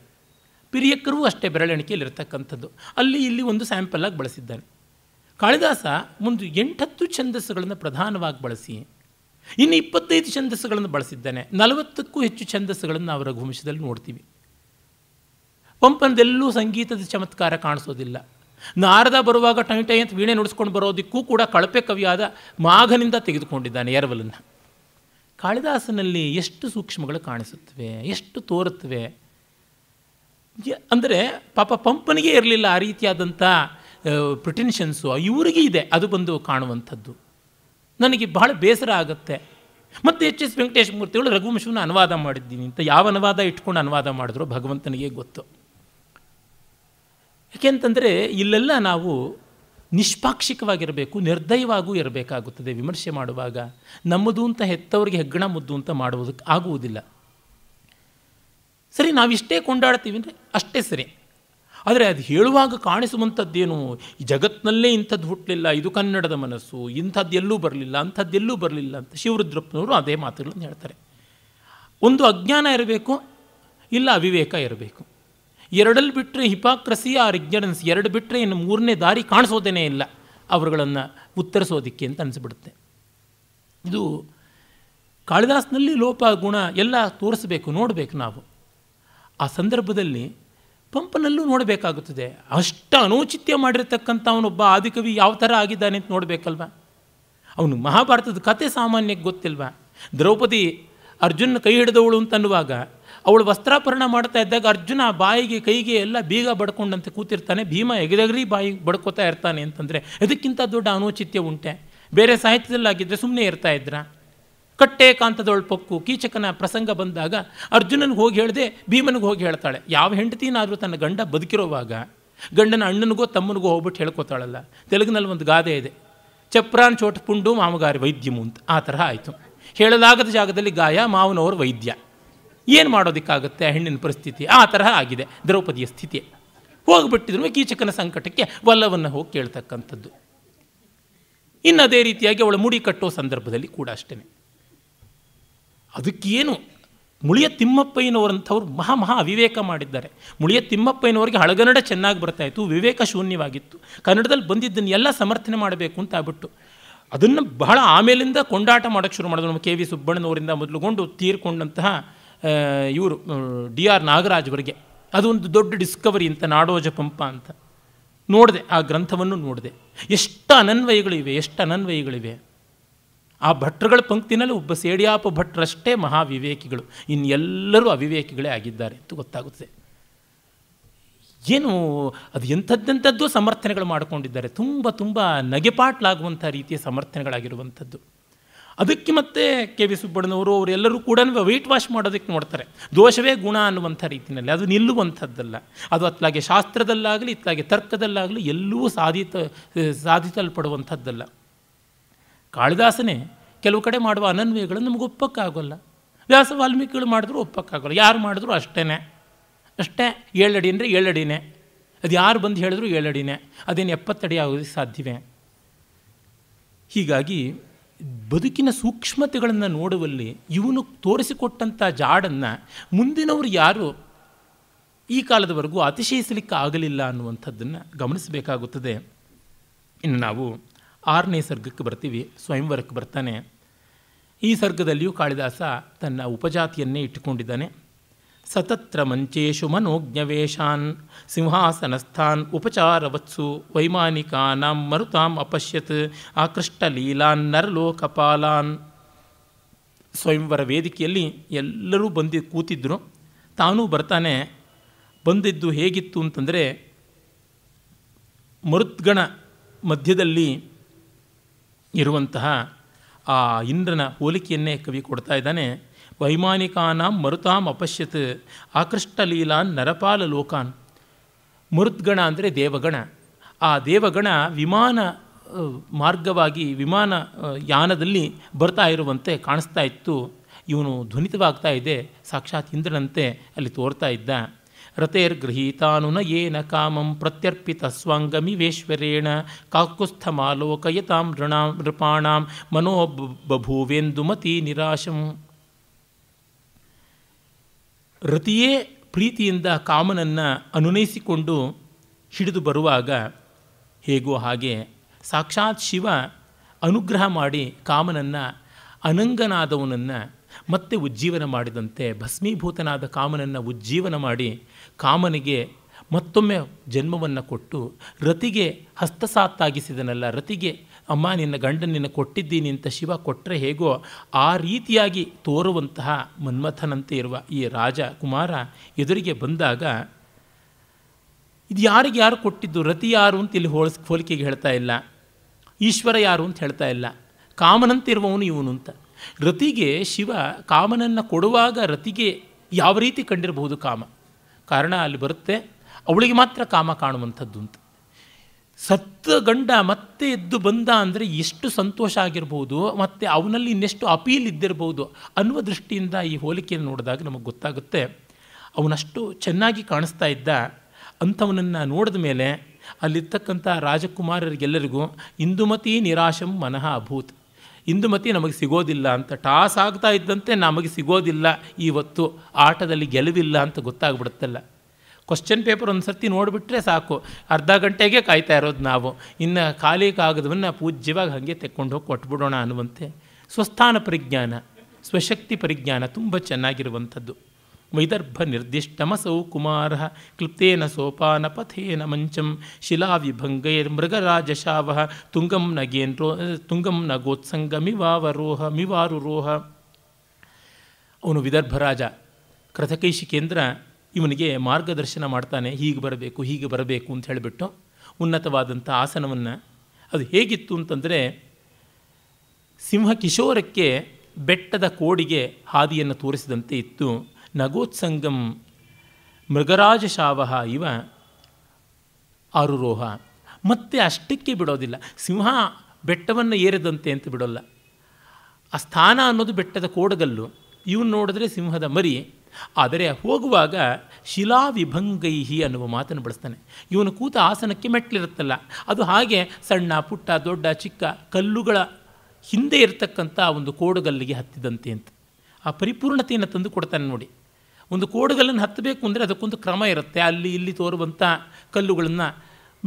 ಪಿರಿಯಕ್ಕರೂ ಅಷ್ಟೇ ಬೆರಳೆಣಿಕೆಯಲ್ಲಿ ಇರತಕ್ಕಂಥದ್ದು ಅಲ್ಲಿ ಇಲ್ಲಿ ಒಂದು ಆಗಿ ಬಳಸಿದ್ದಾನೆ ಕಾಳಿದಾಸ ಒಂದು ಎಂಟತ್ತು ಛಂದಸ್ಸುಗಳನ್ನು ಪ್ರಧಾನವಾಗಿ ಬಳಸಿ ಇನ್ನು ಇಪ್ಪತ್ತೈದು ಛಂದಸ್ಸುಗಳನ್ನು ಬಳಸಿದ್ದಾನೆ ನಲವತ್ತಕ್ಕೂ ಹೆಚ್ಚು ಛಂದಸ್ಸುಗಳನ್ನು ಅವರ ರಘುವಂಶದಲ್ಲಿ ನೋಡ್ತೀವಿ ಪಂಪನದೆಲ್ಲೂ ಸಂಗೀತದ ಚಮತ್ಕಾರ ಕಾಣಿಸೋದಿಲ್ಲ ನಾರದ ಬರುವಾಗ ಟೈ ಟೈ ಅಂತ ವೀಣೆ ನುಡಿಸ್ಕೊಂಡು ಬರೋದಕ್ಕೂ ಕೂಡ ಕಳಪೆ ಕವಿಯಾದ ಮಾಘನಿಂದ ತೆಗೆದುಕೊಂಡಿದ್ದಾನೆ ಎರವಲನ್ನು ಕಾಳಿದಾಸನಲ್ಲಿ ಎಷ್ಟು ಸೂಕ್ಷ್ಮಗಳು ಕಾಣಿಸುತ್ತವೆ ಎಷ್ಟು ತೋರುತ್ತವೆ ಅಂದರೆ ಪಾಪ ಪಂಪನಿಗೆ ಇರಲಿಲ್ಲ ಆ ರೀತಿಯಾದಂಥ ಪ್ರಿಟೆನ್ಷನ್ಸು ಇವರಿಗೆ ಇದೆ ಅದು ಬಂದು ಕಾಣುವಂಥದ್ದು ನನಗೆ ಬಹಳ ಬೇಸರ ಆಗುತ್ತೆ ಮತ್ತು ಎಚ್ ಎಸ್ ವೆಂಕಟೇಶ್ ಮೂರ್ತಿಗಳು ರಘುವಂಶವನ್ನು ಅನುವಾದ ಮಾಡಿದ್ದೀನಿ ಅಂತ ಯಾವ ಅನುವಾದ ಇಟ್ಕೊಂಡು ಅನುವಾದ ಮಾಡಿದ್ರು ಭಗವಂತನಿಗೆ ಗೊತ್ತು ಯಾಕೆಂತಂದರೆ ಇಲ್ಲೆಲ್ಲ ನಾವು ನಿಷ್ಪಾಕ್ಷಿಕವಾಗಿರಬೇಕು ನಿರ್ದಯವಾಗೂ ಇರಬೇಕಾಗುತ್ತದೆ ವಿಮರ್ಶೆ ಮಾಡುವಾಗ ನಮ್ಮದು ಅಂತ ಹೆತ್ತವರಿಗೆ ಹೆಗ್ಗಣ ಮುದ್ದು ಅಂತ ಮಾಡುವುದಕ್ಕೆ ಆಗುವುದಿಲ್ಲ ಸರಿ ನಾವಿಷ್ಟೇ ಕೊಂಡಾಡ್ತೀವಿ ಅಂದರೆ ಅಷ್ಟೇ ಸರಿ ಆದರೆ ಅದು ಹೇಳುವಾಗ ಕಾಣಿಸುವಂಥದ್ದೇನು ಈ ಜಗತ್ತಿನಲ್ಲೇ ಇಂಥದ್ದು ಹುಟ್ಟಲಿಲ್ಲ ಇದು ಕನ್ನಡದ ಮನಸ್ಸು ಇಂಥದ್ದೆಲ್ಲೂ ಬರಲಿಲ್ಲ ಅಂಥದ್ದೆಲ್ಲೂ ಬರಲಿಲ್ಲ ಅಂತ ಶಿವರುದ್ರಪ್ಪನವರು ಅದೇ ಮಾತುಗಳನ್ನು ಹೇಳ್ತಾರೆ ಒಂದು ಅಜ್ಞಾನ ಇರಬೇಕು ಇಲ್ಲ ಅವಿವೇಕ ಇರಬೇಕು ಎರಡಲ್ಲಿ ಬಿಟ್ಟರೆ ಹಿಪಾಕ್ರಸಿ ಆರ್ ಇಗ್ನರೆನ್ಸ್ ಎರಡು ಬಿಟ್ಟರೆ ಇನ್ನು ಮೂರನೇ ದಾರಿ ಕಾಣಿಸೋದೇನೇ ಇಲ್ಲ ಅವರುಗಳನ್ನು ಉತ್ತರಿಸೋದಿಕ್ಕೆ ಅಂತ ಅನಿಸ್ಬಿಡುತ್ತೆ ಇದು ಕಾಳಿದಾಸನಲ್ಲಿ ಲೋಪ ಗುಣ ಎಲ್ಲ ತೋರಿಸ್ಬೇಕು ನೋಡಬೇಕು ನಾವು ಆ ಸಂದರ್ಭದಲ್ಲಿ ಪಂಪನಲ್ಲೂ ನೋಡಬೇಕಾಗುತ್ತದೆ ಅಷ್ಟು ಅನೌಚಿತ್ಯ ಮಾಡಿರತಕ್ಕಂಥ ಅವನೊಬ್ಬ ಆದಿಕವಿ ಯಾವ ಥರ ಆಗಿದ್ದಾನೆ ಅಂತ ನೋಡಬೇಕಲ್ವ ಅವನು ಮಹಾಭಾರತದ ಕತೆ ಸಾಮಾನ್ಯಕ್ಕೆ ಗೊತ್ತಿಲ್ವ ದ್ರೌಪದಿ ಅರ್ಜುನ ಕೈ ಹಿಡಿದವಳು ಅಂತನ್ನುವಾಗ ಅವಳು ವಸ್ತ್ರಾಪರಣ ಮಾಡ್ತಾ ಇದ್ದಾಗ ಅರ್ಜುನ ಬಾಯಿಗೆ ಕೈಗೆ ಎಲ್ಲ ಬೀಗ ಬಡ್ಕೊಂಡಂತೆ ಕೂತಿರ್ತಾನೆ ಭೀಮ ಎಗದಗ್ರಿ ಬಾಯಿ ಬಡ್ಕೋತಾ ಇರ್ತಾನೆ ಅಂತಂದರೆ ಇದಕ್ಕಿಂತ ದೊಡ್ಡ ಅನೌಚಿತ್ಯ ಉಂಟೆ ಬೇರೆ ಸಾಹಿತ್ಯದಲ್ಲಾಗಿದ್ದರೆ ಸುಮ್ಮನೆ ಇರ್ತಾ ಇದ್ರ ಕಟ್ಟೆ ಕಾಂತದೊಳ್ ಪೊಕ್ಕು ಕೀಚಕನ ಪ್ರಸಂಗ ಬಂದಾಗ ಅರ್ಜುನನಿಗೆ ಹೋಗಿ ಹೇಳಿದೆ ಭೀಮನಿಗೆ ಹೋಗಿ ಹೇಳ್ತಾಳೆ ಯಾವ ಹೆಂಡತಿನಾದರೂ ತನ್ನ ಗಂಡ ಬದುಕಿರೋವಾಗ ಗಂಡನ ಅಣ್ಣನಿಗೋ ತಮ್ಮನಿಗೋ ಹೋಗ್ಬಿಟ್ಟು ಹೇಳ್ಕೊತಾಳಲ್ಲ ತೆಲುಗಿನಲ್ಲಿ ಒಂದು ಗಾದೆ ಇದೆ ಚಪ್ರಾನ್ ಚೋಟ ಪುಂಡು ಮಾಮಗಾರಿ ವೈದ್ಯಮು ಅಂತ ಆ ತರಹ ಆಯಿತು ಹೇಳಲಾಗದ ಜಾಗದಲ್ಲಿ ಗಾಯ ಮಾವನವ್ರ ವೈದ್ಯ ಏನು ಮಾಡೋದಕ್ಕಾಗುತ್ತೆ ಆ ಹೆಣ್ಣಿನ ಪರಿಸ್ಥಿತಿ ಆ ತರಹ ಆಗಿದೆ ದ್ರೌಪದಿಯ ಸ್ಥಿತಿ ಹೋಗಿಬಿಟ್ಟಿದ್ರು ಕೀಚಕನ ಸಂಕಟಕ್ಕೆ ವಲ್ಲವನ್ನು ಹೋಗಿ ಕೇಳ್ತಕ್ಕಂಥದ್ದು ಇನ್ನು ಅದೇ ರೀತಿಯಾಗಿ ಅವಳು ಮುಡಿ ಕಟ್ಟೋ ಸಂದರ್ಭದಲ್ಲಿ ಕೂಡ ಅಷ್ಟೇ ಅದಕ್ಕೇನು ಮುಳಿಯ ತಿಮ್ಮಪ್ಪಯ್ಯನವರಂಥವ್ರು ಮಹಾ ಮಹಾ ಅವಿವೇಕ ಮಾಡಿದ್ದಾರೆ ಮುಳಿಯ ತಿಮ್ಮಪ್ಪಯ್ಯನವರಿಗೆ ಹಳಗನ್ನಡ ಚೆನ್ನಾಗಿ ಬರ್ತಾಯಿತ್ತು ವಿವೇಕ ಶೂನ್ಯವಾಗಿತ್ತು ಕನ್ನಡದಲ್ಲಿ ಬಂದಿದ್ದನ್ನು ಎಲ್ಲ ಸಮರ್ಥನೆ ಮಾಡಬೇಕು ಅಂತ ಆಗ್ಬಿಟ್ಟು ಅದನ್ನು ಬಹಳ ಆಮೇಲಿಂದ ಕೊಂಡಾಟ ಮಾಡೋಕ್ಕೆ ಶುರು ಮಾಡಿದ್ರು ನಮ್ಮ ಕೆ ವಿ ಸುಬ್ಬಣ್ಣನವರಿಂದ ಮೊದಲುಗೊಂಡು ತೀರ್ಕೊಂಡಂತಹ ಇವರು ಡಿ ಆರ್ ನಾಗರಾಜ್ ಅವರಿಗೆ ಅದೊಂದು ದೊಡ್ಡ ಡಿಸ್ಕವರಿ ಅಂತ ನಾಡೋಜ ಪಂಪ ಅಂತ ನೋಡಿದೆ ಆ ಗ್ರಂಥವನ್ನು ನೋಡಿದೆ ಎಷ್ಟು ಅನನ್ವಯಗಳಿವೆ ಎಷ್ಟು ಅನನ್ವಯಗಳಿವೆ ಆ ಭಟ್ರುಗಳ ಪಂಕ್ತಿನಲ್ಲಿ ಒಬ್ಬ ಸೇಡಿಯಾಪ ಭಟ್ರಷ್ಟೇ ಮಹಾವಿವೇಕಿಗಳು ಇನ್ನೆಲ್ಲರೂ ಅವಿವೇಕಿಗಳೇ ಆಗಿದ್ದಾರೆ ಅಂತ ಗೊತ್ತಾಗುತ್ತೆ ಏನು ಅದು ಎಂಥದ್ದೆಂಥದ್ದು ಸಮರ್ಥನೆಗಳು ಮಾಡಿಕೊಂಡಿದ್ದಾರೆ ತುಂಬ ತುಂಬ ನಗೆಪಾಟ್ಲಾಗುವಂಥ ರೀತಿಯ ಸಮರ್ಥನೆಗಳಾಗಿರುವಂಥದ್ದು ಅದಕ್ಕೆ ಮತ್ತೆ ಕೆ ವಿ ಸುಬ್ಬಣ್ಣನವರು ಅವರೆಲ್ಲರೂ ಕೂಡ ವೆಯ್ಟ್ ವಾಶ್ ಮಾಡೋದಕ್ಕೆ ನೋಡ್ತಾರೆ ದೋಷವೇ ಗುಣ ಅನ್ನುವಂಥ ರೀತಿಯಲ್ಲಿ ಅದು ನಿಲ್ಲುವಂಥದ್ದಲ್ಲ ಅದು ಅತ್ಲಾಗೆ ಶಾಸ್ತ್ರದಲ್ಲಾಗಲಿ ಇತ್ಲಾಗೆ ತರ್ಕದಲ್ಲಾಗಲಿ ಎಲ್ಲೂ ಸಾಧಿತ ಸಾಧಿಸಲ್ಪಡುವಂಥದ್ದಲ್ಲ ಕಾಳಿದಾಸನೇ ಕೆಲವು ಕಡೆ ಮಾಡುವ ಅನನ್ವಯಗಳು ನಮಗೆ ಒಪ್ಪಕ್ಕಾಗೋಲ್ಲ ವ್ಯಾಸ ವಾಲ್ಮೀಕಿಗಳು ಮಾಡಿದ್ರು ಒಪ್ಪಕ್ಕಾಗೋಲ್ಲ ಯಾರು ಮಾಡಿದ್ರು ಅಷ್ಟೇ ಅಷ್ಟೇ ಏಳಡಿ ಅಂದರೆ ಏಳಡಿನೇ ಅದು ಯಾರು ಬಂದು ಹೇಳಿದ್ರು ಏಳಡಿನೇ ಅದೇನು ಎಪ್ಪತ್ತಡಿ ಆಗೋದು ಸಾಧ್ಯವೇ ಹೀಗಾಗಿ ಬದುಕಿನ ಸೂಕ್ಷ್ಮತೆಗಳನ್ನು ನೋಡುವಲ್ಲಿ ಇವನು ತೋರಿಸಿಕೊಟ್ಟಂಥ ಜಾಡನ್ನು ಮುಂದಿನವರು ಯಾರು ಈ ಕಾಲದವರೆಗೂ ಅತಿಶಯಿಸಲಿಕ್ಕೆ ಆಗಲಿಲ್ಲ ಅನ್ನುವಂಥದ್ದನ್ನು ಗಮನಿಸಬೇಕಾಗುತ್ತದೆ ಇನ್ನು ನಾವು ಆರನೇ ಸರ್ಗಕ್ಕೆ ಬರ್ತೀವಿ ಸ್ವಯಂವರಕ್ಕೆ ಬರ್ತಾನೆ ಈ ಸರ್ಗದಲ್ಲಿಯೂ ಕಾಳಿದಾಸ ತನ್ನ ಉಪಜಾತಿಯನ್ನೇ ಇಟ್ಟುಕೊಂಡಿದ್ದಾನೆ ಸತತ್ರ ಮಂಚೇಶು ಮನೋಜ್ಞವೇಶಾನ್ ಸಿಂಹಾಸನಸ್ಥಾನ್ ಉಪಚಾರವತ್ಸು ವೈಮಾನಿಕಾನಾಂ ಮರುತಾಂ ಅಪಶ್ಯತ್ ಲೀಲಾನ್ ನರಲೋಕಪಾಲಾನ್ ಸ್ವಯಂವರ ವೇದಿಕೆಯಲ್ಲಿ ಎಲ್ಲರೂ ಬಂದು ಕೂತಿದ್ರು ತಾನೂ ಬರ್ತಾನೆ ಬಂದಿದ್ದು ಹೇಗಿತ್ತು ಅಂತಂದರೆ ಮರುದ್ಗಣ ಮಧ್ಯದಲ್ಲಿ ಇರುವಂತಹ ಆ ಇಂದ್ರನ ಹೋಲಿಕೆಯನ್ನೇ ಕವಿ ಕೊಡ್ತಾ ಇದ್ದಾನೆ ವೈಮಾನಿಕಾನಾಂ ಮರುತಾಂ ಅಪಶ್ಯತ್ ಲೀಲಾನ್ ನರಪಾಲ ಲೋಕಾನ್ ಮರುದ್ಗಣ ಅಂದರೆ ದೇವಗಣ ಆ ದೇವಗಣ ವಿಮಾನ ಮಾರ್ಗವಾಗಿ ವಿಮಾನ ಯಾನದಲ್ಲಿ ಬರ್ತಾ ಇರುವಂತೆ ಕಾಣಿಸ್ತಾ ಇತ್ತು ಇವನು ಧ್ವನಿತವಾಗ್ತಾ ಇದೆ ಸಾಕ್ಷಾತ್ ಇಂದ್ರನಂತೆ ಅಲ್ಲಿ ತೋರ್ತಾ ಇದ್ದ ರತೆರ್ಗೃಹೀತಾನುನ ಯೇನ ಕಾಮಂ ಪ್ರತ್ಯರ್ಪಿತ ಸ್ವಾಂಗಮಿವೇಶ್ವರೇಣ ಕಾಕುಸ್ಥಮಾಲೋಕಯತಾಂ ನೃಣಾಂ ನೃಪಾಣಾಂ ಮನೋಬಭೂವೆಂದುಮತಿ ನಿರಾಶಂ ರತಿಯೇ ಪ್ರೀತಿಯಿಂದ ಕಾಮನನ್ನು ಅನುನಯಿಸಿಕೊಂಡು ಹಿಡಿದು ಬರುವಾಗ ಹೇಗೋ ಹಾಗೆ ಸಾಕ್ಷಾತ್ ಶಿವ ಅನುಗ್ರಹ ಮಾಡಿ ಕಾಮನನ್ನು ಅನಂಗನಾದವನನ್ನು ಮತ್ತೆ ಉಜ್ಜೀವನ ಮಾಡಿದಂತೆ ಭಸ್ಮೀಭೂತನಾದ ಕಾಮನನ್ನು ಉಜ್ಜೀವನ ಮಾಡಿ ಕಾಮನಿಗೆ ಮತ್ತೊಮ್ಮೆ ಜನ್ಮವನ್ನು ಕೊಟ್ಟು ರತಿಗೆ ಹಸ್ತಸಾತ್ತಾಗಿಸಿದನಲ್ಲ ರತಿಗೆ ಅಮ್ಮ ನಿನ್ನ ಗಂಡನನ್ನು ಕೊಟ್ಟಿದ್ದೀನಿ ಅಂತ ಶಿವ ಕೊಟ್ಟರೆ ಹೇಗೋ ಆ ರೀತಿಯಾಗಿ ತೋರುವಂತಹ ಮನ್ಮಥನಂತೆ ಇರುವ ಈ ರಾಜ ಕುಮಾರ ಎದುರಿಗೆ ಬಂದಾಗ ಇದು ಯಾರಿಗೆ ಯಾರು ಕೊಟ್ಟಿದ್ದು ರತಿ ಯಾರು ಅಂತ ಇಲ್ಲಿ ಹೋಲಿಸ್ ಹೋಲಿಕೆಗೆ ಹೇಳ್ತಾ ಇಲ್ಲ ಈಶ್ವರ ಯಾರು ಅಂತ ಹೇಳ್ತಾ ಇಲ್ಲ ಕಾಮನಂತಿರುವವನು ಇವನು ಅಂತ ರತಿಗೆ ಶಿವ ಕಾಮನನ್ನು ಕೊಡುವಾಗ ರತಿಗೆ ಯಾವ ರೀತಿ ಕಂಡಿರಬಹುದು ಕಾಮ ಕಾರಣ ಅಲ್ಲಿ ಬರುತ್ತೆ ಅವಳಿಗೆ ಮಾತ್ರ ಕಾಮ ಕಾಣುವಂಥದ್ದು ಅಂತ ಸತ್ತ ಗಂಡ ಮತ್ತೆ ಎದ್ದು ಬಂದ ಅಂದರೆ ಎಷ್ಟು ಸಂತೋಷ ಆಗಿರ್ಬೋದು ಮತ್ತು ಅವನಲ್ಲಿ ಇನ್ನೆಷ್ಟು ಅಪೀಲ್ ಇದ್ದಿರ್ಬೋದು ಅನ್ನುವ ದೃಷ್ಟಿಯಿಂದ ಈ ಹೋಲಿಕೆಯನ್ನು ನೋಡಿದಾಗ ನಮಗೆ ಗೊತ್ತಾಗುತ್ತೆ ಅವನಷ್ಟು ಚೆನ್ನಾಗಿ ಕಾಣಿಸ್ತಾ ಇದ್ದ ಅಂಥವನನ್ನು ನೋಡಿದ ಮೇಲೆ ಅಲ್ಲಿರ್ತಕ್ಕಂಥ ರಾಜಕುಮಾರರಿಗೆಲ್ಲರಿಗೂ ಇಂದುಮತಿ ನಿರಾಶಂ ಮನಃ ಅಭೂತ್ ಇಂದುಮತಿ ನಮಗೆ ಸಿಗೋದಿಲ್ಲ ಅಂತ ಟಾಸ್ ಆಗ್ತಾ ಇದ್ದಂತೆ ನಮಗೆ ಸಿಗೋದಿಲ್ಲ ಇವತ್ತು ಆಟದಲ್ಲಿ ಗೆಲುವಿಲ್ಲ ಅಂತ ಗೊತ್ತಾಗ್ಬಿಡುತ್ತಲ್ಲ ಕ್ವಶನ್ ಪೇಪರ್ ಒಂದು ಸರ್ತಿ ನೋಡಿಬಿಟ್ರೆ ಸಾಕು ಅರ್ಧ ಗಂಟೆಗೆ ಕಾಯ್ತಾ ಇರೋದು ನಾವು ಇನ್ನು ಖಾಲಿ ಕಾಗದವನ್ನು ಪೂಜ್ಯವಾಗಿ ಹಾಗೆ ತೆಕ್ಕೊಂಡು ಹೋಗಿ ಕೊಟ್ಬಿಡೋಣ ಅನ್ನುವಂತೆ ಸ್ವಸ್ಥಾನ ಪರಿಜ್ಞಾನ ಸ್ವಶಕ್ತಿ ಪರಿಜ್ಞಾನ ತುಂಬ ಚೆನ್ನಾಗಿರುವಂಥದ್ದು ವೈದರ್ಭ ಕ್ಲುಪ್ತೇನ कुमारः क्लिप्तेन सोपानपथेन मञ्चं ತುಂಗಂ ತುಂಗಂ ನಗೇನ್ರೋ ತುಂಗಂ तुङ्गं न ಮಿವಾವರೋಹ ಮಿವಾರುರೋಹ ಅವನು ವಿದರ್ಭ ರಾಜ ಕೃತಕೈಶಿಕೇಂದ್ರ ಇವನಿಗೆ ಮಾರ್ಗದರ್ಶನ ಮಾಡ್ತಾನೆ ಹೀಗೆ ಬರಬೇಕು ಹೀಗೆ ಬರಬೇಕು ಅಂತ ಹೇಳಿಬಿಟ್ಟು ಉನ್ನತವಾದಂಥ ಆಸನವನ್ನು ಅದು ಹೇಗಿತ್ತು ಅಂತಂದರೆ ಸಿಂಹ ಕಿಶೋರಕ್ಕೆ ಬೆಟ್ಟದ ಕೋಡಿಗೆ ಹಾದಿಯನ್ನು ತೋರಿಸಿದಂತೆ ಇತ್ತು ನಗೋತ್ಸಂಗಂ ಮೃಗರಾಜಶಾವಹ ಇವ ಆರುರೋಹ ಮತ್ತೆ ಅಷ್ಟಕ್ಕೆ ಬಿಡೋದಿಲ್ಲ ಸಿಂಹ ಬೆಟ್ಟವನ್ನು ಏರಿದಂತೆ ಅಂತ ಬಿಡೋಲ್ಲ ಆ ಸ್ಥಾನ ಅನ್ನೋದು ಬೆಟ್ಟದ ಕೋಡಗಲ್ಲು ಇವನು ನೋಡಿದ್ರೆ ಸಿಂಹದ ಮರಿ ಆದರೆ ಹೋಗುವಾಗ ಶಿಲಾ ವಿಭಂಗೈಹಿ ಅನ್ನುವ ಮಾತನ್ನು ಬಳಸ್ತಾನೆ ಇವನು ಕೂತ ಆಸನಕ್ಕೆ ಮೆಟ್ಟಲಿರುತ್ತಲ್ಲ ಅದು ಹಾಗೆ ಸಣ್ಣ ಪುಟ್ಟ ದೊಡ್ಡ ಚಿಕ್ಕ ಕಲ್ಲುಗಳ ಹಿಂದೆ ಇರತಕ್ಕಂಥ ಒಂದು ಕೋಡಗಲ್ಲಿಗೆ ಹತ್ತಿದಂತೆ ಅಂತ ಆ ಪರಿಪೂರ್ಣತೆಯನ್ನು ತಂದು ಕೊಡ್ತಾನೆ ನೋಡಿ ಒಂದು ಕೋಡುಗಲ್ಲನ್ನು ಹತ್ತಬೇಕು ಅಂದರೆ ಅದಕ್ಕೊಂದು ಕ್ರಮ ಇರುತ್ತೆ ಅಲ್ಲಿ ಇಲ್ಲಿ ತೋರುವಂಥ ಕಲ್ಲುಗಳನ್ನು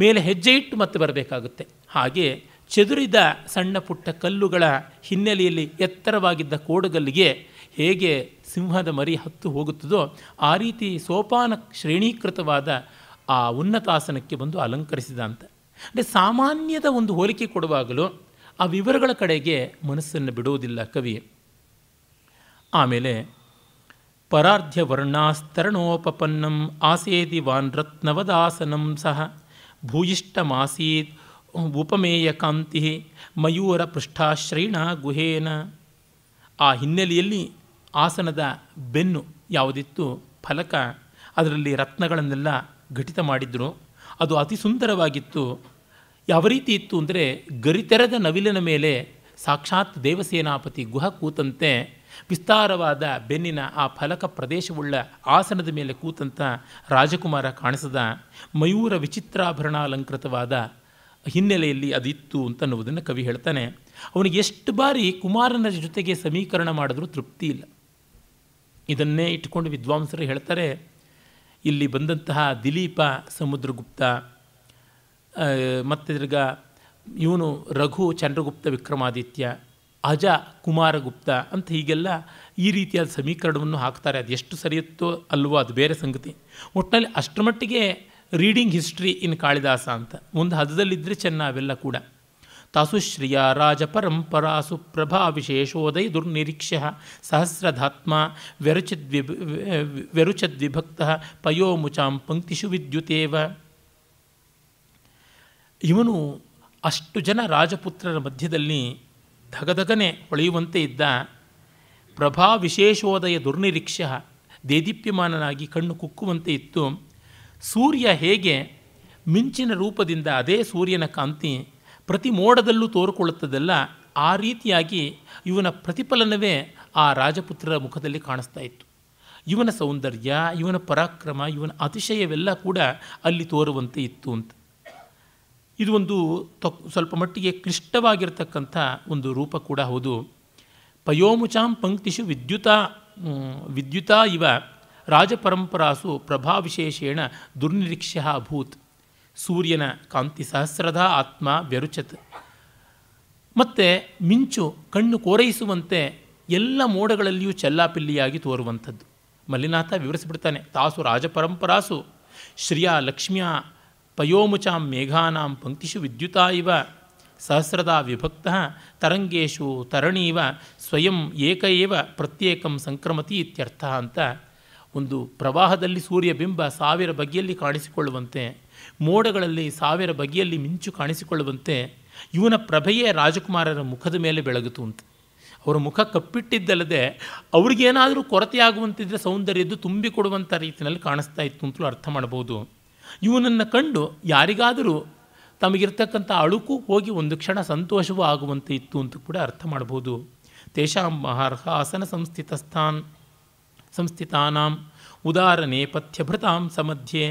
ಮೇಲೆ ಹೆಜ್ಜೆ ಇಟ್ಟು ಮತ್ತೆ ಬರಬೇಕಾಗುತ್ತೆ ಹಾಗೆ ಚದುರಿದ ಸಣ್ಣ ಪುಟ್ಟ ಕಲ್ಲುಗಳ ಹಿನ್ನೆಲೆಯಲ್ಲಿ ಎತ್ತರವಾಗಿದ್ದ ಕೋಡುಗಲ್ಲಿಗೆ ಹೇಗೆ ಸಿಂಹದ ಮರಿ ಹತ್ತು ಹೋಗುತ್ತದೋ ಆ ರೀತಿ ಸೋಪಾನ ಶ್ರೇಣೀಕೃತವಾದ ಆ ಉನ್ನತಾಸನಕ್ಕೆ ಬಂದು ಅಲಂಕರಿಸಿದ ಅಂತ ಅಂದರೆ ಸಾಮಾನ್ಯದ ಒಂದು ಹೋಲಿಕೆ ಕೊಡುವಾಗಲೂ ಆ ವಿವರಗಳ ಕಡೆಗೆ ಮನಸ್ಸನ್ನು ಬಿಡುವುದಿಲ್ಲ ಕವಿ ಆಮೇಲೆ ವರ್ಣಾಸ್ತರಣೋಪಪನ್ನಂ ಆಸೇದಿ ವಾನ್ ರತ್ನವದಾಸನಂ ಸಹ ಭೂಯಿಷ್ಠಮಾಸೀತ್ ಉಪಮೇಯ ಕಾಂತಿ ಮಯೂರ ಪೃಷ್ಠಾಶ್ರಯಣ ಗುಹೇನ ಆ ಹಿನ್ನೆಲೆಯಲ್ಲಿ ಆಸನದ ಬೆನ್ನು ಯಾವುದಿತ್ತು ಫಲಕ ಅದರಲ್ಲಿ ರತ್ನಗಳನ್ನೆಲ್ಲ ಘಟಿತ ಮಾಡಿದ್ರು ಅದು ಅತಿ ಸುಂದರವಾಗಿತ್ತು ಯಾವ ರೀತಿ ಇತ್ತು ಅಂದರೆ ಗರಿತೆರೆದ ನವಿಲಿನ ಮೇಲೆ ಸಾಕ್ಷಾತ್ ದೇವಸೇನಾಪತಿ ಗುಹ ಕೂತಂತೆ ವಿಸ್ತಾರವಾದ ಬೆನ್ನಿನ ಆ ಫಲಕ ಪ್ರದೇಶವುಳ್ಳ ಆಸನದ ಮೇಲೆ ಕೂತಂಥ ರಾಜಕುಮಾರ ಕಾಣಿಸದ ಮಯೂರ ವಿಚಿತ್ರಾಭರಣಾಲಂಕೃತವಾದ ಹಿನ್ನೆಲೆಯಲ್ಲಿ ಅದಿತ್ತು ಅಂತನ್ನುವುದನ್ನು ಕವಿ ಹೇಳ್ತಾನೆ ಅವನಿಗೆ ಎಷ್ಟು ಬಾರಿ ಕುಮಾರನ ಜೊತೆಗೆ ಸಮೀಕರಣ ಮಾಡಿದ್ರೂ ತೃಪ್ತಿ ಇಲ್ಲ ಇದನ್ನೇ ಇಟ್ಕೊಂಡು ವಿದ್ವಾಂಸರು ಹೇಳ್ತಾರೆ ಇಲ್ಲಿ ಬಂದಂತಹ ದಿಲೀಪ ಸಮುದ್ರಗುಪ್ತ ಮತ್ತು ಇವನು ರಘು ಚಂದ್ರಗುಪ್ತ ವಿಕ್ರಮಾದಿತ್ಯ ಅಜ ಕುಮಾರಗುಪ್ತ ಅಂತ ಹೀಗೆಲ್ಲ ಈ ರೀತಿಯಾದ ಸಮೀಕರಣವನ್ನು ಹಾಕ್ತಾರೆ ಅದು ಎಷ್ಟು ಸರಿಯುತ್ತೋ ಅಲ್ವೋ ಅದು ಬೇರೆ ಸಂಗತಿ ಒಟ್ಟಿನಲ್ಲಿ ಅಷ್ಟರ ಮಟ್ಟಿಗೆ ರೀಡಿಂಗ್ ಹಿಸ್ಟ್ರಿ ಇನ್ ಕಾಳಿದಾಸ ಅಂತ ಒಂದು ಹದದಲ್ಲಿದ್ದರೆ ಚೆನ್ನ ಅವೆಲ್ಲ ಕೂಡ ತಾಸುಶ್ರಿಯ ರಾಜ ಪರಂಪರಾ ಸುಪ್ರಭಾ ವಿಶೇಷೋದಯ ದುರ್ನಿರೀಕ್ಷ ಸಹಸ್ರಧಾತ್ಮ ವ್ಯರುಚದ್ವಿ ವ್ಯರುಚದ್ವಿಭಕ್ತ ಪಯೋಮುಚಾಂ ಪಂಕ್ತಿಷು ವಿದ್ಯುತೇವ ಇವನು ಅಷ್ಟು ಜನ ರಾಜಪುತ್ರರ ಮಧ್ಯದಲ್ಲಿ ಧಗಧಗನೆ ಹೊಳೆಯುವಂತೆ ಇದ್ದ ಪ್ರಭಾ ವಿಶೇಷೋದಯ ದುರ್ನಿರೀಕ್ಷ ದೇದೀಪ್ಯಮಾನನಾಗಿ ಕಣ್ಣು ಕುಕ್ಕುವಂತೆ ಇತ್ತು ಸೂರ್ಯ ಹೇಗೆ ಮಿಂಚಿನ ರೂಪದಿಂದ ಅದೇ ಸೂರ್ಯನ ಕಾಂತಿ ಪ್ರತಿ ಮೋಡದಲ್ಲೂ ತೋರಿಕೊಳ್ಳುತ್ತದಲ್ಲ ಆ ರೀತಿಯಾಗಿ ಇವನ ಪ್ರತಿಫಲನವೇ ಆ ರಾಜಪುತ್ರರ ಮುಖದಲ್ಲಿ ಕಾಣಿಸ್ತಾ ಇತ್ತು ಇವನ ಸೌಂದರ್ಯ ಇವನ ಪರಾಕ್ರಮ ಇವನ ಅತಿಶಯವೆಲ್ಲ ಕೂಡ ಅಲ್ಲಿ ತೋರುವಂತೆ ಇತ್ತು ಅಂತ ಇದು ಒಂದು ತಕ್ ಸ್ವಲ್ಪ ಮಟ್ಟಿಗೆ ಕ್ಲಿಷ್ಟವಾಗಿರ್ತಕ್ಕಂಥ ಒಂದು ರೂಪ ಕೂಡ ಹೌದು ಪಯೋಮುಚಾಂ ಪಂಕ್ತಿಷು ವಿದ್ಯುತ ವಿದ್ಯುತ ಇವ ರಾಜಪರಂಪರಾಸು ಪ್ರಭಾವಿಶೇಷೇಣ ದುರ್ನಿರೀಕ್ಷ್ಯ ಅಭೂತ್ ಸೂರ್ಯನ ಕಾಂತಿ ಸಹಸ್ರದ ಆತ್ಮ ವ್ಯರುಚತ್ ಮತ್ತು ಮಿಂಚು ಕಣ್ಣು ಕೋರೈಸುವಂತೆ ಎಲ್ಲ ಮೋಡಗಳಲ್ಲಿಯೂ ಚೆಲ್ಲಾಪಿಲ್ಲಿಯಾಗಿ ತೋರುವಂಥದ್ದು ಮಲ್ಲಿನಾಥ ವಿವರಿಸಿಬಿಡ್ತಾನೆ ತಾಸು ರಾಜಪರಂಪರಾಸು ಶ್ರೀಯಾ ಲಕ್ಷ್ಮಿಯ ಪಯೋಮುಚಾಂ ಮೇಘಾನಾಂ ಪಂಕ್ತಿಷು ವಿದ್ಯುತ ಇವ ಸಹಸ್ರದ ವಿಭಕ್ತ ತರಂಗೇಶು ತರಣೀವ ಸ್ವಯಂ ಏಕ ಪ್ರತ್ಯೇಕಂ ಸಂಕ್ರಮತಿ ಇತ್ಯರ್ಥ ಅಂತ ಒಂದು ಪ್ರವಾಹದಲ್ಲಿ ಸೂರ್ಯಬಿಂಬ ಸಾವಿರ ಬಗೆಯಲ್ಲಿ ಕಾಣಿಸಿಕೊಳ್ಳುವಂತೆ ಮೋಡಗಳಲ್ಲಿ ಸಾವಿರ ಬಗೆಯಲ್ಲಿ ಮಿಂಚು ಕಾಣಿಸಿಕೊಳ್ಳುವಂತೆ ಇವನ ಪ್ರಭೆಯೇ ರಾಜಕುಮಾರರ ಮುಖದ ಮೇಲೆ ಬೆಳಗಿತು ಅಂತ ಅವರ ಮುಖ ಕಪ್ಪಿಟ್ಟಿದ್ದಲ್ಲದೆ ಅವ್ರಿಗೇನಾದರೂ ಕೊರತೆಯಾಗುವಂತಿದ್ರೆ ಸೌಂದರ್ಯದ್ದು ತುಂಬಿಕೊಡುವಂಥ ರೀತಿಯಲ್ಲಿ ಕಾಣಿಸ್ತಾ ಇತ್ತು ಅಂತಲೂ ಅರ್ಥ ಮಾಡ್ಬೋದು ಇವನನ್ನು ಕಂಡು ಯಾರಿಗಾದರೂ ತಮಗಿರ್ತಕ್ಕಂಥ ಅಳುಕು ಹೋಗಿ ಒಂದು ಕ್ಷಣ ಸಂತೋಷವೂ ಆಗುವಂತೆ ಇತ್ತು ಅಂತ ಕೂಡ ಅರ್ಥ ಮಾಡ್ಬೋದು ತೇಷಾಂ ಮಹಾರ್ಹ ಆಸನ ಸಂಸ್ಥಿತಸ್ಥಾನ್ ಸಂಸ್ಥಿತಾನಾಂ ಉದಾರ ನೇಪಥ್ಯಭೃತಾಂ ಸಮಧ್ಯೆ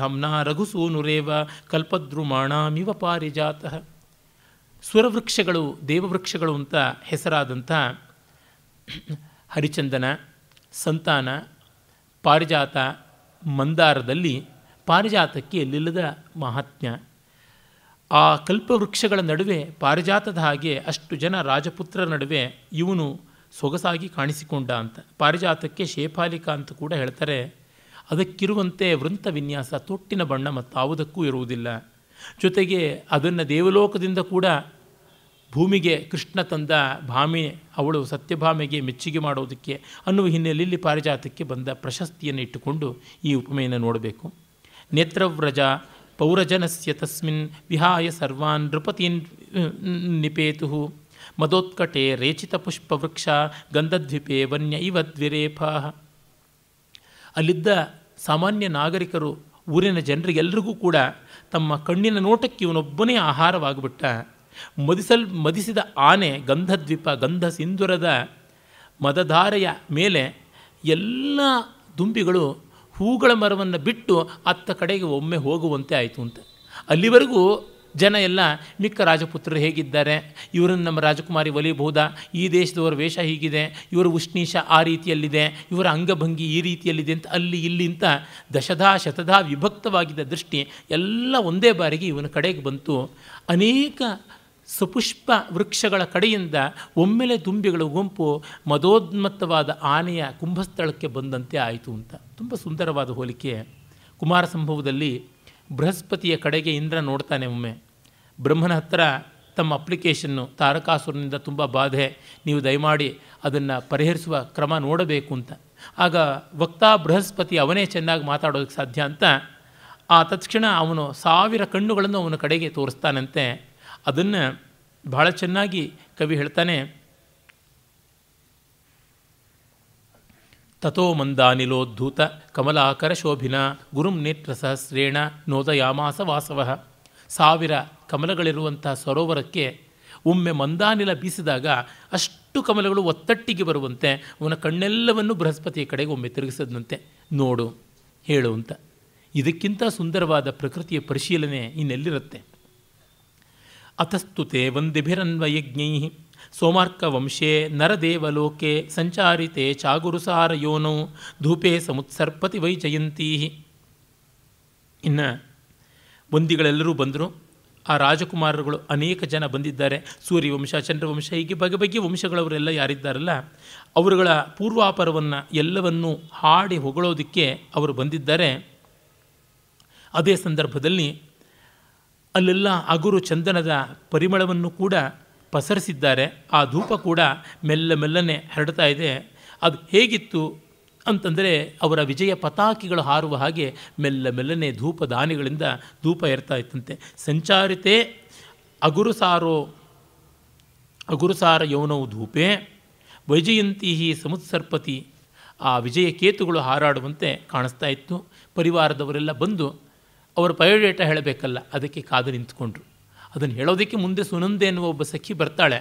ಧಮ್ನ ರಘುಸೂನುರೇವ ಕಲ್ಪದ್ರುಮಾಣಾಮಿವ ಪಾರಿಜಾತ ಸ್ವರವೃಕ್ಷಗಳು ದೇವವೃಕ್ಷಗಳು ಅಂತ ಹೆಸರಾದಂಥ ಹರಿಚಂದನ ಸಂತಾನ ಪಾರಿಜಾತ ಮಂದಾರದಲ್ಲಿ ಪಾರಿಜಾತಕ್ಕೆ ಎಲ್ಲಿಲ್ಲದ ಮಹಾತ್ಮ್ಯ ಆ ಕಲ್ಪವೃಕ್ಷಗಳ ನಡುವೆ ಪಾರಿಜಾತದ ಹಾಗೆ ಅಷ್ಟು ಜನ ರಾಜಪುತ್ರರ ನಡುವೆ ಇವನು ಸೊಗಸಾಗಿ ಕಾಣಿಸಿಕೊಂಡ ಅಂತ ಪಾರಿಜಾತಕ್ಕೆ ಶೇಫಾಲಿಕಾ ಅಂತ ಕೂಡ ಹೇಳ್ತಾರೆ ಅದಕ್ಕಿರುವಂತೆ ವೃಂತ ವಿನ್ಯಾಸ ತೊಟ್ಟಿನ ಬಣ್ಣ ಮತ್ತಾವುದಕ್ಕೂ ಇರುವುದಿಲ್ಲ ಜೊತೆಗೆ ಅದನ್ನು ದೇವಲೋಕದಿಂದ ಕೂಡ ಭೂಮಿಗೆ ಕೃಷ್ಣ ತಂದ ಭಾಮೆ ಅವಳು ಸತ್ಯಭಾಮೆಗೆ ಮೆಚ್ಚುಗೆ ಮಾಡೋದಕ್ಕೆ ಅನ್ನುವ ಹಿನ್ನೆಲೆಯಲ್ಲಿ ಪಾರಿಜಾತಕ್ಕೆ ಬಂದ ಪ್ರಶಸ್ತಿಯನ್ನು ಇಟ್ಟುಕೊಂಡು ಈ ಉಪಮೆಯನ್ನು ನೋಡಬೇಕು ನೇತ್ರವ್ರಜ ಪೌರಜನಸ್ಯ ತಸ್ಮಿನ್ ವಿಹಾಯ ಸರ್ವಾನ್ ನೃಪತೀನ್ ನಿಪೇತು ಮದೋತ್ಕಟೆ ರೇಚಿತ ಪುಷ್ಪವೃಕ್ಷ ಗಂಧದ್ವಿಪೆ ವನ್ಯ ಇವ ದ್ವಿರೇಫ ಅಲ್ಲಿದ್ದ ಸಾಮಾನ್ಯ ನಾಗರಿಕರು ಊರಿನ ಜನರಿಗೆಲ್ಲರಿಗೂ ಕೂಡ ತಮ್ಮ ಕಣ್ಣಿನ ನೋಟಕ್ಕೆ ಇವನೊಬ್ಬನೇ ಆಹಾರವಾಗಿಬಿಟ್ಟ ಮದಿಸಲ್ ಮದಿಸಿದ ಆನೆ ಗಂಧದ್ವೀಪ ಗಂಧ ಸಿಂಧುರದ ಮದಧಾರೆಯ ಮೇಲೆ ಎಲ್ಲ ದುಂಬಿಗಳು ಹೂಗಳ ಮರವನ್ನು ಬಿಟ್ಟು ಅತ್ತ ಕಡೆಗೆ ಒಮ್ಮೆ ಹೋಗುವಂತೆ ಆಯಿತು ಅಂತ ಅಲ್ಲಿವರೆಗೂ ಜನ ಎಲ್ಲ ಮಿಕ್ಕ ರಾಜಪುತ್ರರು ಹೇಗಿದ್ದಾರೆ ಇವರನ್ನು ನಮ್ಮ ರಾಜಕುಮಾರಿ ಒಲಿಯಬಹುದಾ ಈ ದೇಶದವರ ವೇಷ ಹೀಗಿದೆ ಇವರ ಉಷ್ಣೀಶ ಆ ರೀತಿಯಲ್ಲಿದೆ ಇವರ ಅಂಗಭಂಗಿ ಈ ರೀತಿಯಲ್ಲಿದೆ ಅಂತ ಅಲ್ಲಿ ಇಲ್ಲಿ ಅಂತ ದಶಧಾ ಶತಧಾ ವಿಭಕ್ತವಾಗಿದ್ದ ದೃಷ್ಟಿ ಎಲ್ಲ ಒಂದೇ ಬಾರಿಗೆ ಇವನ ಕಡೆಗೆ ಬಂತು ಅನೇಕ ಸುಪುಷ್ಪ ವೃಕ್ಷಗಳ ಕಡೆಯಿಂದ ಒಮ್ಮೆಲೆ ದುಂಬಿಗಳ ಗುಂಪು ಮದೋನ್ಮತ್ತವಾದ ಆನೆಯ ಕುಂಭಸ್ಥಳಕ್ಕೆ ಬಂದಂತೆ ಆಯಿತು ಅಂತ ತುಂಬ ಸುಂದರವಾದ ಹೋಲಿಕೆ ಕುಮಾರ ಸಂಭವದಲ್ಲಿ ಬೃಹಸ್ಪತಿಯ ಕಡೆಗೆ ಇಂದ್ರ ನೋಡ್ತಾನೆ ಒಮ್ಮೆ ಬ್ರಹ್ಮನ ಹತ್ರ ತಮ್ಮ ಅಪ್ಲಿಕೇಶನ್ನು ತಾರಕಾಸುರನಿಂದ ತುಂಬ ಬಾಧೆ ನೀವು ದಯಮಾಡಿ ಅದನ್ನು ಪರಿಹರಿಸುವ ಕ್ರಮ ನೋಡಬೇಕು ಅಂತ ಆಗ ವಕ್ತಾ ಬೃಹಸ್ಪತಿ ಅವನೇ ಚೆನ್ನಾಗಿ ಮಾತಾಡೋದಕ್ಕೆ ಸಾಧ್ಯ ಅಂತ ಆ ತತ್ಕ್ಷಣ ಅವನು ಸಾವಿರ ಕಣ್ಣುಗಳನ್ನು ಅವನ ಕಡೆಗೆ ತೋರಿಸ್ತಾನಂತೆ ಅದನ್ನು ಬಹಳ ಚೆನ್ನಾಗಿ ಕವಿ ಹೇಳ್ತಾನೆ ತಥೋ ಮಂದಾನಿಲೋದ್ಧೂತ ಕಮಲಾಕರ ಶೋಭಿನ ಗುರುಂ ನೇತ್ರ ಸಹಸ್ರೇಣ ನೋದಯಾಮಾಸ ವಾಸವ ಸಾವಿರ ಕಮಲಗಳಿರುವಂತಹ ಸರೋವರಕ್ಕೆ ಒಮ್ಮೆ ಮಂದಾನಿಲ ಬೀಸಿದಾಗ ಅಷ್ಟು ಕಮಲಗಳು ಒತ್ತಟ್ಟಿಗೆ ಬರುವಂತೆ ಅವನ ಕಣ್ಣೆಲ್ಲವನ್ನು ಬೃಹಸ್ಪತಿಯ ಕಡೆಗೆ ಒಮ್ಮೆ ತಿರುಗಿಸದಂತೆ ನೋಡು ಹೇಳು ಅಂತ ಇದಕ್ಕಿಂತ ಸುಂದರವಾದ ಪ್ರಕೃತಿಯ ಪರಿಶೀಲನೆ ಇನ್ನೆಲ್ಲಿರುತ್ತೆ ಅತಸ್ತು ತೇ ಸೋಮಾರ್ಕ ವಂಶೇ ನರದೇವಲೋಕೆ ಸಂಚಾರಿತೆ ಚಾಗುರುಸಾರಯೋನೌ ಧೂಪೇ ಸಮುತ್ಸರ್ಪತಿ ವೈ ಜಯಂತೀ ಇನ್ನು ಬಂದಿಗಳೆಲ್ಲರೂ ಬಂದರು ಆ ರಾಜಕುಮಾರರುಗಳು ಅನೇಕ ಜನ ಬಂದಿದ್ದಾರೆ ಸೂರ್ಯವಂಶ ಚಂದ್ರವಂಶ ಹೀಗೆ ಬಗೆ ಬಗೆ ವಂಶಗಳವರೆಲ್ಲ ಯಾರಿದ್ದಾರಲ್ಲ ಅವರುಗಳ ಪೂರ್ವಾಪರವನ್ನು ಎಲ್ಲವನ್ನೂ ಹಾಡಿ ಹೊಗಳೋದಕ್ಕೆ ಅವರು ಬಂದಿದ್ದಾರೆ ಅದೇ ಸಂದರ್ಭದಲ್ಲಿ ಅಲ್ಲೆಲ್ಲ ಅಗುರು ಚಂದನದ ಪರಿಮಳವನ್ನು ಕೂಡ ಪಸರಿಸಿದ್ದಾರೆ ಆ ಧೂಪ ಕೂಡ ಮೆಲ್ಲ ಮೆಲ್ಲನೆ ಹರಡ್ತಾ ಇದೆ ಅದು ಹೇಗಿತ್ತು ಅಂತಂದರೆ ಅವರ ವಿಜಯ ಪತಾಕಿಗಳು ಹಾರುವ ಹಾಗೆ ಮೆಲ್ಲ ಮೆಲ್ಲನೆ ಧೂಪದಾನಿಗಳಿಂದ ಧೂಪ ಇರ್ತಾ ಇತ್ತಂತೆ ಸಂಚಾರಿತೆ ಅಗುರುಸಾರೋ ಅಗುರುಸಾರ ಯೌನವು ಧೂಪೆ ವೈಜಯಂತಿ ಸಮುತ್ಸರ್ಪತಿ ಆ ವಿಜಯ ಕೇತುಗಳು ಹಾರಾಡುವಂತೆ ಕಾಣಿಸ್ತಾ ಇತ್ತು ಪರಿವಾರದವರೆಲ್ಲ ಬಂದು ಅವರು ಪಯೋಡೇಟ ಹೇಳಬೇಕಲ್ಲ ಅದಕ್ಕೆ ಕಾದು ನಿಂತ್ಕೊಂಡ್ರು ಅದನ್ನು ಹೇಳೋದಕ್ಕೆ ಮುಂದೆ ಸುನಂದೆ ಎನ್ನುವ ಒಬ್ಬ ಸಖಿ ಬರ್ತಾಳೆ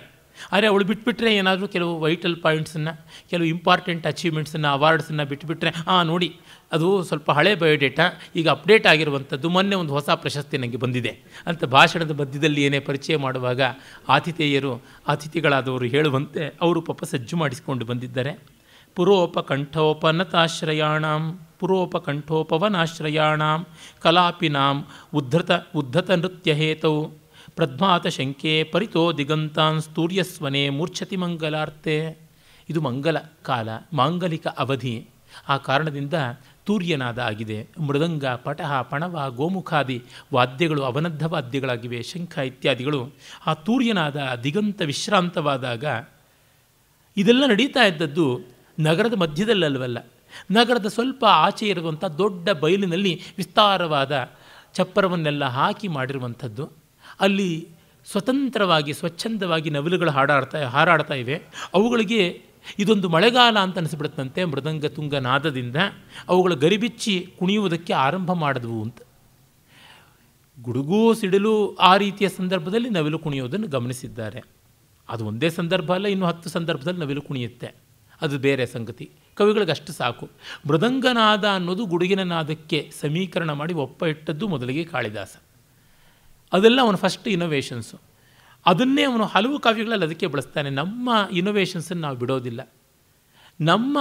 ಆದರೆ ಅವಳು ಬಿಟ್ಬಿಟ್ರೆ ಏನಾದರೂ ಕೆಲವು ವೈಟಲ್ ಪಾಯಿಂಟ್ಸನ್ನು ಕೆಲವು ಇಂಪಾರ್ಟೆಂಟ್ ಅಚೀವ್ಮೆಂಟ್ಸನ್ನು ಅವಾರ್ಡ್ಸನ್ನು ಬಿಟ್ಬಿಟ್ರೆ ಹಾಂ ನೋಡಿ ಅದು ಸ್ವಲ್ಪ ಹಳೆ ಬಯೋಡೇಟಾ ಈಗ ಅಪ್ಡೇಟ್ ಆಗಿರುವಂಥದ್ದು ಮೊನ್ನೆ ಒಂದು ಹೊಸ ಪ್ರಶಸ್ತಿ ನನಗೆ ಬಂದಿದೆ ಅಂತ ಭಾಷಣದ ಮಧ್ಯದಲ್ಲಿ ಏನೇ ಪರಿಚಯ ಮಾಡುವಾಗ ಆತಿಥೇಯರು ಅತಿಥಿಗಳಾದವರು ಹೇಳುವಂತೆ ಅವರು ಪಾಪ ಸಜ್ಜು ಮಾಡಿಸಿಕೊಂಡು ಬಂದಿದ್ದಾರೆ ಪುರೋಪ ಕಂಠೋಪನತಾಶ್ರಯಾಣಂ ಪುರೋಪಕಂಠೋಪವನಾಶ್ರಯಾಣ ಕಲಾಪಿನಾಂ ಉದ್ಧತ ಉದ್ಧತ ನೃತ್ಯಹೇತೌ ಶಂಕೆ ಪರಿತೋ ದಿಗಂತಾನ್ ಸ್ತೂರ್ಯಸ್ವನೆ ಮೂರ್ಛತಿ ಮಂಗಲಾರ್ತೆ ಇದು ಮಂಗಲ ಕಾಲ ಮಾಂಗಲಿಕ ಅವಧಿ ಆ ಕಾರಣದಿಂದ ತೂರ್ಯನಾದ ಆಗಿದೆ ಮೃದಂಗ ಪಟಹ ಪಣವ ಗೋಮುಖಾದಿ ವಾದ್ಯಗಳು ಅವನದ್ಧ ವಾದ್ಯಗಳಾಗಿವೆ ಶಂಖ ಇತ್ಯಾದಿಗಳು ಆ ತೂರ್ಯನಾದ ದಿಗಂತ ವಿಶ್ರಾಂತವಾದಾಗ ಇದೆಲ್ಲ ನಡೀತಾ ಇದ್ದದ್ದು ನಗರದ ಮಧ್ಯದಲ್ಲಲ್ವಲ್ಲ ನಗರದ ಸ್ವಲ್ಪ ಆಚೆ ಇರುವಂಥ ದೊಡ್ಡ ಬಯಲಿನಲ್ಲಿ ವಿಸ್ತಾರವಾದ ಚಪ್ಪರವನ್ನೆಲ್ಲ ಹಾಕಿ ಮಾಡಿರುವಂಥದ್ದು ಅಲ್ಲಿ ಸ್ವತಂತ್ರವಾಗಿ ಸ್ವಚ್ಛಂದವಾಗಿ ನವಿಲುಗಳು ಹಾಡಾಡ್ತಾ ಹಾರಾಡ್ತಾ ಇವೆ ಅವುಗಳಿಗೆ ಇದೊಂದು ಮಳೆಗಾಲ ಅಂತ ಅನಿಸ್ಬಿಡುತ್ತಂತೆ ಮೃದಂಗ ತುಂಗ ನಾದದಿಂದ ಅವುಗಳು ಗರಿಬಿಚ್ಚಿ ಕುಣಿಯುವುದಕ್ಕೆ ಆರಂಭ ಮಾಡಿದವು ಅಂತ ಗುಡುಗೂ ಸಿಡಿಲು ಆ ರೀತಿಯ ಸಂದರ್ಭದಲ್ಲಿ ನವಿಲು ಕುಣಿಯೋದನ್ನು ಗಮನಿಸಿದ್ದಾರೆ ಅದು ಒಂದೇ ಸಂದರ್ಭ ಅಲ್ಲ ಇನ್ನು ಹತ್ತು ಸಂದರ್ಭದಲ್ಲಿ ನವಿಲು ಕುಣಿಯುತ್ತೆ ಅದು ಬೇರೆ ಸಂಗತಿ ಕವಿಗಳಿಗಷ್ಟು ಸಾಕು ಮೃದಂಗನಾದ ಅನ್ನೋದು ಗುಡುಗಿನ ನಾದಕ್ಕೆ ಸಮೀಕರಣ ಮಾಡಿ ಒಪ್ಪ ಇಟ್ಟದ್ದು ಮೊದಲಿಗೆ ಕಾಳಿದಾಸ ಅದೆಲ್ಲ ಅವನ ಫಸ್ಟ್ ಇನೋವೇಷನ್ಸು ಅದನ್ನೇ ಅವನು ಹಲವು ಕಾವ್ಯಗಳಲ್ಲಿ ಅದಕ್ಕೆ ಬಳಸ್ತಾನೆ ನಮ್ಮ ಇನೋವೇಷನ್ಸನ್ನು ನಾವು ಬಿಡೋದಿಲ್ಲ ನಮ್ಮ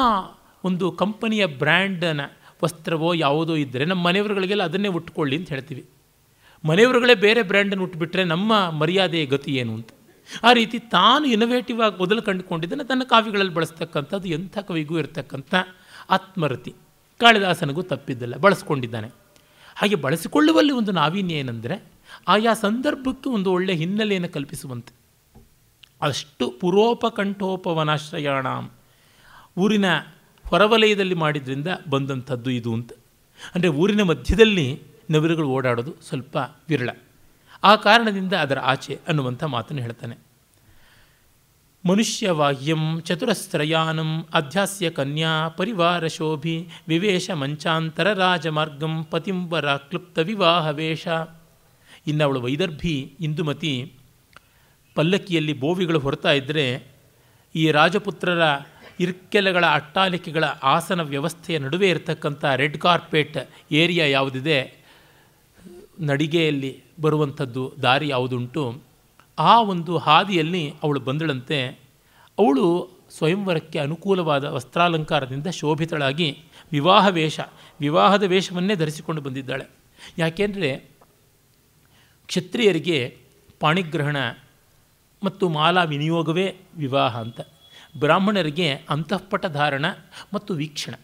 ಒಂದು ಕಂಪನಿಯ ಬ್ರ್ಯಾಂಡನ ವಸ್ತ್ರವೋ ಯಾವುದೋ ಇದ್ದರೆ ನಮ್ಮ ಮನೆಯವರುಗಳಿಗೆಲ್ಲ ಅದನ್ನೇ ಉಟ್ಕೊಳ್ಳಿ ಅಂತ ಹೇಳ್ತೀವಿ ಮನೆಯವರುಗಳೇ ಬೇರೆ ಬ್ರ್ಯಾಂಡನ್ನು ಉಟ್ಬಿಟ್ರೆ ನಮ್ಮ ಮರ್ಯಾದೆಯ ಗತಿ ಏನು ಅಂತ ಆ ರೀತಿ ತಾನು ಇನೋವೇಟಿವ್ ಆಗಿ ಮೊದಲು ಕಂಡುಕೊಂಡಿದ್ದನ್ನು ತನ್ನ ಕಾವ್ಯಗಳಲ್ಲಿ ಬಳಸ್ತಕ್ಕಂಥದ್ದು ಎಂಥ ಕವಿಗೂ ಇರತಕ್ಕಂಥ ಆತ್ಮರತಿ ಕಾಳಿದಾಸನಿಗೂ ತಪ್ಪಿದ್ದಲ್ಲ ಬಳಸ್ಕೊಂಡಿದ್ದಾನೆ ಹಾಗೆ ಬಳಸಿಕೊಳ್ಳುವಲ್ಲಿ ಒಂದು ನಾವೀನ್ಯ ಏನಂದರೆ ಆಯಾ ಸಂದರ್ಭಕ್ಕೆ ಒಂದು ಒಳ್ಳೆಯ ಹಿನ್ನೆಲೆಯನ್ನು ಕಲ್ಪಿಸುವಂತೆ ಅಷ್ಟು ಪುರೋಪಕಂಠೋಪವನಾಶ್ರಯಾಣ ಊರಿನ ಹೊರವಲಯದಲ್ಲಿ ಮಾಡಿದ್ರಿಂದ ಬಂದಂಥದ್ದು ಇದು ಅಂತ ಅಂದರೆ ಊರಿನ ಮಧ್ಯದಲ್ಲಿ ನವಿರುಗಳು ಓಡಾಡೋದು ಸ್ವಲ್ಪ ವಿರಳ ಆ ಕಾರಣದಿಂದ ಅದರ ಆಚೆ ಅನ್ನುವಂಥ ಮಾತನ್ನು ಹೇಳ್ತಾನೆ ಮನುಷ್ಯವಾಹ್ಯಂ ಚತುರಸ್ತ್ರಯಾನಂ ಅಧ್ಯಾಸ್ಯ ಕನ್ಯಾ ಪರಿವಾರ ಶೋಭಿ ವಿವೇಶ ಮಂಚಾಂತರ ರಾಜಮಾರ್ಗಂ ಪತಿಂಬರ ಕ್ಲುಪ್ತ ವಿವಾಹ ವೇಷ ಇನ್ನು ಅವಳು ವೈದರ್ಭಿ ಇಂದುಮತಿ ಪಲ್ಲಕ್ಕಿಯಲ್ಲಿ ಬೋವಿಗಳು ಹೊರತಾ ಇದ್ದರೆ ಈ ರಾಜಪುತ್ರರ ಇರ್ಕೆಲೆಗಳ ಅಟ್ಟಾಲಿಕೆಗಳ ಆಸನ ವ್ಯವಸ್ಥೆಯ ನಡುವೆ ಇರತಕ್ಕಂಥ ರೆಡ್ ಕಾರ್ಪೆಟ್ ಏರಿಯಾ ಯಾವುದಿದೆ ನಡಿಗೆಯಲ್ಲಿ ಬರುವಂಥದ್ದು ದಾರಿ ಯಾವುದುಂಟು ಆ ಒಂದು ಹಾದಿಯಲ್ಲಿ ಅವಳು ಬಂದಳಂತೆ ಅವಳು ಸ್ವಯಂವರಕ್ಕೆ ಅನುಕೂಲವಾದ ವಸ್ತ್ರಾಲಂಕಾರದಿಂದ ಶೋಭಿತಳಾಗಿ ವಿವಾಹ ವೇಷ ವಿವಾಹದ ವೇಷವನ್ನೇ ಧರಿಸಿಕೊಂಡು ಬಂದಿದ್ದಾಳೆ ಯಾಕೆಂದರೆ ಕ್ಷತ್ರಿಯರಿಗೆ ಪಾಣಿಗ್ರಹಣ ಮತ್ತು ಮಾಲಾ ವಿನಿಯೋಗವೇ ವಿವಾಹ ಅಂತ ಬ್ರಾಹ್ಮಣರಿಗೆ ಅಂತಃಪಟ ಧಾರಣ ಮತ್ತು ವೀಕ್ಷಣ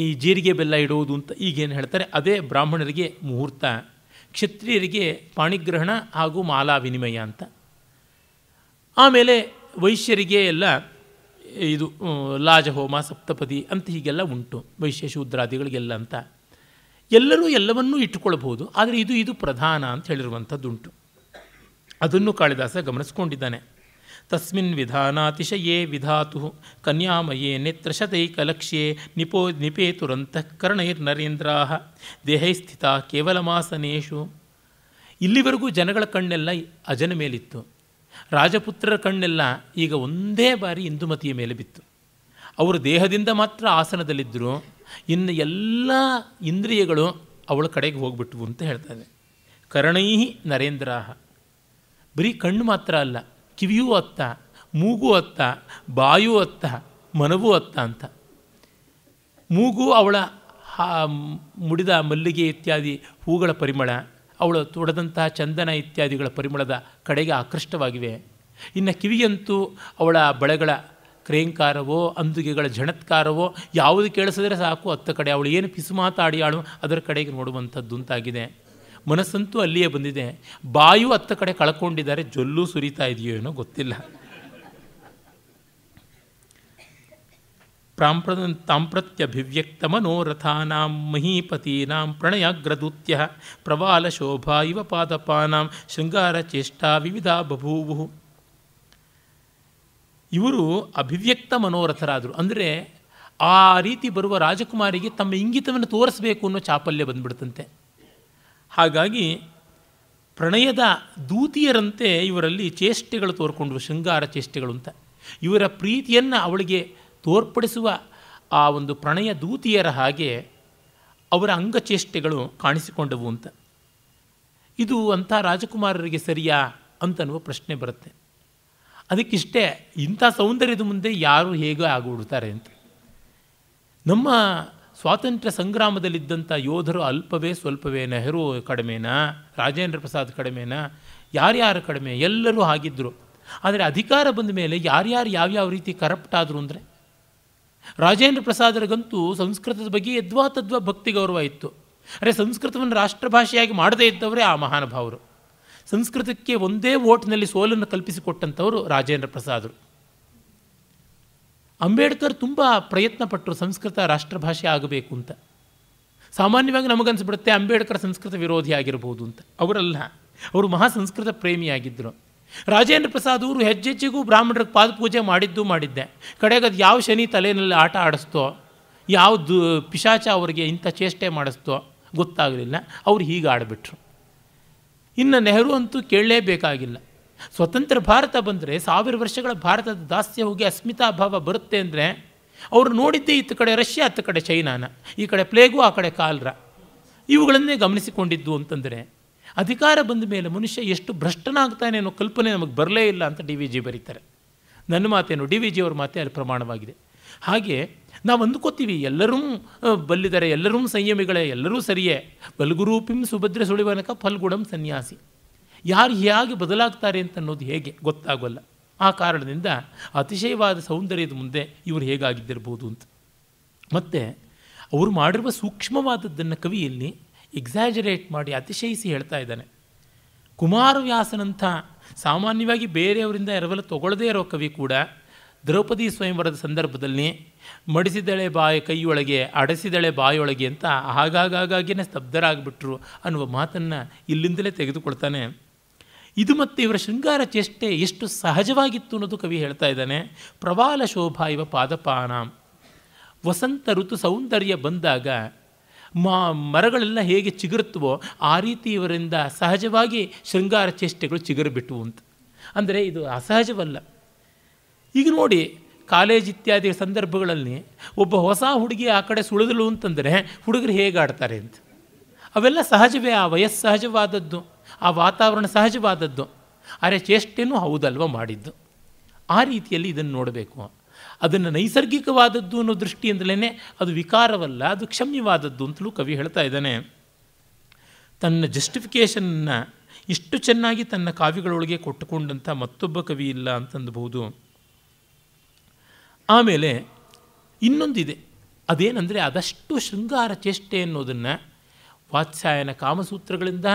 ಈ ಜೀರಿಗೆ ಬೆಲ್ಲ ಇಡುವುದು ಅಂತ ಈಗೇನು ಹೇಳ್ತಾರೆ ಅದೇ ಬ್ರಾಹ್ಮಣರಿಗೆ ಮುಹೂರ್ತ ಕ್ಷತ್ರಿಯರಿಗೆ ಪಾಣಿಗ್ರಹಣ ಹಾಗೂ ಮಾಲಾ ವಿನಿಮಯ ಅಂತ ಆಮೇಲೆ ವೈಶ್ಯರಿಗೆ ಎಲ್ಲ ಇದು ಲಾಜಹೋಮ ಸಪ್ತಪದಿ ಅಂತ ಹೀಗೆಲ್ಲ ಉಂಟು ವೈಶ್ಯ ಶೂದ್ರಾದಿಗಳಿಗೆಲ್ಲ ಅಂತ ಎಲ್ಲರೂ ಎಲ್ಲವನ್ನೂ ಇಟ್ಟುಕೊಳ್ಬೋದು ಆದರೆ ಇದು ಇದು ಪ್ರಧಾನ ಅಂತ ಹೇಳಿರುವಂಥದ್ದುಂಟು ಅದನ್ನು ಕಾಳಿದಾಸ ಗಮನಿಸ್ಕೊಂಡಿದ್ದಾನೆ ತಸ್ಮಿನ್ ವಿಧಾನಾತಿಶಯೇ ವಿಧಾತು ಕನ್ಯಾಮಯೇ ನೇತ್ರಶತೈಕಲಕ್ಷ್ಯೇ ನಿಪೋ ನಿಪೇತುರಂತಃಕರಣೈರ್ನರೇಂದ್ರಾ ದೇಹೈಸ್ಥಿತ ಕೇವಲಮಾಸನೇಶು ಇಲ್ಲಿವರೆಗೂ ಜನಗಳ ಕಣ್ಣೆಲ್ಲ ಅಜನ ಮೇಲಿತ್ತು ರಾಜಪುತ್ರರ ಕಣ್ಣೆಲ್ಲ ಈಗ ಒಂದೇ ಬಾರಿ ಇಂದುಮತಿಯ ಮೇಲೆ ಬಿತ್ತು ಅವರು ದೇಹದಿಂದ ಮಾತ್ರ ಆಸನದಲ್ಲಿದ್ದರು ಇನ್ನು ಎಲ್ಲ ಇಂದ್ರಿಯಗಳು ಅವಳ ಕಡೆಗೆ ಹೋಗ್ಬಿಟ್ವು ಅಂತ ಹೇಳ್ತಾನೆ ಕರಣೈ ನರೇಂದ್ರ ಬರೀ ಕಣ್ಣು ಮಾತ್ರ ಅಲ್ಲ ಕಿವಿಯೂ ಅತ್ತ ಮೂಗು ಅತ್ತ ಬಾಯು ಅತ್ತ ಮನವೂ ಅತ್ತ ಅಂತ ಮೂಗು ಅವಳ ಮುಡಿದ ಮಲ್ಲಿಗೆ ಇತ್ಯಾದಿ ಹೂಗಳ ಪರಿಮಳ ಅವಳು ತೊಡೆದಂತಹ ಚಂದನ ಇತ್ಯಾದಿಗಳ ಪರಿಮಳದ ಕಡೆಗೆ ಆಕೃಷ್ಟವಾಗಿವೆ ಇನ್ನು ಕಿವಿಯಂತೂ ಅವಳ ಬಳೆಗಳ ಕ್ರೇಂಕಾರವೋ ಅಂದುಗೆಗಳ ಝಣತ್ಕಾರವೋ ಯಾವುದು ಕೇಳಿಸಿದ್ರೆ ಸಾಕು ಅತ್ತ ಕಡೆ ಅವಳು ಏನು ಪಿಸು ಮಾತಾಡಿಯಾಳು ಅದರ ಕಡೆಗೆ ನೋಡುವಂಥದ್ದು ಅಂತಾಗಿದೆ ಮನಸ್ಸಂತೂ ಅಲ್ಲಿಯೇ ಬಂದಿದೆ ಬಾಯು ಹತ್ತ ಕಡೆ ಕಳ್ಕೊಂಡಿದ್ದಾರೆ ಜೊಲ್ಲು ಸುರಿತಾ ಇದೆಯೋ ಏನೋ ಗೊತ್ತಿಲ್ಲ ಪ್ರಾಂಪ್ರ ತಾಂಪ್ರತ್ಯಭಿವ್ಯಕ್ತ ಮನೋರಥಾನಾಂ ಮಹೀಪತೀನಾಂ ಪ್ರಣಯಾಗ್ರದೂತ್ಯ ಶೋಭಾ ಇವ ಶೃಂಗಾರ ಚೇಷ್ಟಾ ವಿವಿಧ ಬಭೂವು ಇವರು ಅಭಿವ್ಯಕ್ತ ಮನೋರಥರಾದರು ಅಂದರೆ ಆ ರೀತಿ ಬರುವ ರಾಜಕುಮಾರಿಗೆ ತಮ್ಮ ಇಂಗಿತವನ್ನು ತೋರಿಸಬೇಕು ಅನ್ನೋ ಚಾಪಲ್ಯ ಬಂದ್ಬಿಡ್ತಂತೆ ಹಾಗಾಗಿ ಪ್ರಣಯದ ದೂತಿಯರಂತೆ ಇವರಲ್ಲಿ ಚೇಷ್ಟೆಗಳು ತೋರ್ಕೊಂಡವು ಶೃಂಗಾರ ಚೇಷ್ಟೆಗಳು ಅಂತ ಇವರ ಪ್ರೀತಿಯನ್ನು ಅವಳಿಗೆ ತೋರ್ಪಡಿಸುವ ಆ ಒಂದು ಪ್ರಣಯ ದೂತಿಯರ ಹಾಗೆ ಅವರ ಅಂಗಚೇಷ್ಟೆಗಳು ಕಾಣಿಸಿಕೊಂಡವು ಅಂತ ಇದು ಅಂಥ ರಾಜಕುಮಾರರಿಗೆ ಸರಿಯಾ ಅಂತನ್ನುವ ಪ್ರಶ್ನೆ ಬರುತ್ತೆ ಅದಕ್ಕಿಷ್ಟೇ ಇಂಥ ಸೌಂದರ್ಯದ ಮುಂದೆ ಯಾರು ಹೇಗೆ ಆಗಿಬಿಡ್ತಾರೆ ಅಂತ ನಮ್ಮ ಸ್ವಾತಂತ್ರ್ಯ ಸಂಗ್ರಾಮದಲ್ಲಿದ್ದಂಥ ಯೋಧರು ಅಲ್ಪವೇ ಸ್ವಲ್ಪವೇ ನೆಹರು ಕಡಿಮೆನಾ ರಾಜೇಂದ್ರ ಪ್ರಸಾದ್ ಕಡಿಮೆನಾ ಯಾರ್ಯಾರು ಕಡಿಮೆ ಎಲ್ಲರೂ ಆಗಿದ್ದರು ಆದರೆ ಅಧಿಕಾರ ಬಂದ ಮೇಲೆ ಯಾರ್ಯಾರು ಯಾವ್ಯಾವ ರೀತಿ ಕರಪ್ಟ್ ಆದರು ಅಂದರೆ ರಾಜೇಂದ್ರ ಪ್ರಸಾದರಿಗಂತೂ ಸಂಸ್ಕೃತದ ಬಗ್ಗೆ ಯದ್ವಾ ತದ್ವಾ ಭಕ್ತಿ ಗೌರವ ಇತ್ತು ಅರೆ ಸಂಸ್ಕೃತವನ್ನು ರಾಷ್ಟ್ರಭಾಷೆಯಾಗಿ ಮಾಡದೇ ಇದ್ದವರೇ ಆ ಮಹಾನುಭಾವರು ಸಂಸ್ಕೃತಕ್ಕೆ ಒಂದೇ ಓಟ್ನಲ್ಲಿ ಸೋಲನ್ನು ಕಲ್ಪಿಸಿಕೊಟ್ಟಂಥವರು ರಾಜೇಂದ್ರ ಪ್ರಸಾದರು ಅಂಬೇಡ್ಕರ್ ತುಂಬ ಪ್ರಯತ್ನ ಪಟ್ಟರು ಸಂಸ್ಕೃತ ರಾಷ್ಟ್ರಭಾಷೆ ಆಗಬೇಕು ಅಂತ ಸಾಮಾನ್ಯವಾಗಿ ನಮಗನ್ಸ್ಬಿಡುತ್ತೆ ಅಂಬೇಡ್ಕರ್ ಸಂಸ್ಕೃತ ವಿರೋಧಿ ಆಗಿರ್ಬೋದು ಅಂತ ಅವರಲ್ಲ ಅವರು ಮಹಾ ಸಂಸ್ಕೃತ ಪ್ರೇಮಿಯಾಗಿದ್ದರು ರಾಜೇಂದ್ರ ಪ್ರಸಾದ್ ಅವರು ಹೆಜ್ಜೆಜ್ಜೆಗೂ ಬ್ರಾಹ್ಮಣರ ಪಾದಪೂಜೆ ಮಾಡಿದ್ದು ಮಾಡಿದ್ದೆ ಕಡೆಗೆ ಅದು ಯಾವ ಶನಿ ತಲೆಯಲ್ಲಿ ಆಟ ಆಡಿಸ್ತೋ ಯಾವ ದು ಪಿಶಾಚ ಅವರಿಗೆ ಇಂಥ ಚೇಷ್ಟೆ ಮಾಡಿಸ್ತೋ ಗೊತ್ತಾಗಲಿಲ್ಲ ಅವ್ರು ಹೀಗೆ ಆಡಿಬಿಟ್ರು ಇನ್ನು ನೆಹರು ಅಂತೂ ಕೇಳಲೇಬೇಕಾಗಿಲ್ಲ ಸ್ವತಂತ್ರ ಭಾರತ ಬಂದರೆ ಸಾವಿರ ವರ್ಷಗಳ ಭಾರತದ ದಾಸ್ಯ ಹೋಗಿ ಅಸ್ಮಿತಾ ಭಾವ ಬರುತ್ತೆ ಅಂದರೆ ಅವರು ನೋಡಿದ್ದೇ ಇತ್ತ ಕಡೆ ರಷ್ಯಾ ಹತ್ತ ಕಡೆ ಚೈನಾನ ಈ ಕಡೆ ಪ್ಲೇಗು ಆ ಕಡೆ ಕಾಲ್ರ ಇವುಗಳನ್ನೇ ಗಮನಿಸಿಕೊಂಡಿದ್ದು ಅಂತಂದರೆ ಅಧಿಕಾರ ಬಂದ ಮೇಲೆ ಮನುಷ್ಯ ಎಷ್ಟು ಭ್ರಷ್ಟನಾಗ್ತಾನೆ ಅನ್ನೋ ಕಲ್ಪನೆ ನಮಗೆ ಬರಲೇ ಇಲ್ಲ ಅಂತ ಡಿ ವಿ ಜಿ ಬರೀತಾರೆ ನನ್ನ ಮಾತೇನು ಡಿ ವಿ ಜಿ ಅವ್ರ ಮಾತೇ ಅಲ್ಲಿ ಪ್ರಮಾಣವಾಗಿದೆ ಹಾಗೆ ನಾವು ಅಂದ್ಕೋತೀವಿ ಎಲ್ಲರೂ ಬಲ್ಲಿದರೆ ಎಲ್ಲರೂ ಸಂಯಮಿಗಳೇ ಎಲ್ಲರೂ ಸರಿಯೇ ಬಲ್ಗುರೂಪಿಂ ಸುಭದ್ರ ಸುಳಿವನಕ ಫಲ್ಗುಣಂ ಸನ್ಯಾಸಿ ಯಾರು ಹೇಗೆ ಬದಲಾಗ್ತಾರೆ ಅಂತ ಅನ್ನೋದು ಹೇಗೆ ಗೊತ್ತಾಗೋಲ್ಲ ಆ ಕಾರಣದಿಂದ ಅತಿಶಯವಾದ ಸೌಂದರ್ಯದ ಮುಂದೆ ಇವರು ಹೇಗಾಗಿದ್ದಿರ್ಬೋದು ಅಂತ ಮತ್ತು ಅವರು ಮಾಡಿರುವ ಸೂಕ್ಷ್ಮವಾದದ್ದನ್ನು ಕವಿಯಲ್ಲಿ ಎಕ್ಸಾಜರೇಟ್ ಮಾಡಿ ಅತಿಶಯಿಸಿ ಹೇಳ್ತಾ ಇದ್ದಾನೆ ಕುಮಾರವ್ಯಾಸನಂಥ ಸಾಮಾನ್ಯವಾಗಿ ಬೇರೆಯವರಿಂದ ಎರವಲು ತಗೊಳ್ಳದೇ ಇರೋ ಕವಿ ಕೂಡ ದ್ರೌಪದಿ ಸ್ವಯಂವರದ ಸಂದರ್ಭದಲ್ಲಿ ಮಡಿಸಿದಳೆ ಬಾಯಿ ಕೈಯೊಳಗೆ ಅಡಸಿದಳೆ ಬಾಯೊಳಗೆ ಅಂತ ಆಗಾಗಾಗಿಯೇ ಸ್ತಬ್ಧರಾಗ್ಬಿಟ್ರು ಅನ್ನುವ ಮಾತನ್ನು ಇಲ್ಲಿಂದಲೇ ತೆಗೆದುಕೊಳ್ತಾನೆ ಇದು ಮತ್ತು ಇವರ ಶೃಂಗಾರ ಚೇಷ್ಟೆ ಎಷ್ಟು ಸಹಜವಾಗಿತ್ತು ಅನ್ನೋದು ಕವಿ ಹೇಳ್ತಾ ಇದ್ದಾನೆ ಪ್ರವಾಲ ಶೋಭಾ ಇವ ಪಾದಪಾನ ವಸಂತ ಋತು ಸೌಂದರ್ಯ ಬಂದಾಗ ಮಾ ಮರಗಳೆಲ್ಲ ಹೇಗೆ ಚಿಗುರುತ್ತವೋ ಆ ರೀತಿ ಇವರಿಂದ ಸಹಜವಾಗಿ ಶೃಂಗಾರ ಚೇಷ್ಟೆಗಳು ಚಿಗುರುಬಿಟ್ಟವು ಅಂತ ಅಂದರೆ ಇದು ಅಸಹಜವಲ್ಲ ಈಗ ನೋಡಿ ಕಾಲೇಜ್ ಇತ್ಯಾದಿ ಸಂದರ್ಭಗಳಲ್ಲಿ ಒಬ್ಬ ಹೊಸ ಹುಡುಗಿ ಆ ಕಡೆ ಸುಳಿದಳು ಅಂತಂದರೆ ಹುಡುಗರು ಹೇಗಾಡ್ತಾರೆ ಅಂತ ಅವೆಲ್ಲ ಸಹಜವೇ ಆ ವಯಸ್ಸಹಜವಾದದ್ದು ಆ ವಾತಾವರಣ ಸಹಜವಾದದ್ದು ಅರೆ ಚೇಷ್ಟೆನೂ ಹೌದಲ್ವ ಮಾಡಿದ್ದು ಆ ರೀತಿಯಲ್ಲಿ ಇದನ್ನು ನೋಡಬೇಕು ಅದನ್ನು ನೈಸರ್ಗಿಕವಾದದ್ದು ಅನ್ನೋ ದೃಷ್ಟಿಯಿಂದಲೇ ಅದು ವಿಕಾರವಲ್ಲ ಅದು ಕ್ಷಮ್ಯವಾದದ್ದು ಅಂತಲೂ ಕವಿ ಹೇಳ್ತಾ ಇದ್ದಾನೆ ತನ್ನ ಜಸ್ಟಿಫಿಕೇಷನ್ನ ಇಷ್ಟು ಚೆನ್ನಾಗಿ ತನ್ನ ಕಾವ್ಯಗಳೊಳಗೆ ಕೊಟ್ಟುಕೊಂಡಂಥ ಮತ್ತೊಬ್ಬ ಕವಿ ಇಲ್ಲ ಅಂತಂದಬಹುದು ಆಮೇಲೆ ಇನ್ನೊಂದಿದೆ ಅದೇನೆಂದರೆ ಅದಷ್ಟು ಶೃಂಗಾರ ಚೇಷ್ಟೆ ಅನ್ನೋದನ್ನು ವಾತ್ಸಾಯನ ಕಾಮಸೂತ್ರಗಳಿಂದ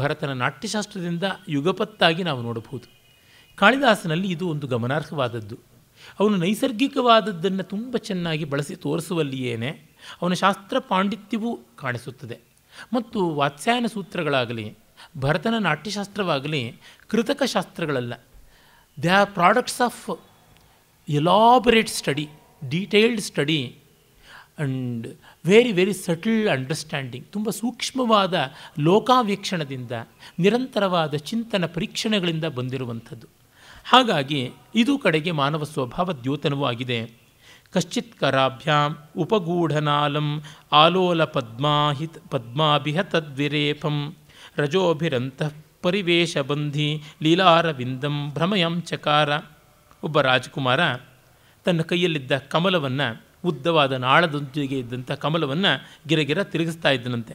ಭರತನ ನಾಟ್ಯಶಾಸ್ತ್ರದಿಂದ ಯುಗಪತ್ತಾಗಿ ನಾವು ನೋಡಬಹುದು ಕಾಳಿದಾಸನಲ್ಲಿ ಇದು ಒಂದು ಗಮನಾರ್ಹವಾದದ್ದು ಅವನು ನೈಸರ್ಗಿಕವಾದದ್ದನ್ನು ತುಂಬ ಚೆನ್ನಾಗಿ ಬಳಸಿ ತೋರಿಸುವಲ್ಲಿಯೇನೆ ಅವನ ಶಾಸ್ತ್ರ ಪಾಂಡಿತ್ಯವೂ ಕಾಣಿಸುತ್ತದೆ ಮತ್ತು ವಾತ್ಸಾಯನ ಸೂತ್ರಗಳಾಗಲಿ ಭರತನ ನಾಟ್ಯಶಾಸ್ತ್ರವಾಗಲಿ ಕೃತಕ ಶಾಸ್ತ್ರಗಳಲ್ಲ they are products of elaborate study detailed study and very very subtle understanding ತುಂಬ ಸೂಕ್ಷ್ಮವಾದ ಲೋಕಾವೀಕ್ಷಣದಿಂದ ನಿರಂತರವಾದ ಚಿಂತನ ಪರೀಕ್ಷಣೆಗಳಿಂದ ಬಂದಿರುವಂಥದ್ದು ಹಾಗಾಗಿ ಇದು ಕಡೆಗೆ ಮಾನವ ಸ್ವಭಾವ ದ್ಯೋತನವೂ ಆಗಿದೆ ಕಶ್ಚಿತ್ ಕರಾಭ್ಯಾಂ ಉಪಗೂಢನಾಲಂ ಆಲೋಲ ಪದ್ಮಾಹಿತ್ ಪದ್ಮಾಭಿಹ ತದ್ವಿರೇಪಂ ರಜೋಭಿರಂತಃ ಬಂಧಿ ಲೀಲಾರವಿಂದಂ ಭ್ರಮಯಂ ಚಕಾರ ಒಬ್ಬ ರಾಜಕುಮಾರ ತನ್ನ ಕೈಯಲ್ಲಿದ್ದ ಕಮಲವನ್ನು ಉದ್ದವಾದ ನಾಳದೊಂದಿಗೆ ಇದ್ದಂಥ ಕಮಲವನ್ನು ಗಿರಗಿರ ತಿರುಗಿಸ್ತಾ ಇದ್ದನಂತೆ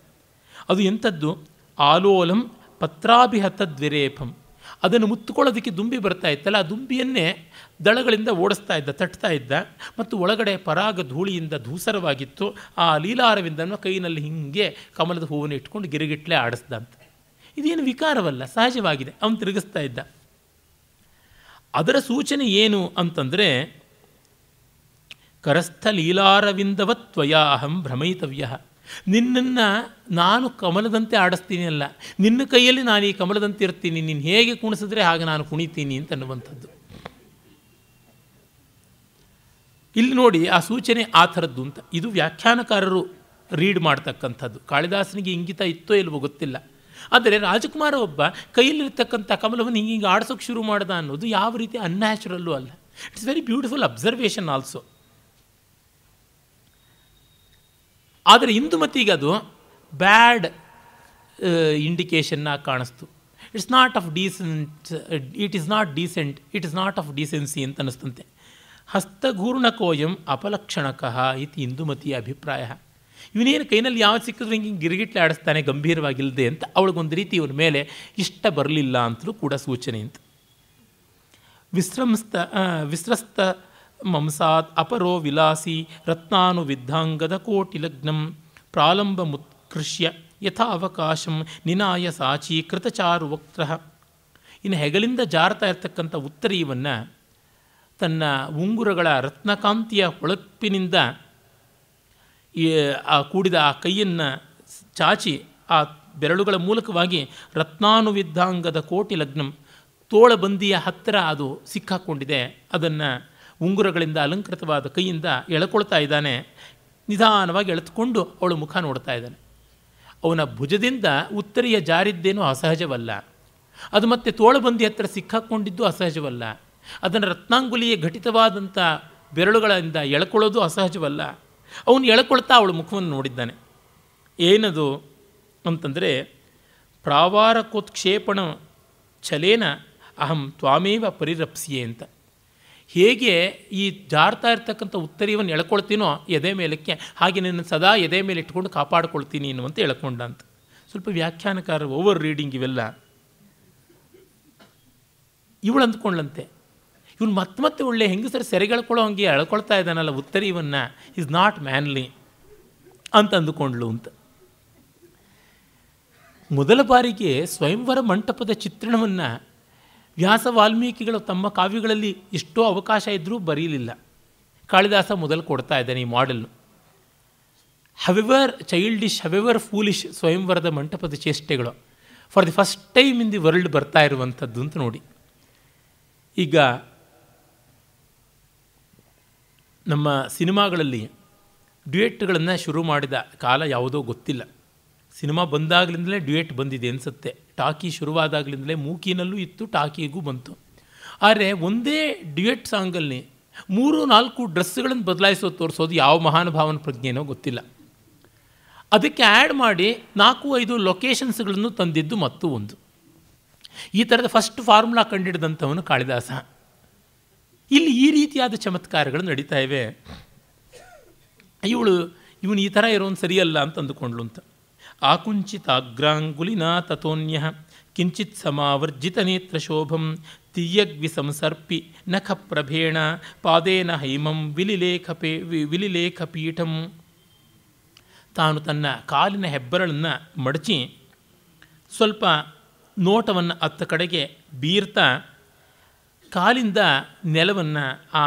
ಅದು ಎಂಥದ್ದು ಆಲೋಲಂ ಪತ್ರಾಭಿಹತದ್ವಿರೇಫಂ ಅದನ್ನು ಮುತ್ತುಕೊಳ್ಳೋದಕ್ಕೆ ದುಂಬಿ ಬರ್ತಾ ಇತ್ತಲ್ಲ ಆ ದುಂಬಿಯನ್ನೇ ದಳಗಳಿಂದ ಓಡಿಸ್ತಾ ಇದ್ದ ತಟ್ತಾ ಇದ್ದ ಮತ್ತು ಒಳಗಡೆ ಪರಾಗ ಧೂಳಿಯಿಂದ ಧೂಸರವಾಗಿತ್ತು ಆ ಲೀಲಾರವಿಂದ ಕೈನಲ್ಲಿ ಹಿಂಗೆ ಕಮಲದ ಹೂವನ್ನು ಇಟ್ಕೊಂಡು ಗಿರಿಗಿಟ್ಲೆ ಆಡಿಸ್ದ ಅಂತ ಇದೇನು ವಿಕಾರವಲ್ಲ ಸಹಜವಾಗಿದೆ ಅವನು ತಿರುಗಿಸ್ತಾ ಇದ್ದ ಅದರ ಸೂಚನೆ ಏನು ಅಂತಂದರೆ ಕರಸ್ಥ ಲೀಲಾರವಿಂದವತ್ವಯ ಅಹಂ ಭ್ರಮೈತವ್ಯ ನಿನ್ನನ್ನು ನಾನು ಕಮಲದಂತೆ ಆಡಿಸ್ತೀನಿ ಅಲ್ಲ ನಿನ್ನ ಕೈಯಲ್ಲಿ ನಾನು ಈ ಕಮಲದಂತೆ ಇರ್ತೀನಿ ನೀನು ಹೇಗೆ ಕುಣಿಸಿದ್ರೆ ಹಾಗೆ ನಾನು ಕುಣಿತೀನಿ ಅಂತ ಅನ್ನುವಂಥದ್ದು ಇಲ್ಲಿ ನೋಡಿ ಆ ಸೂಚನೆ ಆ ಥರದ್ದು ಅಂತ ಇದು ವ್ಯಾಖ್ಯಾನಕಾರರು ರೀಡ್ ಮಾಡ್ತಕ್ಕಂಥದ್ದು ಕಾಳಿದಾಸನಿಗೆ ಇಂಗಿತ ಇತ್ತೋ ಇಲ್ವೋ ಗೊತ್ತಿಲ್ಲ ಆದರೆ ರಾಜಕುಮಾರ ಒಬ್ಬ ಕೈಯಲ್ಲಿರ್ತಕ್ಕಂಥ ಕಮಲವನ್ನು ಹಿಂಗೆ ಹಿಂಗೆ ಆಡಿಸೋಕ್ಕೆ ಶುರು ಮಾಡ್ದ ಅನ್ನೋದು ಯಾವ ರೀತಿ ಅನ್ಯಾಚುರಲ್ಲೂ ಅಲ್ಲ it's very beautiful observation also ಆದರೆ ಈಗ ಅದು ಬ್ಯಾಡ್ ಇಂಡಿಕೇಷನ್ನ ಕಾಣಿಸ್ತು it's not of decent it is not decent it is not of decency ಅಂತ ಅನ್ನಿಸ್ತಂತೆ ಹಸ್ತಗೂರ್ಣಕೋಯಂ ಅಪಲಕ್ಷಣಕಃ ಇತಿ ಇಂದುಮತಿಯ ಅಭಿಪ್ರಾಯ ಇವನೇನು ಕೈನಲ್ಲಿ ಯಾವ ಸಿಕ್ಕಿದ್ರು ಹಿಂಗೆ ಗಿರಿಗಿಟ್ಲೆ ಆಡಿಸ್ತಾನೆ ಗಂಭೀರವಾಗಿಲ್ಲದೆ ಅಂತ ಅವಳಿಗೊಂದು ರೀತಿ ಇವನ ಮೇಲೆ ಇಷ್ಟ ಬರಲಿಲ್ಲ ಅಂತಲೂ ಕೂಡ ಸೂಚನೆ ಅಂತ ವಿಸ್ರಂಸ್ತ ವಿಸ್ರಸ್ತ ಮಂಸಾತ್ ಅಪರೋ ವಿಲಾಸಿ ಕೋಟಿ ಲಗ್ನಂ ಪ್ರಾಲಂಬ ಮುತ್ಕೃಷ್ಯ ಯಥಾವಕಾಶಂ ನಿನಾಯ ಸಾಚಿ ಕೃತಚಾರು ವಕ್ತ್ರ ಇನ್ನು ಹೆಗಲಿಂದ ಜಾರತಾ ಇರತಕ್ಕಂಥ ಉತ್ತರೀವನ್ನು ತನ್ನ ಉಂಗುರಗಳ ರತ್ನಕಾಂತಿಯ ಹೊಳಪಿನಿಂದ ಆ ಕೂಡಿದ ಆ ಕೈಯನ್ನು ಚಾಚಿ ಆ ಬೆರಳುಗಳ ಮೂಲಕವಾಗಿ ರತ್ನಾನುವಿದ್ಧಾಂಗದ ಕೋಟಿ ಲಗ್ನಂ ತೋಳಬಂದಿಯ ಹತ್ತಿರ ಅದು ಸಿಕ್ಕಾಕ್ಕೊಂಡಿದೆ ಅದನ್ನು ಉಂಗುರಗಳಿಂದ ಅಲಂಕೃತವಾದ ಕೈಯಿಂದ ಎಳ್ಕೊಳ್ತಾ ಇದ್ದಾನೆ ನಿಧಾನವಾಗಿ ಎಳೆದುಕೊಂಡು ಅವಳ ಮುಖ ನೋಡ್ತಾ ಇದ್ದಾನೆ ಅವನ ಭುಜದಿಂದ ಉತ್ತರಿಯ ಜಾರಿದ್ದೇನೂ ಅಸಹಜವಲ್ಲ ಅದು ಮತ್ತೆ ತೋಳಬಂದಿ ಹತ್ತಿರ ಸಿಕ್ಕಾಕ್ಕೊಂಡಿದ್ದು ಅಸಹಜವಲ್ಲ ಅದನ್ನು ರತ್ನಾಂಗುಲಿಯ ಘಟಿತವಾದಂಥ ಬೆರಳುಗಳಿಂದ ಎಳ್ಕೊಳ್ಳೋದು ಅಸಹಜವಲ್ಲ ಅವನು ಎಳ್ಕೊಳ್ತಾ ಅವಳ ಮುಖವನ್ನು ನೋಡಿದ್ದಾನೆ ಏನದು ಅಂತಂದರೆ ಪ್ರಾವಾರಕೋತ್ಕ್ಷೇಪಣ ಛಲೇನ ಅಹಂ ತ್ವಾಮೇವ ಪರಿರಪ್ಸಿಯೇ ಅಂತ ಹೇಗೆ ಈ ಜಾರ್ತಾ ಇರ್ತಕ್ಕಂಥ ಉತ್ತರಿವನ್ನು ಎಳ್ಕೊಳ್ತೀನೋ ಎದೆ ಮೇಲಕ್ಕೆ ಹಾಗೆ ನಿನ್ನ ಸದಾ ಎದೆ ಮೇಲೆ ಇಟ್ಕೊಂಡು ಕಾಪಾಡ್ಕೊಳ್ತೀನಿ ಅನ್ನುವಂತ ಎಳ್ಕೊಂಡ ಅಂತ ಸ್ವಲ್ಪ ವ್ಯಾಖ್ಯಾನಕಾರ ಓವರ್ ರೀಡಿಂಗ್ ಇವೆಲ್ಲ ಇವಳು ಅಂದ್ಕೊಂಡ್ಲಂತೆ ಇವನು ಮತ್ತೆ ಮತ್ತೆ ಒಳ್ಳೆ ಹೆಂಗಸರು ಸೆರೆಗೆಳ್ಕೊಳ್ಳೋ ಹಂಗೆ ಎಳ್ಕೊಳ್ತಾ ಇದ್ದಾನಲ್ಲ ಉತ್ತರಿವನ್ನು ಈಸ್ ನಾಟ್ ಮ್ಯಾನ್ಲಿ ಅಂತ ಅಂದುಕೊಂಡ್ಳು ಅಂತ ಮೊದಲ ಬಾರಿಗೆ ಸ್ವಯಂವರ ಮಂಟಪದ ಚಿತ್ರಣವನ್ನು ವ್ಯಾಸ ವಾಲ್ಮೀಕಿಗಳು ತಮ್ಮ ಕಾವ್ಯಗಳಲ್ಲಿ ಎಷ್ಟೋ ಅವಕಾಶ ಇದ್ದರೂ ಬರೀಲಿಲ್ಲ ಕಾಳಿದಾಸ ಮೊದಲು ಕೊಡ್ತಾ ಇದ್ದಾನೆ ಈ ಮಾಡೆಲ್ನು ಹವೆವರ್ ಚೈಲ್ಡಿಶ್ ಹವೆವರ್ ಫೂಲಿಶ್ ಸ್ವಯಂವರದ ಮಂಟಪದ ಚೇಷ್ಟೆಗಳು for the first time in the world ಬರ್ತಾ ಇರುವಂಥದ್ದು ಅಂತ ನೋಡಿ ಈಗ ನಮ್ಮ ಸಿನಿಮಾಗಳಲ್ಲಿ ಡ್ಯುಯೆಟ್ಗಳನ್ನು ಶುರು ಮಾಡಿದ ಕಾಲ ಯಾವುದೋ ಗೊತ್ತಿಲ್ಲ ಸಿನಿಮಾ ಬಂದಾಗಲಿಂದಲೇ ಡ್ಯುಯೆಟ್ ಬಂದಿದೆ ಅನಿಸುತ್ತೆ ಟಾಕಿ ಶುರುವಾದಾಗಲಿಂದಲೇ ಮೂಕಿನಲ್ಲೂ ಇತ್ತು ಟಾಕಿಗೂ ಬಂತು ಆದರೆ ಒಂದೇ ಡ್ಯುಯೆಟ್ ಸಾಂಗಲ್ಲಿ ಮೂರು ನಾಲ್ಕು ಡ್ರೆಸ್ಗಳನ್ನು ಬದಲಾಯಿಸೋದು ತೋರಿಸೋದು ಯಾವ ಮಹಾನುಭಾವನ ಪ್ರಜ್ಞೆನೋ ಗೊತ್ತಿಲ್ಲ ಅದಕ್ಕೆ ಆ್ಯಡ್ ಮಾಡಿ ನಾಲ್ಕು ಐದು ಲೊಕೇಶನ್ಸ್ಗಳನ್ನು ತಂದಿದ್ದು ಮತ್ತು ಒಂದು ಈ ಥರದ ಫಸ್ಟ್ ಫಾರ್ಮುಲಾ ಕಂಡಿಡಿದಂಥವನು ಕಾಳಿದಾಸ ಇಲ್ಲಿ ಈ ರೀತಿಯಾದ ಚಮತ್ಕಾರಗಳು ನಡೀತಾ ಇವೆ ಇವಳು ಇವನು ಈ ಥರ ಇರೋನು ಸರಿಯಲ್ಲ ಅಂತ ಅಂದುಕೊಂಡ್ಲು ಅಂತ ಆಕುಂಚಿತಾಗ್ರಾಂಗುಲಿನಾ ತಥೋನ್ಯ ಕಿಂಚಿತ್ ಸಮಾವರ್ಜಿತನೇತ್ರಶೋಭಂ ನಖ ನಖಪ್ರಭೇಣ ಪಾದೇನ ಹೈಮಂ ವಿಲಿಲೇಖಪೇ ವಿಲಿಲೇಖಪೀಠಂ ತಾನು ತನ್ನ ಕಾಲಿನ ಹೆಬ್ಬರಳನ್ನು ಮಡಚಿ ಸ್ವಲ್ಪ ನೋಟವನ್ನು ಅತ್ತ ಕಡೆಗೆ ಬೀರ್ತಾ ಕಾಲಿಂದ ನೆಲವನ್ನು ಆ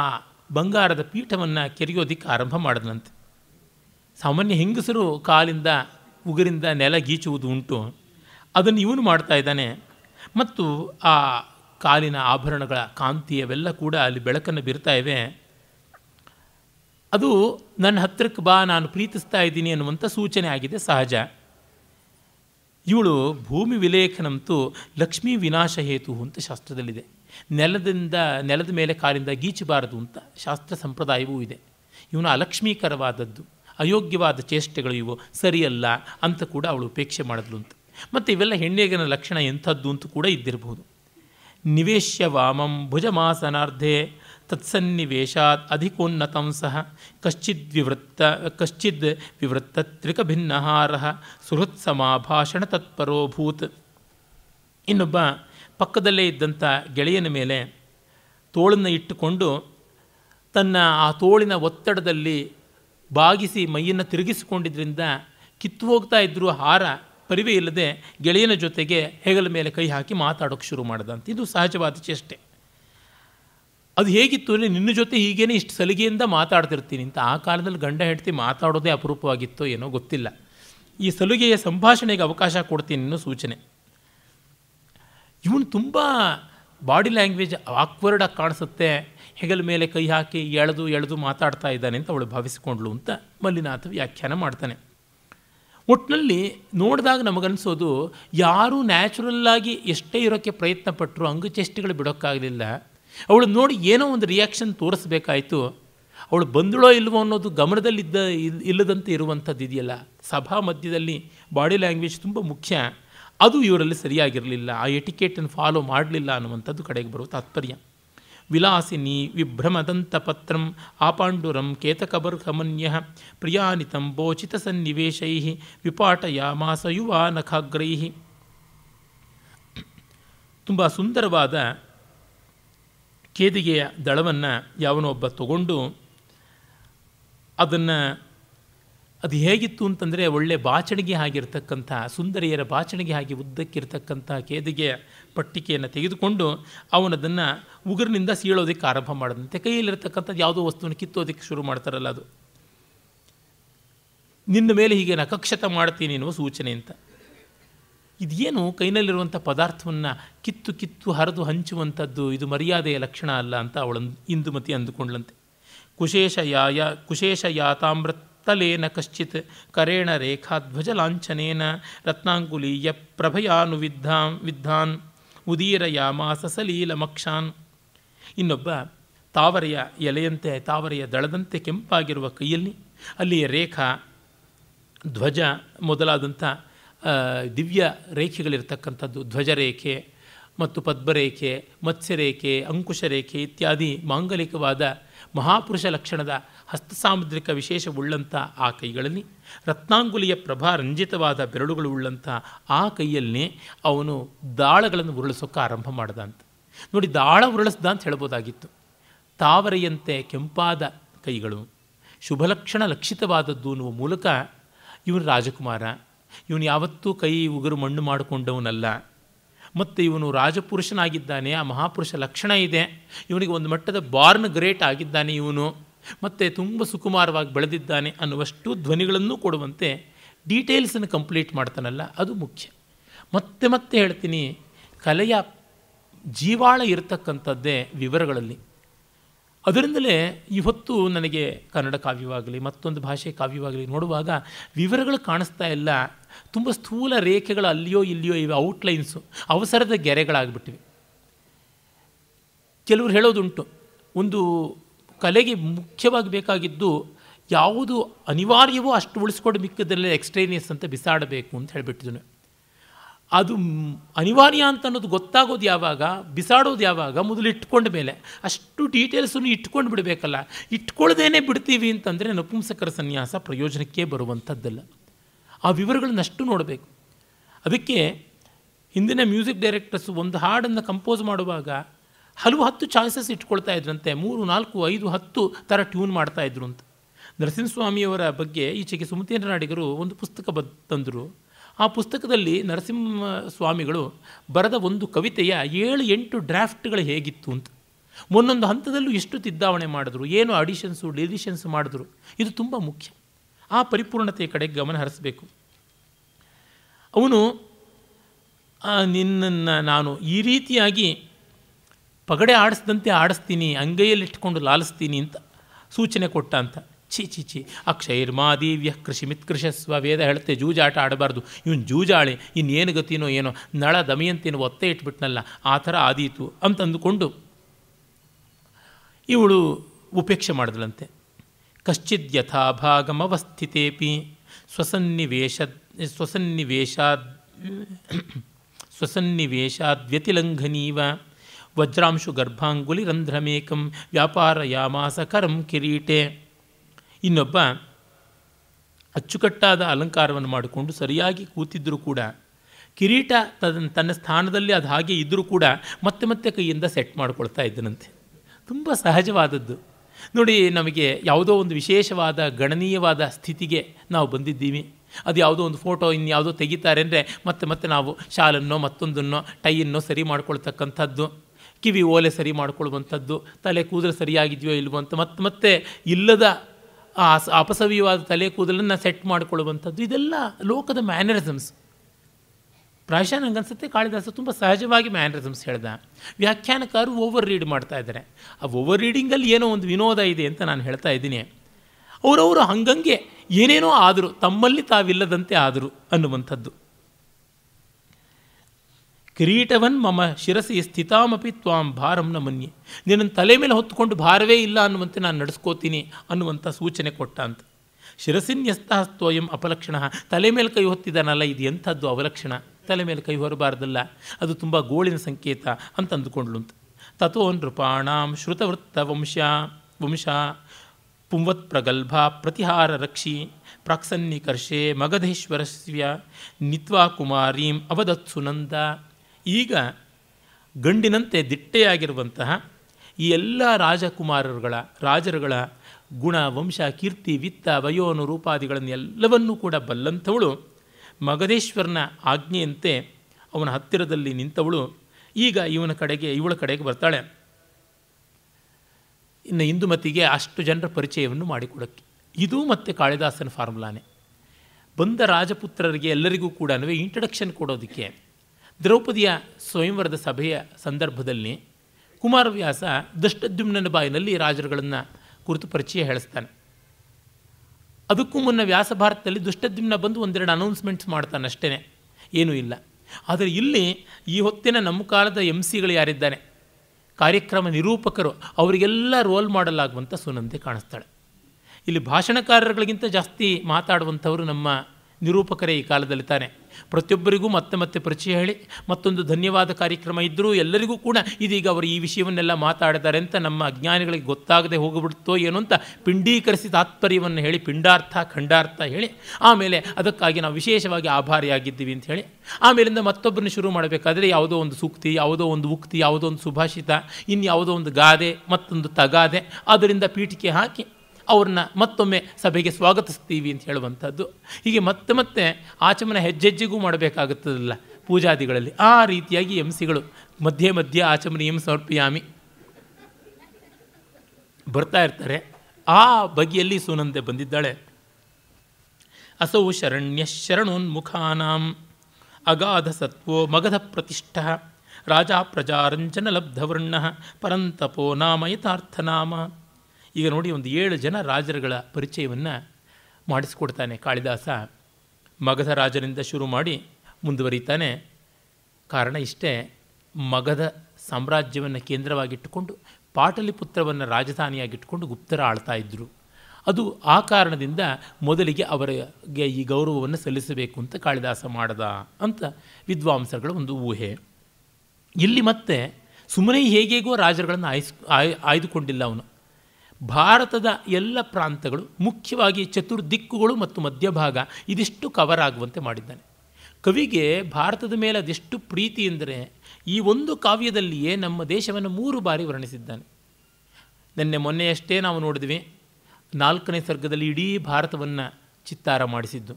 ಬಂಗಾರದ ಪೀಠವನ್ನು ಕೆರೆಯೋದಿಕ್ಕೆ ಆರಂಭ ಮಾಡಿದನಂತೆ ಸಾಮಾನ್ಯ ಹೆಂಗಸರು ಕಾಲಿಂದ ಉಗುರಿಂದ ನೆಲ ಗೀಚುವುದು ಉಂಟು ಅದನ್ನು ಇವನು ಮಾಡ್ತಾ ಇದ್ದಾನೆ ಮತ್ತು ಆ ಕಾಲಿನ ಆಭರಣಗಳ ಕಾಂತಿ ಅವೆಲ್ಲ ಕೂಡ ಅಲ್ಲಿ ಬೆಳಕನ್ನು ಬೀರ್ತಾ ಇವೆ ಅದು ನನ್ನ ಹತ್ತಿರಕ್ಕೆ ಬಾ ನಾನು ಪ್ರೀತಿಸ್ತಾ ಇದ್ದೀನಿ ಅನ್ನುವಂಥ ಸೂಚನೆ ಆಗಿದೆ ಸಹಜ ಇವಳು ಭೂಮಿ ವಿಲೇಖನಂತೂ ಲಕ್ಷ್ಮೀ ವಿನಾಶ ಹೇತು ಅಂತ ಶಾಸ್ತ್ರದಲ್ಲಿದೆ ನೆಲದಿಂದ ನೆಲದ ಮೇಲೆ ಕಾಲಿಂದ ಗೀಚಬಾರದು ಅಂತ ಶಾಸ್ತ್ರ ಸಂಪ್ರದಾಯವೂ ಇದೆ ಇವನು ಅಲಕ್ಷ್ಮೀಕರವಾದದ್ದು ಅಯೋಗ್ಯವಾದ ಚೇಷ್ಟೆಗಳು ಇವು ಸರಿಯಲ್ಲ ಅಂತ ಕೂಡ ಅವಳು ಉಪೇಕ್ಷೆ ಮಾಡಿದ್ಲು ಅಂತ ಮತ್ತು ಇವೆಲ್ಲ ಹೆಣ್ಣೆಗಿನ ಲಕ್ಷಣ ಎಂಥದ್ದು ಅಂತೂ ಕೂಡ ಇದ್ದಿರಬಹುದು ನಿವೇಶ್ಯ ವಾಮಂ ಭುಜಮಾಸನಾರ್ಧೆ ತತ್ಸನ್ನಿವೇಶಾತ್ ಅಧಿಕೋನ್ನತಂ ಸಹ ಕಶ್ಚಿದ್ ವಿವೃತ್ತ ಕಶ್ಚಿದ್ ವಿವೃತ್ತ ಸುಹೃತ್ ಸಮಾಭಾಷಣ ತತ್ಪರೋಭೂತ್ ಇನ್ನೊಬ್ಬ ಪಕ್ಕದಲ್ಲೇ ಇದ್ದಂಥ ಗೆಳೆಯನ ಮೇಲೆ ತೋಳನ್ನು ಇಟ್ಟುಕೊಂಡು ತನ್ನ ಆ ತೋಳಿನ ಒತ್ತಡದಲ್ಲಿ ಬಾಗಿಸಿ ಮೈಯನ್ನು ತಿರುಗಿಸಿಕೊಂಡಿದ್ದರಿಂದ ಕಿತ್ತು ಹೋಗ್ತಾ ಇದ್ದರೂ ಹಾರ ಪರಿವೆ ಇಲ್ಲದೆ ಗೆಳೆಯನ ಜೊತೆಗೆ ಹೆಗಲ ಮೇಲೆ ಕೈ ಹಾಕಿ ಮಾತಾಡೋಕ್ಕೆ ಶುರು ಮಾಡ್ದಂತ ಇದು ಸಹಜವಾದ ಚೇಷ್ಟೆ ಅದು ಹೇಗಿತ್ತು ಅಂದರೆ ನಿನ್ನ ಜೊತೆ ಹೀಗೇನೆ ಇಷ್ಟು ಸಲಿಗೆಯಿಂದ ಮಾತಾಡ್ತಿರ್ತೀನಿ ಅಂತ ಆ ಕಾಲದಲ್ಲಿ ಗಂಡ ಹೆಂಡತಿ ಮಾತಾಡೋದೇ ಅಪರೂಪವಾಗಿತ್ತೋ ಏನೋ ಗೊತ್ತಿಲ್ಲ ಈ ಸಲುಗೆಯ ಸಂಭಾಷಣೆಗೆ ಅವಕಾಶ ಕೊಡ್ತೀನಿ ಅನ್ನೋ ಸೂಚನೆ ಇವನು ತುಂಬ ಬಾಡಿ ಲ್ಯಾಂಗ್ವೇಜ್ ಆಕ್ವರ್ಡಾಗಿ ಕಾಣಿಸುತ್ತೆ ಹೆಗಲ ಮೇಲೆ ಕೈ ಹಾಕಿ ಎಳೆದು ಎಳೆದು ಮಾತಾಡ್ತಾ ಇದ್ದಾನೆ ಅಂತ ಅವಳು ಭಾವಿಸಿಕೊಂಡ್ಳು ಅಂತ ಮಲ್ಲಿನಾಥ ವ್ಯಾಖ್ಯಾನ ಮಾಡ್ತಾನೆ ಒಟ್ಟಿನಲ್ಲಿ ನೋಡಿದಾಗ ನಮಗನ್ಸೋದು ಯಾರೂ ನ್ಯಾಚುರಲ್ಲಾಗಿ ಎಷ್ಟೇ ಇರೋಕ್ಕೆ ಪ್ರಯತ್ನ ಪಟ್ಟರು ಅಂಗಚೇಷ್ಟೆಗಳು ಬಿಡೋಕ್ಕಾಗಲಿಲ್ಲ ಅವಳು ನೋಡಿ ಏನೋ ಒಂದು ರಿಯಾಕ್ಷನ್ ತೋರಿಸ್ಬೇಕಾಯಿತು ಅವಳು ಬಂದಳೋ ಇಲ್ವೋ ಅನ್ನೋದು ಗಮನದಲ್ಲಿದ್ದ ಇಲ್ಲದಂತೆ ಇರುವಂಥದ್ದು ಇದೆಯಲ್ಲ ಸಭಾ ಮಧ್ಯದಲ್ಲಿ ಬಾಡಿ ಲ್ಯಾಂಗ್ವೇಜ್ ತುಂಬ ಮುಖ್ಯ ಅದು ಇವರಲ್ಲಿ ಸರಿಯಾಗಿರಲಿಲ್ಲ ಆ ಎಟಿಕೇಟನ್ನು ಫಾಲೋ ಮಾಡಲಿಲ್ಲ ಅನ್ನುವಂಥದ್ದು ಕಡೆಗೆ ಬರುವ ತಾತ್ಪರ್ಯ ವಿಲಾಸಿನಿ ವಿಭ್ರಮದಂತಪತ್ರಂ ಆಪಾಂಡುರಂ ಕೇತಕಬರ್ಹಮನ್ಯ ಪ್ರಿಯಾನಿತಂ ಸನ್ನಿವೇಶೈ ವಿಪಾಟಯ ಮಾಸಯುವ ನಖಾಗ್ರೈ ತುಂಬ ಸುಂದರವಾದ ಕೇದಿಗೆಯ ದಳವನ್ನು ಯಾವನೊಬ್ಬ ತಗೊಂಡು ಅದನ್ನು ಅದು ಹೇಗಿತ್ತು ಅಂತಂದರೆ ಒಳ್ಳೆ ಬಾಚಣಿಗೆ ಆಗಿರ್ತಕ್ಕಂಥ ಸುಂದರಿಯರ ಬಾಚಣಿಗೆ ಆಗಿ ಉದ್ದಕ್ಕಿರ್ತಕ್ಕಂಥ ಕೇದಿಗೆ ಪಟ್ಟಿಕೆಯನ್ನು ತೆಗೆದುಕೊಂಡು ಅವನದನ್ನು ಉಗುರಿನಿಂದ ಸೀಳೋದಕ್ಕೆ ಆರಂಭ ಮಾಡದಂತೆ ಕೈಯಲ್ಲಿರ್ತಕ್ಕಂಥದ್ದು ಯಾವುದೋ ವಸ್ತುವನ್ನು ಕಿತ್ತೋದಕ್ಕೆ ಶುರು ಮಾಡ್ತಾರಲ್ಲ ಅದು ನಿನ್ನ ಮೇಲೆ ಹೀಗೆ ನಕಕ್ಷತ ಮಾಡ್ತೀನಿ ಎನ್ನುವ ಸೂಚನೆ ಅಂತ ಇದೇನು ಕೈನಲ್ಲಿರುವಂಥ ಪದಾರ್ಥವನ್ನು ಕಿತ್ತು ಕಿತ್ತು ಹರಿದು ಹಂಚುವಂಥದ್ದು ಇದು ಮರ್ಯಾದೆಯ ಲಕ್ಷಣ ಅಲ್ಲ ಅಂತ ಅವಳು ಇಂದುಮತಿ ಅಂದುಕೊಂಡ್ಲಂತೆ ಕುಶೇಷ ಯಾಯ ಕುಶೇಷ ಯಾತಾಮೃತ್ ತಲೇನ ಕಶ್ಚಿತ್ ಕರೆಣ ರೇಖಾಧ್ವಜ ಲಾಂಛನೇನ ರತ್ನಾಂಗುಲೀಯ ಪ್ರಭಯಾನು ವಿದ್ಧಾಂ ವಿದ್ಧಾನ್ ಮಾಸಸಲೀಲ ಮಕ್ಷಾನ್ ಇನ್ನೊಬ್ಬ ತಾವರೆಯ ಎಲೆಯಂತೆ ತಾವರೆಯ ದಳದಂತೆ ಕೆಂಪಾಗಿರುವ ಕೈಯಲ್ಲಿ ಅಲ್ಲಿಯ ರೇಖಾ ಧ್ವಜ ಮೊದಲಾದಂಥ ದಿವ್ಯ ರೇಖೆಗಳಿರ್ತಕ್ಕಂಥದ್ದು ಧ್ವಜರೇಖೆ ಮತ್ತು ಪದ್ಮರೇಖೆ ಮತ್ಸ್ಯರೇಖೆ ಅಂಕುಶರೇಖೆ ಇತ್ಯಾದಿ ಮಾಂಗಲಿಕವಾದ ಮಹಾಪುರುಷ ಲಕ್ಷಣದ ಹಸ್ತಸಾಮುದ್ರಿಕ ವಿಶೇಷವುಳ್ಳಂಥ ಆ ಕೈಗಳಲ್ಲಿ ರತ್ನಾಂಗುಲಿಯ ಪ್ರಭಾ ರಂಜಿತವಾದ ಬೆರಳುಗಳು ಉಳ್ಳಂಥ ಆ ಕೈಯಲ್ಲೇ ಅವನು ದಾಳಗಳನ್ನು ಉರುಳಿಸೋಕ್ಕೆ ಆರಂಭ ಮಾಡ್ದ ಅಂತ ನೋಡಿ ದಾಳ ಉರುಳಿಸ್ದ ಅಂತ ಹೇಳ್ಬೋದಾಗಿತ್ತು ತಾವರೆಯಂತೆ ಕೆಂಪಾದ ಕೈಗಳು ಶುಭಲಕ್ಷಣ ಲಕ್ಷಿತವಾದದ್ದು ಅನ್ನುವ ಮೂಲಕ ಇವನು ರಾಜಕುಮಾರ ಇವನು ಯಾವತ್ತೂ ಕೈ ಉಗುರು ಮಣ್ಣು ಮಾಡಿಕೊಂಡವನಲ್ಲ ಮತ್ತು ಇವನು ರಾಜಪುರುಷನಾಗಿದ್ದಾನೆ ಆ ಮಹಾಪುರುಷ ಲಕ್ಷಣ ಇದೆ ಇವನಿಗೆ ಒಂದು ಮಟ್ಟದ ಬಾರ್ನ್ ಗ್ರೇಟ್ ಆಗಿದ್ದಾನೆ ಇವನು ಮತ್ತು ತುಂಬ ಸುಕುಮಾರವಾಗಿ ಬೆಳೆದಿದ್ದಾನೆ ಅನ್ನುವಷ್ಟು ಧ್ವನಿಗಳನ್ನು ಕೊಡುವಂತೆ ಡೀಟೇಲ್ಸನ್ನು ಕಂಪ್ಲೀಟ್ ಮಾಡ್ತಾನಲ್ಲ ಅದು ಮುಖ್ಯ ಮತ್ತೆ ಮತ್ತೆ ಹೇಳ್ತೀನಿ ಕಲೆಯ ಜೀವಾಳ ಇರತಕ್ಕಂಥದ್ದೇ ವಿವರಗಳಲ್ಲಿ ಅದರಿಂದಲೇ ಇವತ್ತು ನನಗೆ ಕನ್ನಡ ಕಾವ್ಯವಾಗಲಿ ಮತ್ತೊಂದು ಭಾಷೆ ಕಾವ್ಯವಾಗಲಿ ನೋಡುವಾಗ ವಿವರಗಳು ಕಾಣಿಸ್ತಾ ಇಲ್ಲ ತುಂಬ ಸ್ಥೂಲ ರೇಖೆಗಳು ಅಲ್ಲಿಯೋ ಇಲ್ಲಿಯೋ ಇವೆ ಔಟ್ಲೈನ್ಸು ಅವಸರದ ಗೆರೆಗಳಾಗ್ಬಿಟ್ಟಿವೆ ಕೆಲವರು ಹೇಳೋದುಂಟು ಒಂದು ಕಲೆಗೆ ಮುಖ್ಯವಾಗಿ ಬೇಕಾಗಿದ್ದು ಯಾವುದು ಅನಿವಾರ್ಯವೋ ಅಷ್ಟು ಉಳಿಸ್ಕೊಂಡು ಮಿಕ್ಕದಲ್ಲೇ ಎಕ್ಸ್ಟ್ರೇನಿಯಸ್ ಅಂತ ಬಿಸಾಡಬೇಕು ಅಂತ ಹೇಳಿಬಿಟ್ಟಿದ್ನು ಅದು ಅನಿವಾರ್ಯ ಅಂತ ಅನ್ನೋದು ಗೊತ್ತಾಗೋದು ಯಾವಾಗ ಬಿಸಾಡೋದು ಯಾವಾಗ ಮೊದಲು ಇಟ್ಕೊಂಡ ಮೇಲೆ ಅಷ್ಟು ಡೀಟೇಲ್ಸನ್ನು ಇಟ್ಕೊಂಡು ಬಿಡಬೇಕಲ್ಲ ಇಟ್ಕೊಳ್ಳ್ದೇನೆ ಬಿಡ್ತೀವಿ ಅಂತಂದರೆ ನಪುಂಸಕರ ಸನ್ಯಾಸ ಪ್ರಯೋಜನಕ್ಕೆ ಬರುವಂಥದ್ದಲ್ಲ ಆ ವಿವರಗಳನ್ನಷ್ಟು ನೋಡಬೇಕು ಅದಕ್ಕೆ ಹಿಂದಿನ ಮ್ಯೂಸಿಕ್ ಡೈರೆಕ್ಟರ್ಸ್ ಒಂದು ಹಾಡನ್ನು ಕಂಪೋಸ್ ಮಾಡುವಾಗ ಹಲವು ಹತ್ತು ಚಾಯ್ಸಸ್ ಇಟ್ಕೊಳ್ತಾ ಇದ್ರಂತೆ ಮೂರು ನಾಲ್ಕು ಐದು ಹತ್ತು ಥರ ಟ್ಯೂನ್ ಮಾಡ್ತಾ ಇದ್ರು ಅಂತ ನರಸಿಂಹಸ್ವಾಮಿಯವರ ಬಗ್ಗೆ ಈಚೆಗೆ ಸುಮತೇಂದ್ರ ನಾಡಿಗರು ಒಂದು ಪುಸ್ತಕ ಬ ತಂದರು ಆ ಪುಸ್ತಕದಲ್ಲಿ ನರಸಿಂಹ ಸ್ವಾಮಿಗಳು ಬರೆದ ಒಂದು ಕವಿತೆಯ ಏಳು ಎಂಟು ಡ್ರಾಫ್ಟ್ಗಳು ಹೇಗಿತ್ತು ಅಂತ ಒಂದೊಂದು ಹಂತದಲ್ಲೂ ಎಷ್ಟು ತಿದ್ದಾವಣೆ ಮಾಡಿದ್ರು ಏನು ಅಡಿಷನ್ಸು ಡಿಲಿಷನ್ಸ್ ಮಾಡಿದ್ರು ಇದು ತುಂಬ ಮುಖ್ಯ ಆ ಪರಿಪೂರ್ಣತೆಯ ಕಡೆ ಗಮನ ಹರಿಸಬೇಕು ಅವನು ನಿನ್ನನ್ನು ನಾನು ಈ ರೀತಿಯಾಗಿ ಪಗಡೆ ಆಡಿಸ್ದಂತೆ ಆಡಿಸ್ತೀನಿ ಇಟ್ಕೊಂಡು ಲಾಲಿಸ್ತೀನಿ ಅಂತ ಸೂಚನೆ ಕೊಟ್ಟ ಅಂತ ಛೀ ಛೀ ಛೀ ಅಕ್ಷೈರ್ಮಾದೀವ್ಯ ಕೃಷಿ ಮಿತ್ಕೃಷಸ್ವ ವೇದ ಹೇಳುತ್ತೆ ಜೂಜಾಟ ಆಡಬಾರ್ದು ಇವನು ಜೂಜಾಳೆ ಇನ್ನೇನು ಗತಿನೋ ಏನೋ ನಳ ದಮಯಂತಿನೋ ಒತ್ತೆ ಇಟ್ಬಿಟ್ನಲ್ಲ ಆ ಥರ ಆದೀತು ಅಂತಂದುಕೊಂಡು ಇವಳು ಉಪೇಕ್ಷೆ ಮಾಡಿದಳಂತೆ ಕಶ್ಚಿದ್ ಯಥಾಭಾಗಮವಸ್ಥಿತೇಪಿ ಸ್ವಸನ್ನಿವೇಶ ಸ್ವಸನ್ನಿವೇಶಾದ್ ವ್ಯತಿಲಂಘನೀವ ವಜ್ರಾಂಶು ಗರ್ಭಾಂಗುಲಿ ರಂಧ್ರಮೇಕಂ ವ್ಯಾಪಾರ ಯಾಮಾಸ ಕರಂ ಕಿರೀಟೆ ಇನ್ನೊಬ್ಬ ಅಚ್ಚುಕಟ್ಟಾದ ಅಲಂಕಾರವನ್ನು ಮಾಡಿಕೊಂಡು ಸರಿಯಾಗಿ ಕೂತಿದ್ದರೂ ಕೂಡ ಕಿರೀಟ ತನ್ನ ಸ್ಥಾನದಲ್ಲಿ ಅದು ಹಾಗೆ ಇದ್ದರೂ ಕೂಡ ಮತ್ತೆ ಮತ್ತೆ ಕೈಯಿಂದ ಸೆಟ್ ಮಾಡಿಕೊಳ್ತಾ ಇದ್ದನಂತೆ ತುಂಬ ಸಹಜವಾದದ್ದು ನೋಡಿ ನಮಗೆ ಯಾವುದೋ ಒಂದು ವಿಶೇಷವಾದ ಗಣನೀಯವಾದ ಸ್ಥಿತಿಗೆ ನಾವು ಬಂದಿದ್ದೀವಿ ಅದು ಯಾವುದೋ ಒಂದು ಫೋಟೋ ಇನ್ಯಾವುದೋ ತೆಗಿತಾರೆ ಅಂದರೆ ಮತ್ತೆ ಮತ್ತೆ ನಾವು ಶಾಲನ್ನೋ ಮತ್ತೊಂದನ್ನೋ ಟೈಯನ್ನೋ ಸರಿ ಮಾಡ್ಕೊಳ್ತಕ್ಕಂಥದ್ದು ಕಿವಿ ಓಲೆ ಸರಿ ಮಾಡಿಕೊಳ್ಳುವಂಥದ್ದು ತಲೆ ಕೂದಲು ಸರಿಯಾಗಿದೆಯೋ ಇಲ್ವೋ ಅಂತ ಮತ್ತೆ ಮತ್ತೆ ಇಲ್ಲದ ಆ ಅಪಸವ್ಯವಾದ ತಲೆ ಕೂದಲನ್ನು ಸೆಟ್ ಮಾಡಿಕೊಳ್ಳುವಂಥದ್ದು ಇದೆಲ್ಲ ಲೋಕದ ಮ್ಯಾನರಿಸಮ್ಸ್ ಪ್ರಾಯಶಃ ಅನಿಸುತ್ತೆ ಕಾಳಿದಾಸ ತುಂಬ ಸಹಜವಾಗಿ ಮ್ಯಾನರಿಸಮ್ಸ್ ಹೇಳ್ದ ವ್ಯಾಖ್ಯಾನಕಾರರು ಓವರ್ ರೀಡ್ ಮಾಡ್ತಾ ಇದ್ದಾರೆ ಆ ಓವರ್ ರೀಡಿಂಗಲ್ಲಿ ಏನೋ ಒಂದು ವಿನೋದ ಇದೆ ಅಂತ ನಾನು ಹೇಳ್ತಾ ಇದ್ದೀನಿ ಅವರವರು ಹಂಗಂಗೆ ಏನೇನೋ ಆದರೂ ತಮ್ಮಲ್ಲಿ ತಾವಿಲ್ಲದಂತೆ ಆದರು ಅನ್ನುವಂಥದ್ದು ಕಿರೀಟವನ್ ಮಮ ಶಿರಸಿ ಸ್ಥಿತಾಮಪಿ ತ್ವಾಂ ಭಾರಂ ನ ಮನ್ಯೆ ನಿನ್ನ ತಲೆ ಮೇಲೆ ಹೊತ್ತುಕೊಂಡು ಭಾರವೇ ಇಲ್ಲ ಅನ್ನುವಂತೆ ನಾನು ನಡೆಸ್ಕೋತೀನಿ ಅನ್ನುವಂಥ ಸೂಚನೆ ಕೊಟ್ಟ ಅಂತ ಶಿರಸಿನ್ಯಸ್ತಃ ಸ್ವಯಂ ಅಪಲಕ್ಷಣ ತಲೆ ಮೇಲೆ ಕೈ ಹೊತ್ತಿದ್ದಾನಲ್ಲ ಇದು ಎಂಥದ್ದು ಅವಲಕ್ಷಣ ತಲೆ ಮೇಲೆ ಕೈ ಹೊರಬಾರ್ದಲ್ಲ ಅದು ತುಂಬ ಗೋಳಿನ ಸಂಕೇತ ಅಂತ ಅಂದುಕೊಂಡ್ಲು ಅಂತ ತಥೋ ನೃಪಾಣ ಶ್ರುತವೃತ್ತ ವಂಶ ವಂಶ ಪುಂವತ್ ಪ್ರಗಲ್ಭ ಪ್ರತಿಹಾರ ರಕ್ಷಿ ಪ್ರಾಕ್ಸನ್ನಿಕರ್ಷೆ ಮಗಧೇಶ್ವರಸ್ಯ ನಿತ್ವಾ ಕುಮಾರೀಂ ಸುನಂದ ಈಗ ಗಂಡಿನಂತೆ ದಿಟ್ಟೆಯಾಗಿರುವಂತಹ ಈ ಎಲ್ಲ ರಾಜಕುಮಾರರುಗಳ ರಾಜರುಗಳ ಗುಣ ವಂಶ ಕೀರ್ತಿ ವಿತ್ತ ವಯೋನು ರೂಪಾದಿಗಳನ್ನು ಎಲ್ಲವನ್ನೂ ಕೂಡ ಬಲ್ಲಂಥವಳು ಮಗದೇಶ್ವರನ ಆಜ್ಞೆಯಂತೆ ಅವನ ಹತ್ತಿರದಲ್ಲಿ ನಿಂತವಳು ಈಗ ಇವನ ಕಡೆಗೆ ಇವಳ ಕಡೆಗೆ ಬರ್ತಾಳೆ ಇನ್ನು ಹಿಂದುಮತಿಗೆ ಅಷ್ಟು ಜನರ ಪರಿಚಯವನ್ನು ಮಾಡಿಕೊಡೋಕ್ಕೆ ಇದು ಮತ್ತೆ ಕಾಳಿದಾಸನ ಫಾರ್ಮುಲಾನೇ ಬಂದ ರಾಜಪುತ್ರರಿಗೆ ಎಲ್ಲರಿಗೂ ಕೂಡ ಇಂಟ್ರಡಕ್ಷನ್ ಕೊಡೋದಕ್ಕೆ ದ್ರೌಪದಿಯ ಸ್ವಯಂವರದ ಸಭೆಯ ಸಂದರ್ಭದಲ್ಲಿ ಕುಮಾರವ್ಯಾಸ ದುಷ್ಟದ್ಯುಮ್ನ ಬಾಯಿನಲ್ಲಿ ರಾಜರುಗಳನ್ನು ಕುರಿತು ಪರಿಚಯ ಹೇಳಿಸ್ತಾನೆ ಅದಕ್ಕೂ ಮುನ್ನ ವ್ಯಾಸ ಭಾರತದಲ್ಲಿ ದುಷ್ಟದ್ಯುಮ್ನ ಬಂದು ಒಂದೆರಡು ಅನೌನ್ಸ್ಮೆಂಟ್ಸ್ ಮಾಡ್ತಾನೆ ಅಷ್ಟೇ ಏನೂ ಇಲ್ಲ ಆದರೆ ಇಲ್ಲಿ ಈ ಹೊತ್ತಿನ ನಮ್ಮ ಕಾಲದ ಎಮ್ ಸಿಗಳು ಯಾರಿದ್ದಾನೆ ಕಾರ್ಯಕ್ರಮ ನಿರೂಪಕರು ಅವರಿಗೆಲ್ಲ ರೋಲ್ ಮಾಡೆಲ್ ಆಗುವಂಥ ಸುನಂದೆ ಕಾಣಿಸ್ತಾಳೆ ಇಲ್ಲಿ ಭಾಷಣಕಾರರುಗಳಿಗಿಂತ ಜಾಸ್ತಿ ಮಾತಾಡುವಂಥವರು ನಮ್ಮ ನಿರೂಪಕರೇ ಈ ಕಾಲದಲ್ಲಿ ತಾನೆ ಪ್ರತಿಯೊಬ್ಬರಿಗೂ ಮತ್ತೆ ಮತ್ತೆ ಪರಿಚಯ ಹೇಳಿ ಮತ್ತೊಂದು ಧನ್ಯವಾದ ಕಾರ್ಯಕ್ರಮ ಇದ್ದರೂ ಎಲ್ಲರಿಗೂ ಕೂಡ ಇದೀಗ ಅವರು ಈ ವಿಷಯವನ್ನೆಲ್ಲ ಮಾತಾಡಿದ್ದಾರೆ ಅಂತ ನಮ್ಮ ಅಜ್ಞಾನಿಗಳಿಗೆ ಗೊತ್ತಾಗದೆ ಹೋಗಿಬಿಡುತ್ತೋ ಏನು ಅಂತ ಪಿಂಡೀಕರಿಸಿ ತಾತ್ಪರ್ಯವನ್ನು ಹೇಳಿ ಪಿಂಡಾರ್ಥ ಖಂಡಾರ್ಥ ಹೇಳಿ ಆಮೇಲೆ ಅದಕ್ಕಾಗಿ ನಾವು ವಿಶೇಷವಾಗಿ ಆಭಾರಿಯಾಗಿದ್ದೀವಿ ಅಂತ ಹೇಳಿ ಆಮೇಲಿಂದ ಮತ್ತೊಬ್ಬರನ್ನ ಶುರು ಮಾಡಬೇಕಾದ್ರೆ ಯಾವುದೋ ಒಂದು ಸೂಕ್ತಿ ಯಾವುದೋ ಒಂದು ಉಕ್ತಿ ಯಾವುದೋ ಒಂದು ಸುಭಾಷಿತ ಇನ್ಯಾವುದೋ ಒಂದು ಗಾದೆ ಮತ್ತೊಂದು ತಗಾದೆ ಅದರಿಂದ ಪೀಠಿಕೆ ಹಾಕಿ ಅವ್ರನ್ನ ಮತ್ತೊಮ್ಮೆ ಸಭೆಗೆ ಸ್ವಾಗತಿಸ್ತೀವಿ ಅಂತ ಹೇಳುವಂಥದ್ದು ಹೀಗೆ ಮತ್ತೆ ಮತ್ತೆ ಆಚಮನ ಹೆಜ್ಜೆಜ್ಜೆಗೂ ಮಾಡಬೇಕಾಗುತ್ತದಲ್ಲ ಪೂಜಾದಿಗಳಲ್ಲಿ ಆ ರೀತಿಯಾಗಿ ಎಂಸಿಗಳು ಮಧ್ಯೆ ಮಧ್ಯೆ ಆಚಮನ ಎಂ ಸಮರ್ಪಿಯಾಮಿ ಬರ್ತಾ ಇರ್ತಾರೆ ಆ ಬಗೆಯಲ್ಲಿ ಸುನಂದೆ ಬಂದಿದ್ದಾಳೆ ಅಸೌ ಶರಣ್ಯ ಶರಣೋನ್ಮುಖಾನಾಂ ಅಗಾಧ ಸತ್ವೋ ಮಗಧ ಪ್ರತಿಷ್ಠ ರಾಜಾ ಪ್ರಜಾರಂಜನ ಲಬ್ಧವರ್ಣ ಪರಂತಪೋ ನಾಮ ಯಥಾರ್ಥನಾಮ ಈಗ ನೋಡಿ ಒಂದು ಏಳು ಜನ ರಾಜರುಗಳ ಪರಿಚಯವನ್ನು ಮಾಡಿಸಿಕೊಡ್ತಾನೆ ಕಾಳಿದಾಸ ಮಗಧ ರಾಜರಿಂದ ಶುರು ಮಾಡಿ ಮುಂದುವರಿತಾನೆ ಕಾರಣ ಇಷ್ಟೇ ಮಗಧ ಸಾಮ್ರಾಜ್ಯವನ್ನು ಕೇಂದ್ರವಾಗಿಟ್ಟುಕೊಂಡು ಪಾಟಲಿಪುತ್ರವನ್ನು ರಾಜಧಾನಿಯಾಗಿಟ್ಟುಕೊಂಡು ಗುಪ್ತರ ಆಳ್ತಾ ಇದ್ದರು ಅದು ಆ ಕಾರಣದಿಂದ ಮೊದಲಿಗೆ ಅವರಿಗೆ ಈ ಗೌರವವನ್ನು ಸಲ್ಲಿಸಬೇಕು ಅಂತ ಕಾಳಿದಾಸ ಮಾಡದ ಅಂತ ವಿದ್ವಾಂಸರುಗಳ ಒಂದು ಊಹೆ ಇಲ್ಲಿ ಮತ್ತೆ ಸುಮ್ಮನೆ ಹೇಗೆಗೋ ರಾಜರುಗಳನ್ನು ಆಯ್ಸ್ ಆಯ್ದುಕೊಂಡಿಲ್ಲ ಅವನು ಭಾರತದ ಎಲ್ಲ ಪ್ರಾಂತಗಳು ಮುಖ್ಯವಾಗಿ ಚತುರ್ದಿಕ್ಕುಗಳು ಮತ್ತು ಮಧ್ಯಭಾಗ ಇದಿಷ್ಟು ಕವರ್ ಆಗುವಂತೆ ಮಾಡಿದ್ದಾನೆ ಕವಿಗೆ ಭಾರತದ ಮೇಲೆ ಅದೆಷ್ಟು ಪ್ರೀತಿ ಎಂದರೆ ಈ ಒಂದು ಕಾವ್ಯದಲ್ಲಿಯೇ ನಮ್ಮ ದೇಶವನ್ನು ಮೂರು ಬಾರಿ ವರ್ಣಿಸಿದ್ದಾನೆ ನಿನ್ನೆ ಮೊನ್ನೆಯಷ್ಟೇ ನಾವು ನೋಡಿದ್ವಿ ನಾಲ್ಕನೇ ಸರ್ಗದಲ್ಲಿ ಇಡೀ ಭಾರತವನ್ನು ಚಿತ್ತಾರ ಮಾಡಿಸಿದ್ದು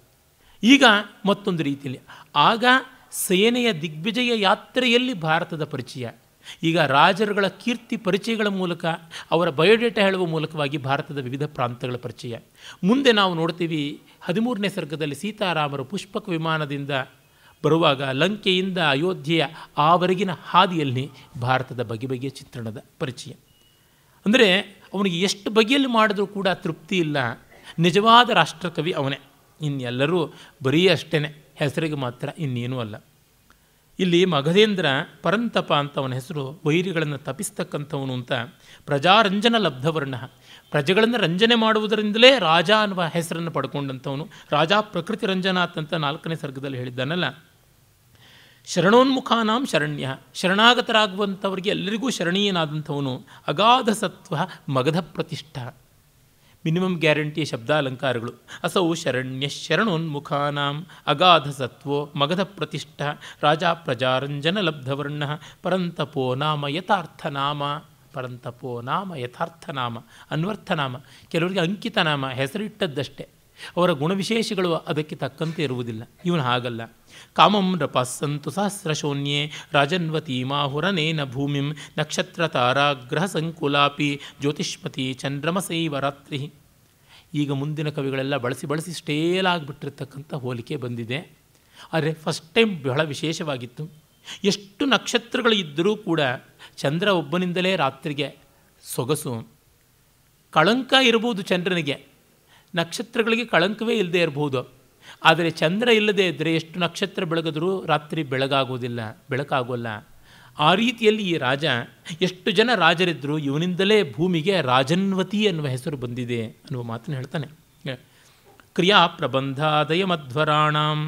ಈಗ ಮತ್ತೊಂದು ರೀತಿಯಲ್ಲಿ ಆಗ ಸೇನೆಯ ದಿಗ್ವಿಜಯ ಯಾತ್ರೆಯಲ್ಲಿ ಭಾರತದ ಪರಿಚಯ ಈಗ ರಾಜರುಗಳ ಕೀರ್ತಿ ಪರಿಚಯಗಳ ಮೂಲಕ ಅವರ ಬಯೋಡೇಟಾ ಹೇಳುವ ಮೂಲಕವಾಗಿ ಭಾರತದ ವಿವಿಧ ಪ್ರಾಂತಗಳ ಪರಿಚಯ ಮುಂದೆ ನಾವು ನೋಡ್ತೀವಿ ಹದಿಮೂರನೇ ಸರ್ಗದಲ್ಲಿ ಸೀತಾರಾಮರು ಪುಷ್ಪಕ ವಿಮಾನದಿಂದ ಬರುವಾಗ ಲಂಕೆಯಿಂದ ಅಯೋಧ್ಯೆಯ ಆವರೆಗಿನ ಹಾದಿಯಲ್ಲಿ ಭಾರತದ ಬಗೆ ಬಗೆಯ ಚಿತ್ರಣದ ಪರಿಚಯ ಅಂದರೆ ಅವನಿಗೆ ಎಷ್ಟು ಬಗೆಯಲ್ಲಿ ಮಾಡಿದ್ರೂ ಕೂಡ ತೃಪ್ತಿ ಇಲ್ಲ ನಿಜವಾದ ರಾಷ್ಟ್ರಕವಿ ಅವನೇ ಇನ್ನೆಲ್ಲರೂ ಬರೀ ಅಷ್ಟೇ ಹೆಸರಿಗೆ ಮಾತ್ರ ಇನ್ನೇನೂ ಅಲ್ಲ ಇಲ್ಲಿ ಮಗಧೇಂದ್ರ ಪರಂತಪ ಅಂತವನ ಹೆಸರು ವೈರಿಗಳನ್ನು ತಪಿಸ್ತಕ್ಕಂಥವನು ಅಂತ ಪ್ರಜಾರಂಜನ ಲಬ್ಧವರ್ಣ ಪ್ರಜೆಗಳನ್ನು ರಂಜನೆ ಮಾಡುವುದರಿಂದಲೇ ರಾಜ ಅನ್ನುವ ಹೆಸರನ್ನು ಪಡ್ಕೊಂಡಂಥವನು ರಾಜಾ ಪ್ರಕೃತಿ ರಂಜನಾಥ್ ಅಂತ ನಾಲ್ಕನೇ ಸರ್ಗದಲ್ಲಿ ಹೇಳಿದ್ದಾನಲ್ಲ ಶರಣೋನ್ಮುಖಾನಾಂ ಶರಣ್ಯ ಶರಣಾಗತರಾಗುವಂಥವರಿಗೆ ಎಲ್ಲರಿಗೂ ಶರಣೀಯನಾದಂಥವನು ಅಗಾಧ ಸತ್ವ ಮಗಧ ಪ್ರತಿಷ್ಠ ಮಿನಿಮಮ್ ಗ್ಯಾರಂಟಿಯ ಶಬ್ದಾಲಂಕಾರಗಳು ಅಸೌ ಶರಣ್ಯ ಶರಣೋನ್ಮುಖಾನಾಂ ಅಗಾಧ ಸತ್ವೋ ಮಗಧ ಪ್ರತಿಷ್ಠ ರಾಜಾ ಪ್ರಜಾರಂಜನ ಲಬ್ಧವರ್ಣ ಪರಂತಪೋ ನಾಮ ಯಥಾರ್ಥನಾಮ ಪರಂತಪೋ ನಾಮ ಯಥಾರ್ಥನಾಮ ಅನ್ವರ್ಥನಾಮ ಕೆಲವರಿಗೆ ಅಂಕಿತನಾಮ ಹೆಸರಿಟ್ಟದ್ದಷ್ಟೇ ಅವರ ಗುಣವಿಶೇಷಗಳು ಅದಕ್ಕೆ ತಕ್ಕಂತೆ ಇರುವುದಿಲ್ಲ ಇವನು ಹಾಗಲ್ಲ ಕಾಮಂ ರಪಸ್ಸಂತು ರಾಜನ್ವತಿ ಮಾಹುರನೇನ ಭೂಮಿಂ ನಕ್ಷತ್ರ ತಾರಾಗ್ರಹ ಸಂಕುಲಾಪಿ ಜ್ಯೋತಿಷ್ಮತಿ ಚಂದ್ರಮಸೈವ ರಾತ್ರಿ ಈಗ ಮುಂದಿನ ಕವಿಗಳೆಲ್ಲ ಬಳಸಿ ಬಳಸಿ ಸ್ಟೇಲ್ ಆಗಿಬಿಟ್ಟಿರ್ತಕ್ಕಂಥ ಹೋಲಿಕೆ ಬಂದಿದೆ ಆದರೆ ಫಸ್ಟ್ ಟೈಮ್ ಬಹಳ ವಿಶೇಷವಾಗಿತ್ತು ಎಷ್ಟು ನಕ್ಷತ್ರಗಳು ಇದ್ದರೂ ಕೂಡ ಚಂದ್ರ ಒಬ್ಬನಿಂದಲೇ ರಾತ್ರಿಗೆ ಸೊಗಸು ಕಳಂಕ ಇರಬಹುದು ಚಂದ್ರನಿಗೆ ನಕ್ಷತ್ರಗಳಿಗೆ ಕಳಂಕವೇ ಇಲ್ಲದೆ ಇರಬಹುದು ಆದರೆ ಚಂದ್ರ ಇಲ್ಲದೇ ಇದ್ದರೆ ಎಷ್ಟು ನಕ್ಷತ್ರ ಬೆಳಗಿದ್ರೂ ರಾತ್ರಿ ಬೆಳಗಾಗೋದಿಲ್ಲ ಬೆಳಕಾಗೋಲ್ಲ ಆ ರೀತಿಯಲ್ಲಿ ಈ ರಾಜ ಎಷ್ಟು ಜನ ರಾಜರಿದ್ದರೂ ಇವನಿಂದಲೇ ಭೂಮಿಗೆ ರಾಜನ್ವತಿ ಅನ್ನುವ ಹೆಸರು ಬಂದಿದೆ ಅನ್ನುವ ಮಾತನ್ನು ಹೇಳ್ತಾನೆ ಕ್ರಿಯಾ ಪ್ರಬಂಧಾದಯ ಮಧ್ವರಾಣಾಂ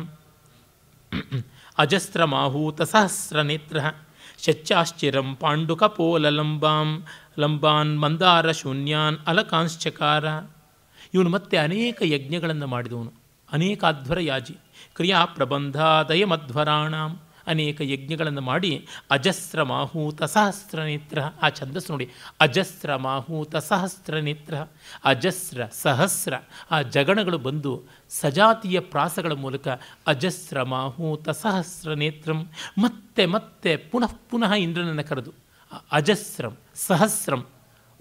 ಸಹಸ್ರ ನೇತ್ರ ಶಚ್ಚಾಶ್ಚಿರಂ ಲಂಬಾಂ ಲಂಬಾನ್ ಮಂದಾರ ಶೂನ್ಯಾನ್ ಅಲಕಾಂಶ್ಚಕಾರ ಇವನು ಮತ್ತೆ ಅನೇಕ ಯಜ್ಞಗಳನ್ನು ಮಾಡಿದವನು ಅನೇಕ ಅಧ್ವರ ಯಾಜಿ ಕ್ರಿಯಾ ಪ್ರಬಂಧಾದಯ ಮಧ್ವರಾಣಾಂ ಅನೇಕ ಯಜ್ಞಗಳನ್ನು ಮಾಡಿ ಅಜಸ್ರ ಮಾಹೂತ ಸಹಸ್ರ ನೇತ್ರ ಆ ಛಂದಸ್ಸು ನೋಡಿ ಅಜಸ್ರ ಮಾಹೂತ ಸಹಸ್ರ ನೇತ್ರ ಅಜಸ್ರ ಸಹಸ್ರ ಆ ಜಗಣಗಳು ಬಂದು ಸಜಾತಿಯ ಪ್ರಾಸಗಳ ಮೂಲಕ ಅಜಸ್ರ ಮಾಹೂತ ಸಹಸ್ರ ನೇತ್ರಂ ಮತ್ತೆ ಮತ್ತೆ ಪುನಃ ಪುನಃ ಇಂದ್ರನನ್ನು ಕರೆದು ಅಜಸ್ರಂ ಸಹಸ್ರಂ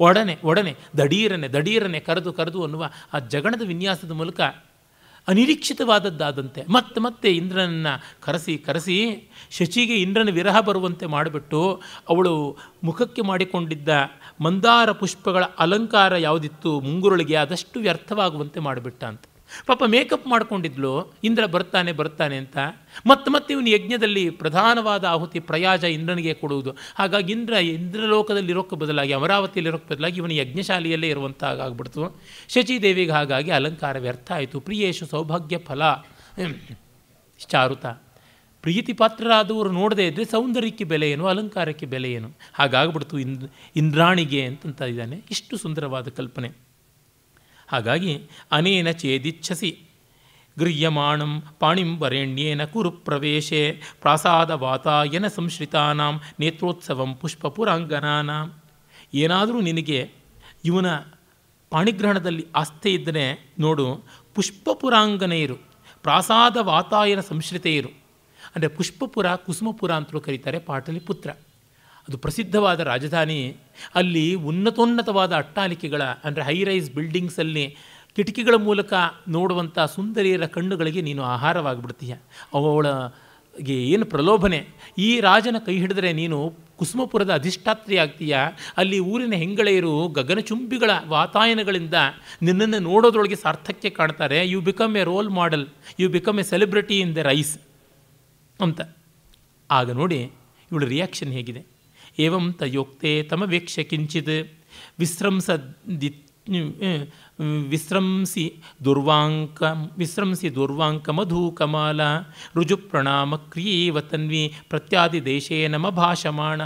ಒಡನೆ ಒಡನೆ ದಡೀರನೆ ದಡೀರನೆ ಕರೆದು ಕರೆದು ಅನ್ನುವ ಆ ಜಗಣದ ವಿನ್ಯಾಸದ ಮೂಲಕ ಅನಿರೀಕ್ಷಿತವಾದದ್ದಾದಂತೆ ಮತ್ತೆ ಮತ್ತೆ ಇಂದ್ರನನ್ನು ಕರೆಸಿ ಕರೆಸಿ ಶಚಿಗೆ ಇಂದ್ರನ ವಿರಹ ಬರುವಂತೆ ಮಾಡಿಬಿಟ್ಟು ಅವಳು ಮುಖಕ್ಕೆ ಮಾಡಿಕೊಂಡಿದ್ದ ಮಂದಾರ ಪುಷ್ಪಗಳ ಅಲಂಕಾರ ಯಾವುದಿತ್ತು ಮುಂಗುರುಳಿಗೆ ಆದಷ್ಟು ವ್ಯರ್ಥವಾಗುವಂತೆ ಮಾಡಿಬಿಟ್ಟ ಪಾಪ ಮೇಕಪ್ ಮಾಡ್ಕೊಂಡಿದ್ಲು ಇಂದ್ರ ಬರ್ತಾನೆ ಬರ್ತಾನೆ ಅಂತ ಮತ್ತೆ ಮತ್ತೆ ಇವನು ಯಜ್ಞದಲ್ಲಿ ಪ್ರಧಾನವಾದ ಆಹುತಿ ಪ್ರಯಾಜ ಇಂದ್ರನಿಗೆ ಕೊಡುವುದು ಹಾಗಾಗಿ ಇಂದ್ರ ಇಂದ್ರಲೋಕದಲ್ಲಿರೋಕ್ಕೆ ಬದಲಾಗಿ ಅಮರಾವತಿಯಲ್ಲಿರೋಕ್ಕೆ ಬದಲಾಗಿ ಇವನು ಯಜ್ಞಶಾಲೆಯಲ್ಲೇ ಇರುವಂಥ ಆಗ್ಬಿಡ್ತು ಶಚಿದೇವಿಗೆ ಹಾಗಾಗಿ ಅಲಂಕಾರ ವ್ಯರ್ಥ ಆಯಿತು ಪ್ರಿಯೇಶು ಸೌಭಾಗ್ಯ ಫಲ ಚಾರುತ ಪ್ರೀತಿ ಪಾತ್ರರಾದವರು ನೋಡದೇ ಇದ್ದರೆ ಸೌಂದರ್ಯಕ್ಕೆ ಬೆಲೆ ಏನು ಅಲಂಕಾರಕ್ಕೆ ಬೆಲೆ ಏನು ಹಾಗಾಗ್ಬಿಡ್ತು ಇಂದ್ರ ಇಂದ್ರಾಣಿಗೆ ಅಂತಂತ ಇದ್ದಾನೆ ಇಷ್ಟು ಸುಂದರವಾದ ಕಲ್ಪನೆ ಹಾಗಾಗಿ ಅನೇನ ಚೇದಿಚ್ಛಸಿ ಗೃಹ್ಯಮಾಣಂ ಪಾಣಿಂಬರೆಣ್ಯೇನ ಕುರು ಪ್ರವೇಶೇ ಪ್ರಾಸಾದ ವಾತಾಯನ ಸಂಶ್ರಿತಾನಾಂ ನೇತ್ರೋತ್ಸವಂ ಪುಷ್ಪಪುರಾಂಗನಾಂ ಏನಾದರೂ ನಿನಗೆ ಇವನ ಪಾಣಿಗ್ರಹಣದಲ್ಲಿ ಆಸ್ಥೆ ಇದ್ದರೆ ನೋಡು ಪುಷ್ಪಪುರಾಂಗನೆಯರು ಪ್ರಾಸಾದ ವಾತಾಯನ ಸಂಶ್ರಿತೆಯರು ಅಂದರೆ ಪುಷ್ಪಪುರ ಕುಸುಮಪುರ ಅಂತಲೂ ಕರೀತಾರೆ ಪಾಟಲಿಪುತ್ರ ಪುತ್ರ ಅದು ಪ್ರಸಿದ್ಧವಾದ ರಾಜಧಾನಿ ಅಲ್ಲಿ ಉನ್ನತೋನ್ನತವಾದ ಅಟ್ಟಾಲಿಕೆಗಳ ಅಂದರೆ ಹೈರೈಸ್ ಬಿಲ್ಡಿಂಗ್ಸಲ್ಲಿ ಕಿಟಕಿಗಳ ಮೂಲಕ ನೋಡುವಂಥ ಸುಂದರಿಯರ ಕಣ್ಣುಗಳಿಗೆ ನೀನು ಆಹಾರವಾಗಿಬಿಡ್ತೀಯ ಅವಳಗೆ ಏನು ಪ್ರಲೋಭನೆ ಈ ರಾಜನ ಕೈ ಹಿಡಿದ್ರೆ ನೀನು ಕುಸುಮಪುರದ ಅಧಿಷ್ಠಾತ್ರಿ ಆಗ್ತೀಯ ಅಲ್ಲಿ ಊರಿನ ಹೆಂಗಳೆಯರು ಗಗನಚುಂಬಿಗಳ ವಾತಾಯನಗಳಿಂದ ನಿನ್ನನ್ನು ನೋಡೋದ್ರೊಳಗೆ ಸಾರ್ಥಕ್ಕೆ ಕಾಣ್ತಾರೆ you become a role model you become a celebrity in the rise ಅಂತ ಆಗ ನೋಡಿ ಇವಳ ರಿಯಾಕ್ಷನ್ ಹೇಗಿದೆ ಏವಂ ತಯೋಕ್ತೆ ತಮ ತಮವೇಕ್ಷ್ಯ ಕಿಂಚಿತ್ ದಿ ವಿಶ್ರಂಸಿ ದುರ್ವಾಂಕ ವಿಶ್ರಂಸಿ ದುರ್ವಾಂಕ ಮಧು ಕಮಾಲ ಪ್ರಣಾಮ ಕ್ರಿಯೇವ ತನ್ವಿ ಪ್ರತ್ಯಾದಿ ದೇಶೇ ನಮ ಭಾಷಮಾಣ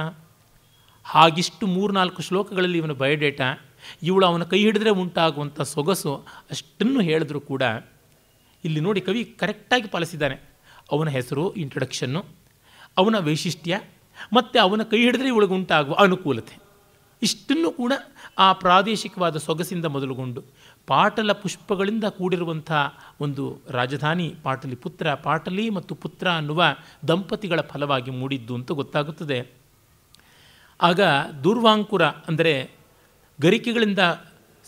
ಹಾಗಿಷ್ಟು ಮೂರ್ನಾಲ್ಕು ಶ್ಲೋಕಗಳಲ್ಲಿ ಇವನ ಬಯೋಡೇಟಾ ಇವಳು ಅವನ ಕೈ ಹಿಡಿದ್ರೆ ಉಂಟಾಗುವಂಥ ಸೊಗಸು ಅಷ್ಟನ್ನು ಹೇಳಿದ್ರು ಕೂಡ ಇಲ್ಲಿ ನೋಡಿ ಕವಿ ಕರೆಕ್ಟಾಗಿ ಪಾಲಿಸಿದ್ದಾನೆ ಅವನ ಹೆಸರು ಇಂಟ್ರಡಕ್ಷನ್ನು ಅವನ ವೈಶಿಷ್ಟ್ಯ ಮತ್ತು ಅವನ ಕೈ ಹಿಡಿದ್ರೆ ಉಂಟಾಗುವ ಅನುಕೂಲತೆ ಇಷ್ಟನ್ನು ಕೂಡ ಆ ಪ್ರಾದೇಶಿಕವಾದ ಸೊಗಸಿಂದ ಮೊದಲುಗೊಂಡು ಪಾಟಲ ಪುಷ್ಪಗಳಿಂದ ಕೂಡಿರುವಂಥ ಒಂದು ರಾಜಧಾನಿ ಪಾಟಲಿ ಪುತ್ರ ಪಾಟಲಿ ಮತ್ತು ಪುತ್ರ ಅನ್ನುವ ದಂಪತಿಗಳ ಫಲವಾಗಿ ಮೂಡಿದ್ದು ಅಂತ ಗೊತ್ತಾಗುತ್ತದೆ ಆಗ ದೂರ್ವಾಂಕುರ ಅಂದರೆ ಗರಿಕೆಗಳಿಂದ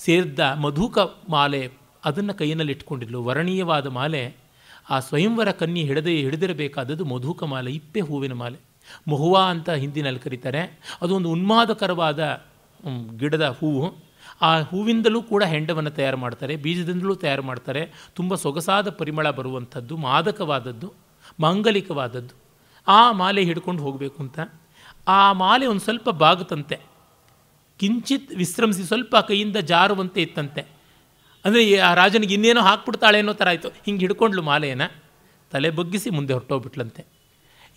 ಸೇರಿದ್ದ ಮಧುಕ ಮಾಲೆ ಅದನ್ನು ಕೈಯಲ್ಲಿ ಇಟ್ಕೊಂಡಿರಲು ವರ್ಣೀಯವಾದ ಮಾಲೆ ಆ ಸ್ವಯಂವರ ಕನ್ನಿ ಹಿಡದೆ ಹಿಡಿದಿರಬೇಕಾದದ್ದು ಮಧುಕ ಮಾಲೆ ಇಪ್ಪೆ ಹೂವಿನ ಮಾಲೆ ಮಹುವಾ ಅಂತ ಹಿಂದಿನಲ್ಲಿ ಕರೀತಾರೆ ಅದೊಂದು ಉನ್ಮಾದಕರವಾದ ಗಿಡದ ಹೂವು ಆ ಹೂವಿಂದಲೂ ಕೂಡ ಹೆಂಡವನ್ನು ತಯಾರು ಮಾಡ್ತಾರೆ ಬೀಜದಿಂದಲೂ ತಯಾರು ಮಾಡ್ತಾರೆ ತುಂಬ ಸೊಗಸಾದ ಪರಿಮಳ ಬರುವಂಥದ್ದು ಮಾದಕವಾದದ್ದು ಮಾಂಗಲಿಕವಾದದ್ದು ಆ ಮಾಲೆ ಹಿಡ್ಕೊಂಡು ಹೋಗಬೇಕು ಅಂತ ಆ ಮಾಲೆ ಒಂದು ಸ್ವಲ್ಪ ಬಾಗುತ್ತಂತೆ ಕಿಂಚಿತ್ ವಿಶ್ರಮಿಸಿ ಸ್ವಲ್ಪ ಕೈಯಿಂದ ಜಾರುವಂತೆ ಇತ್ತಂತೆ ಅಂದರೆ ಆ ರಾಜನಿಗೆ ಇನ್ನೇನೋ ಹಾಕ್ಬಿಡ್ತಾಳೆ ಅನ್ನೋ ಥರ ಆಯಿತು ಹಿಂಗೆ ಹಿಡ್ಕೊಂಡ್ಲು ಮಾಲೆಯನ್ನು ತಲೆ ಬಗ್ಗಿಸಿ ಮುಂದೆ ಹೊರಟೋಗ್ಬಿಟ್ಲಂತೆ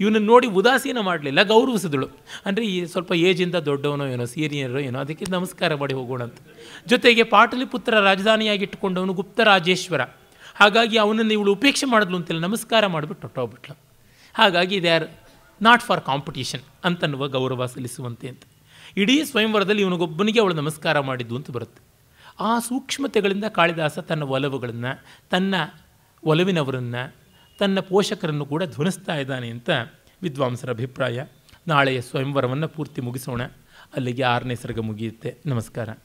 ಇವನನ್ನು ನೋಡಿ ಉದಾಸೀನ ಮಾಡಲಿಲ್ಲ ಗೌರವಿಸಿದಳು ಅಂದರೆ ಈ ಸ್ವಲ್ಪ ಏಜಿಂದ ದೊಡ್ಡವನೋ ಏನೋ ಸೀನಿಯರೋ ಏನೋ ಅದಕ್ಕೆ ನಮಸ್ಕಾರ ಮಾಡಿ ಹೋಗೋಣ ಅಂತ ಜೊತೆಗೆ ಪಾಟಲಿಪುತ್ರ ರಾಜಧಾನಿಯಾಗಿ ಇಟ್ಟುಕೊಂಡವನು ಗುಪ್ತ ರಾಜೇಶ್ವರ ಹಾಗಾಗಿ ಅವನನ್ನು ಇವಳು ಉಪೇಕ್ಷೆ ಮಾಡಿದ್ಲು ಅಂತೆಲ್ಲ ನಮಸ್ಕಾರ ಮಾಡಿಬಿಟ್ಟು ಹೊಟ್ಟೋಗ್ಬಿಟ್ಲು ಹಾಗಾಗಿ they are not for competition ಅಂತನ್ನುವ ಗೌರವ ಸಲ್ಲಿಸುವಂತೆ ಅಂತ ಇಡೀ ಸ್ವಯಂವರದಲ್ಲಿ ಇವನಿಗೊಬ್ಬನಿಗೆ ಅವಳು ನಮಸ್ಕಾರ ಮಾಡಿದ್ದು ಅಂತ ಬರುತ್ತೆ ಆ ಸೂಕ್ಷ್ಮತೆಗಳಿಂದ ಕಾಳಿದಾಸ ತನ್ನ ಒಲವುಗಳನ್ನು ತನ್ನ ಒಲವಿನವರನ್ನು ತನ್ನ ಪೋಷಕರನ್ನು ಕೂಡ ಧ್ವನಿಸ್ತಾ ಇದ್ದಾನೆ ಅಂತ ವಿದ್ವಾಂಸರ ಅಭಿಪ್ರಾಯ ನಾಳೆಯ ಸ್ವಯಂವರವನ್ನು ಪೂರ್ತಿ ಮುಗಿಸೋಣ ಅಲ್ಲಿಗೆ ಆರನೇ ಸರ್ಗ ಮುಗಿಯುತ್ತೆ ನಮಸ್ಕಾರ